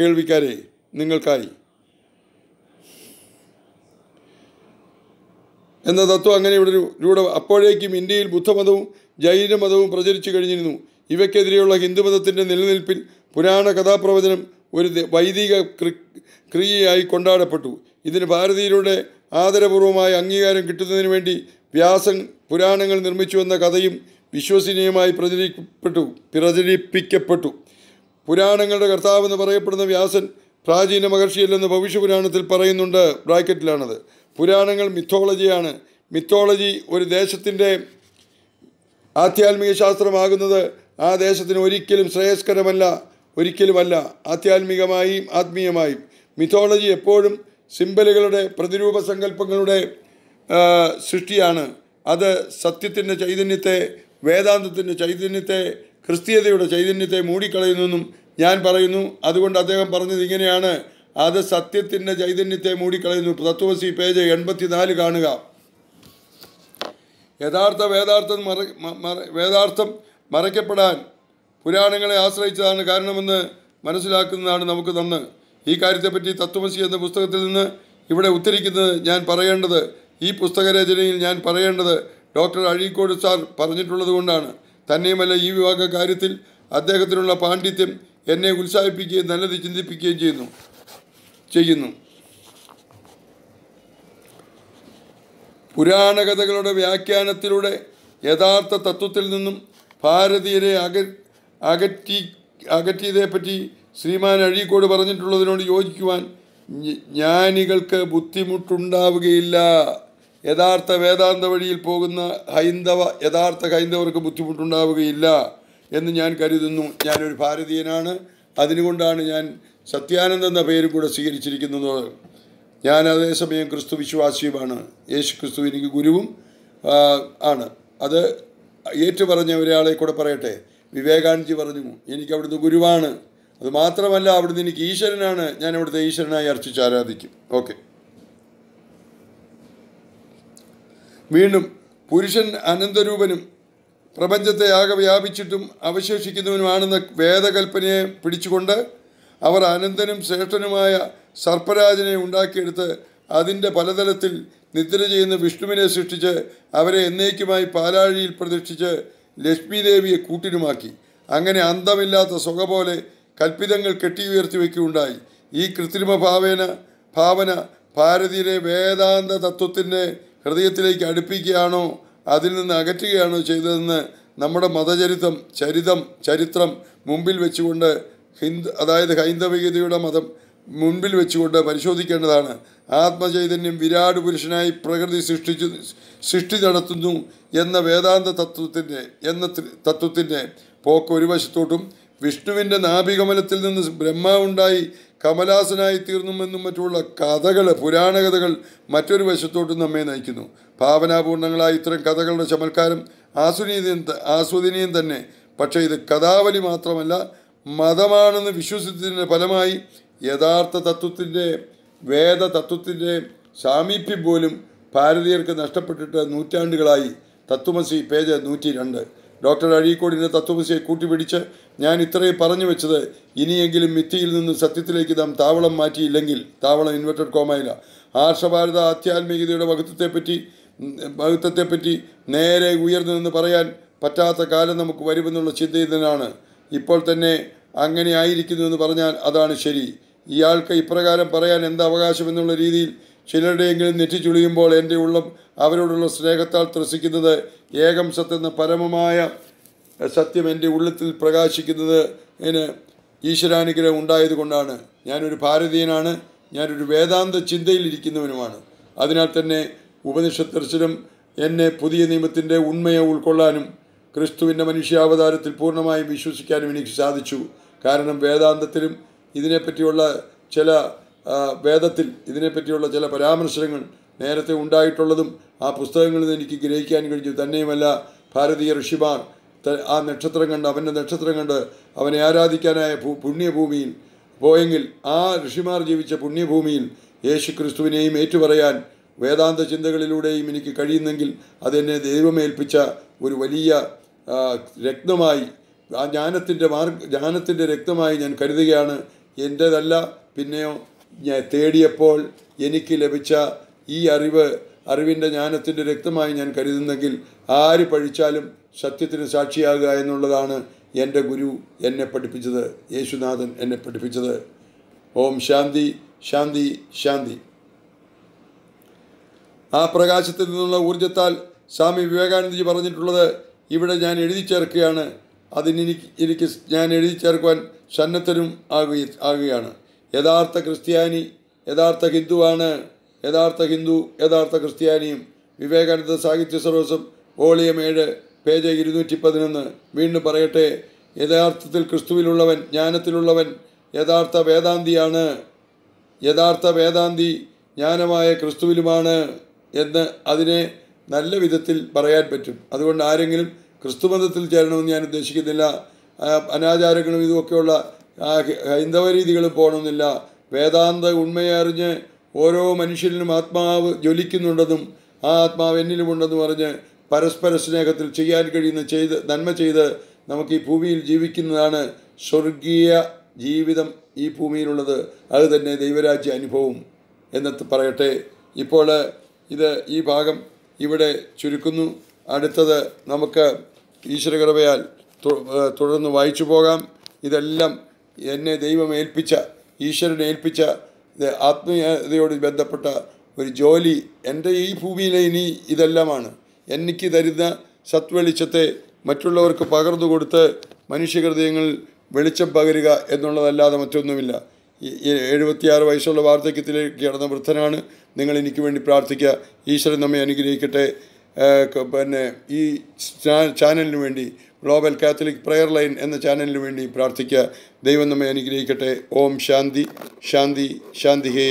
കേൾവിക്കാരെ നിങ്ങൾക്കായി എന്ന തത്വം അങ്ങനെ ഇവിടെ രൂഢ അപ്പോഴേക്കും ഇന്ത്യയിൽ ബുദ്ധമതവും ജൈനമതവും പ്രചരിച്ചു കഴിഞ്ഞിരുന്നു ഇവയ്ക്കെതിരെയുള്ള ഹിന്ദുമതത്തിൻ്റെ നിലനിൽപ്പിൽ പുരാണ കഥാപ്രവചനം ഒരു വൈദിക ക്രിയയായി കൊണ്ടാടപ്പെട്ടു ഇതിന് ഭാരതീയരുടെ ആദരപൂർവമായ അംഗീകാരം കിട്ടുന്നതിന് വേണ്ടി വ്യാസൻ പുരാണങ്ങൾ നിർമ്മിച്ചുവെന്ന കഥയും വിശ്വസനീയമായി പ്രചരിക്കപ്പെട്ടു പ്രചരിപ്പിക്കപ്പെട്ടു പുരാണങ്ങളുടെ കർത്താവെന്ന് പറയപ്പെടുന്ന വ്യാസൻ പ്രാചീന മഹർഷിയല്ലെന്ന് ഭവിഷ്യ പുരാണത്തിൽ പറയുന്നുണ്ട് ബ്രാക്കറ്റിലാണത് പുരാണങ്ങൾ മിത്തോളജിയാണ് മിത്തോളജി ഒരു ദേശത്തിൻ്റെ ആധ്യാത്മിക ശാസ്ത്രമാകുന്നത് ആ ദേശത്തിന് ഒരിക്കലും ശ്രേയസ്കരമല്ല ഒരിക്കലുമല്ല ആധ്യാത്മികമായും ആത്മീയമായും മിത്തോളജി എപ്പോഴും സിമ്പലുകളുടെ പ്രതിരൂപ സങ്കല്പങ്ങളുടെ സൃഷ്ടിയാണ് അത് സത്യത്തിൻ്റെ ചൈതന്യത്തെ വേദാന്തത്തിൻ്റെ ചൈതന്യത്തെ ക്രിസ്തീയതയുടെ ചൈതന്യത്തെ മൂടിക്കളയുന്നെന്നും ഞാൻ പറയുന്നു അതുകൊണ്ട് അദ്ദേഹം പറഞ്ഞത് ഇങ്ങനെയാണ് അത് സത്യത്തിൻ്റെ ചൈതന്യത്തെ മൂടിക്കളയുന്നു തത്വസി പേജ് എൺപത്തിനാല് കാണുക യഥാർത്ഥ വേദാർത്ഥം മറ വേദാർത്ഥം മറയ്ക്കപ്പെടാൻ പുരാണങ്ങളെ ആശ്രയിച്ചതാണ് കാരണമെന്ന് മനസ്സിലാക്കുന്നതാണ് നമുക്ക് തന്ന് ഈ കാര്യത്തെപ്പറ്റി തത്വമസി എന്ന പുസ്തകത്തിൽ നിന്ന് ഇവിടെ ഉദ്ധരിക്കുന്നത് ഞാൻ പറയേണ്ടത് ഈ പുസ്തകരചനയിൽ ഞാൻ പറയേണ്ടത് ഡോക്ടർ അഴീക്കോട് സാർ പറഞ്ഞിട്ടുള്ളത് കൊണ്ടാണ് തന്നെയുമല്ല ഈ വിവാഹ കാര്യത്തിൽ അദ്ദേഹത്തിനുള്ള പാണ്ഡിത്യം എന്നെ ഉത്സാഹിപ്പിക്കുകയും നല്ലത് ചിന്തിപ്പിക്കുകയും ചെയ്യുന്നു ചെയ്യുന്നു പുരാണകഥകളുടെ വ്യാഖ്യാനത്തിലൂടെ യഥാർത്ഥ തത്വത്തിൽ നിന്നും ഭാരതീയരെ അക അകറ്റി അകറ്റിയതേപ്പറ്റി ശ്രീമാൻ അഴീക്കോട് പറഞ്ഞിട്ടുള്ളതിനോട് യോജിക്കുവാൻ ജ്ഞാനികൾക്ക് ബുദ്ധിമുട്ടുണ്ടാവുകയില്ല യഥാർത്ഥ വേദാന്ത വഴിയിൽ പോകുന്ന ഹൈന്ദവ യഥാർത്ഥ ഹൈന്ദവർക്ക് ബുദ്ധിമുട്ടുണ്ടാവുകയില്ല എന്ന് ഞാൻ കരുതുന്നു ഞാനൊരു ഭാരതീയനാണ് അതിനുകൊണ്ടാണ് ഞാൻ സത്യാനന്ദ എന്ന പേരും കൂടെ സ്വീകരിച്ചിരിക്കുന്നത് ഞാൻ അതേസമയം ക്രിസ്തു വിശ്വാസിയുമാണ് യേശു ക്രിസ്തു എനിക്ക് ഗുരുവും ആണ് അത് പറഞ്ഞ ഒരാളെ കൂടെ പറയട്ടെ വിവേകാനന്ദജി പറഞ്ഞു എനിക്ക് അവിടുന്ന് ഗുരുവാണ് അത് മാത്രമല്ല അവിടുന്ന് എനിക്ക് ഈശ്വരനാണ് ഞാൻ അവിടുത്തെ ഈശ്വരനായി അർച്ചിച്ച് ആരാധിക്കും ഓക്കെ വീണ്ടും പുരുഷൻ അനന്തരൂപനും പ്രപഞ്ചത്തെ ആകെ വ്യാപിച്ചിട്ടും അവശേഷിക്കുന്നവനുമാണെന്ന വേദകൽപ്പനയെ പിടിച്ചുകൊണ്ട് അവർ അനന്തനും ശ്രേഷ്ഠനുമായ സർപ്പരാജനെ ഉണ്ടാക്കിയെടുത്ത് അതിൻ്റെ പലതലത്തിൽ നിദ്ര ചെയ്യുന്ന വിഷ്ണുവിനെ സൃഷ്ടിച്ച് അവരെ എന്നേക്കുമായി പാലാഴിയിൽ പ്രതിഷ്ഠിച്ച് ലക്ഷ്മിദേവിയെ കൂട്ടിനുമാക്കി അങ്ങനെ അന്തമില്ലാത്ത സുഖ പോലെ കൽപ്പിതങ്ങൾ കെട്ടി ഉയർത്തി വയ്ക്കുകയുണ്ടായി ഈ കൃത്രിമ ഭാവേന ഭാവന ഭാരതീയരെ വേദാന്ത തത്വത്തിൻ്റെ ഹൃദയത്തിലേക്ക് അടുപ്പിക്കുകയാണോ അതിൽ നിന്ന് അകറ്റുകയാണോ ചെയ്തതെന്ന് നമ്മുടെ മതചരിത്രം ചരിതം ചരിത്രം മുമ്പിൽ വെച്ചുകൊണ്ട് ഹിന്ദു അതായത് ഹൈന്ദവികതയുടെ മതം മുൻപിൽ വെച്ചുകൊണ്ട് പരിശോധിക്കേണ്ടതാണ് ആത്മചൈതന്യം വിരാട് പുരുഷനായി പ്രകൃതി സൃഷ്ടിച്ചു സൃഷ്ടി നടത്തുന്നു എന്ന വേദാന്ത തത്വത്തിൻ്റെ എന്ന തത്വത്തിൻ്റെ പോക്ക് ഒരു വശത്തോട്ടും വിഷ്ണുവിൻ്റെ നാഭികമലത്തിൽ നിന്ന് ബ്രഹ്മാവുണ്ടായി കമലാസനായി തീർന്നുമെന്നും മറ്റുള്ള കഥകൾ പുരാണകഥകൾ മറ്റൊരു വശത്തോട്ടും നമ്മെ നയിക്കുന്നു ഭാവനാപൂർണങ്ങളായ ഇത്തരം കഥകളുടെ ചമൽക്കാരം ആസ്വദീനീയം ആസ്വദനീയം തന്നെ പക്ഷേ ഇത് കഥാവലി മാത്രമല്ല മതമാണെന്ന് വിശ്വസിച്ചതിൻ്റെ ഫലമായി യഥാർത്ഥ തത്വത്തിൻ്റെ വേദ തത്വത്തിൻ്റെ സാമീപ്യം പോലും ഭാരതീയർക്ക് നഷ്ടപ്പെട്ടിട്ട് നൂറ്റാണ്ടുകളായി തത്വമസി പേജ് നൂറ്റി രണ്ട് ഡോക്ടർ അഴീക്കോടിൻ്റെ തത്വമസിയെ കൂട്ടിപിടിച്ച് ഞാൻ ഇത്രയും പറഞ്ഞു വെച്ചത് ഇനിയെങ്കിലും മിത്തിയിൽ നിന്ന് സത്യത്തിലേക്ക് നാം താവളം മാറ്റിയില്ലെങ്കിൽ താവളം ഇൻവെർട്ടഡ് കോമയില ആർഷഭാരത ആധ്യാത്മികതയുടെ വകുത്വത്തെപ്പറ്റി വകുത്വത്തെപ്പറ്റി നേരെ ഉയർന്നു നിന്ന് പറയാൻ പറ്റാത്ത കാലം നമുക്ക് വരുമെന്നുള്ള നിന്നാണ് ഇപ്പോൾ തന്നെ അങ്ങനെ ആയിരിക്കുന്നു എന്ന് പറഞ്ഞാൽ അതാണ് ശരി ഇയാൾക്ക് ഇപ്രകാരം പറയാൻ എന്ത് അവകാശം എന്നുള്ള രീതിയിൽ ചിലരുടെയെങ്കിലും നെറ്റിച്ചുളിയുമ്പോൾ എൻ്റെ ഉള്ളം അവരോടുള്ള സ്നേഹത്താൽ ത്രസിക്കുന്നത് ഏകം സത്യെന്ന പരമമായ സത്യം എൻ്റെ ഉള്ളത്തിൽ പ്രകാശിക്കുന്നത് ഈശ്വരാനുഗ്രഹം കൊണ്ടാണ് ഞാനൊരു ഭാരതീയനാണ് ഞാനൊരു വേദാന്ത ചിന്തയിലിരിക്കുന്നവനുമാണ് അതിനാൽ തന്നെ ഉപനിഷത്തർശനം എന്നെ പുതിയ നിയമത്തിൻ്റെ ഉണ്മയെ ഉൾക്കൊള്ളാനും ക്രിസ്തുവിൻ്റെ മനുഷ്യാവതാരത്തിൽ പൂർണ്ണമായും വിശ്വസിക്കാനും എനിക്ക് സാധിച്ചു കാരണം വേദാന്തത്തിലും ഇതിനെപ്പറ്റിയുള്ള ചില വേദത്തിൽ ഇതിനെപ്പറ്റിയുള്ള ചില പരാമർശങ്ങൾ നേരത്തെ ഉണ്ടായിട്ടുള്ളതും ആ പുസ്തകങ്ങളിൽ നിന്ന് എനിക്ക് ഗ്രഹിക്കാൻ കഴിഞ്ഞു തന്നെയുമല്ല ഭാരതീയ ഋഷിമാർ ആ നക്ഷത്രം കണ്ട് അവൻ്റെ നക്ഷത്രം കണ്ട് അവനെ ആരാധിക്കാനായ പുണ്യഭൂമിയിൽ പോയെങ്കിൽ ആ ഋഷിമാർ ജീവിച്ച പുണ്യഭൂമിയിൽ യേശു ക്രിസ്തുവിനെയും ഏറ്റുപറയാൻ വേദാന്ത ചിന്തകളിലൂടെയും എനിക്ക് കഴിയുന്നെങ്കിൽ അതെന്നെ ദൈവമേൽപ്പിച്ച ഒരു വലിയ രക്തമായി ആ ജ്ഞാനത്തിൻ്റെ മാർഗ ജ്ഞാനത്തിൻ്റെ രക്തമായി ഞാൻ കരുതുകയാണ് എൻ്റെതല്ല പിന്നെയോ ഞാൻ തേടിയപ്പോൾ എനിക്ക് ലഭിച്ച ഈ അറിവ് അറിവിൻ്റെ ജ്ഞാനത്തിൻ്റെ രക്തമായി ഞാൻ കരുതുന്നെങ്കിൽ ആര് പഴിച്ചാലും സത്യത്തിന് സാക്ഷിയാകുക എന്നുള്ളതാണ് എൻ്റെ ഗുരു എന്നെ പഠിപ്പിച്ചത് യേശുനാഥൻ എന്നെ പഠിപ്പിച്ചത് ഓം ശാന്തി ശാന്തി ശാന്തി ആ പ്രകാശത്തിൽ നിന്നുള്ള ഊർജത്താൽ സ്വാമി വിവേകാനന്ദജി പറഞ്ഞിട്ടുള്ളത് ഇവിടെ ഞാൻ എഴുതി ചേർക്കുകയാണ് അതിനെനിക്ക് എനിക്ക് ഞാൻ എഴുതി ചേർക്കുവാൻ സന്നദ്ധനും ആകുക ആകുകയാണ് യഥാർത്ഥ ക്രിസ്ത്യാനി യഥാർത്ഥ ഹിന്ദുവാണ് യഥാർത്ഥ ഹിന്ദു യഥാർത്ഥ ക്രിസ്ത്യാനിയും വിവേകാനന്ദ സാഹിത്യ സർവസം വോളിയം ഏഴ് പേജ് ഇരുന്നൂറ്റി പതിനൊന്ന് വീണ്ടും പറയട്ടെ യഥാർത്ഥത്തിൽ ക്രിസ്തുവിലുള്ളവൻ ജ്ഞാനത്തിലുള്ളവൻ യഥാർത്ഥ വേദാന്തിയാണ് യഥാർത്ഥ വേദാന്തി ജ്ഞാനമായ ക്രിസ്തുവിലുമാണ് എന്ന് അതിനെ നല്ല വിധത്തിൽ പറയാൻ പറ്റും അതുകൊണ്ട് ആരെങ്കിലും ക്രിസ്തുമതത്തിൽ ചേരണമെന്ന് ഞാൻ ഉദ്ദേശിക്കുന്നില്ല അനാചാരങ്ങളും ഇതുമൊക്കെയുള്ള ഹൈന്ദവ രീതികളും പോകണമെന്നില്ല വേദാന്ത ഉണ്മയറിഞ്ഞ് ഓരോ മനുഷ്യനിലും ആത്മാവ് ജ്വലിക്കുന്നുണ്ടെന്നും ആ ആത്മാവ് എന്നിലുമുണ്ടെന്നും പറഞ്ഞ് പരസ്പര സ്നേഹത്തിൽ ചെയ്യാൻ കഴിയുന്ന ചെയ്ത് നന്മ ചെയ്ത് നമുക്ക് ഈ ഭൂമിയിൽ ജീവിക്കുന്നതാണ് സ്വർഗീയ ജീവിതം ഈ ഭൂമിയിലുള്ളത് അത് തന്നെ ദൈവരാജ്യ അനുഭവം എന്നത് പറയട്ടെ ഇപ്പോൾ ഇത് ഈ ഭാഗം ഇവിടെ ചുരുക്കുന്നു അടുത്തത് നമുക്ക് ഈശ്വരകൃപയാൽ തുടർന്ന് വായിച്ചു പോകാം ഇതെല്ലാം എന്നെ ദൈവം ഏൽപ്പിച്ച ഈശ്വരനെ ഏൽപ്പിച്ച ആത്മീയതയോട് ബന്ധപ്പെട്ട ഒരു ജോലി എൻ്റെ ഈ ഭൂമിയിലെ ഇനി ഇതെല്ലാമാണ് എനിക്ക് തരുന്ന സത്വെളിച്ചത്തെ മറ്റുള്ളവർക്ക് പകർന്നു കൊടുത്ത് മനുഷ്യഹൃദയങ്ങളിൽ വെളിച്ചം പകരുക എന്നുള്ളതല്ലാതെ മറ്റൊന്നുമില്ല എഴുപത്തിയാറ് വയസ്സുള്ള വാർദ്ധക്യത്തിലേക്ക് കിടന്ന വൃദ്ധനാണ് നിങ്ങൾ എനിക്ക് വേണ്ടി പ്രാർത്ഥിക്കുക ഈശ്വരൻ നമ്മെ അനുഗ്രഹിക്കട്ടെ പിന്നെ ഈ ചാനലിന് വേണ്ടി ഗ്ലോബൽ കാത്തലിക് പ്രെയർ ലൈൻ എന്ന ചാനലിന് വേണ്ടി പ്രാർത്ഥിക്കുക ദൈവം നമ്മെ അനുഗ്രഹിക്കട്ടെ ഓം ശാന്തി ശാന്തി ശാന്തി ഹേ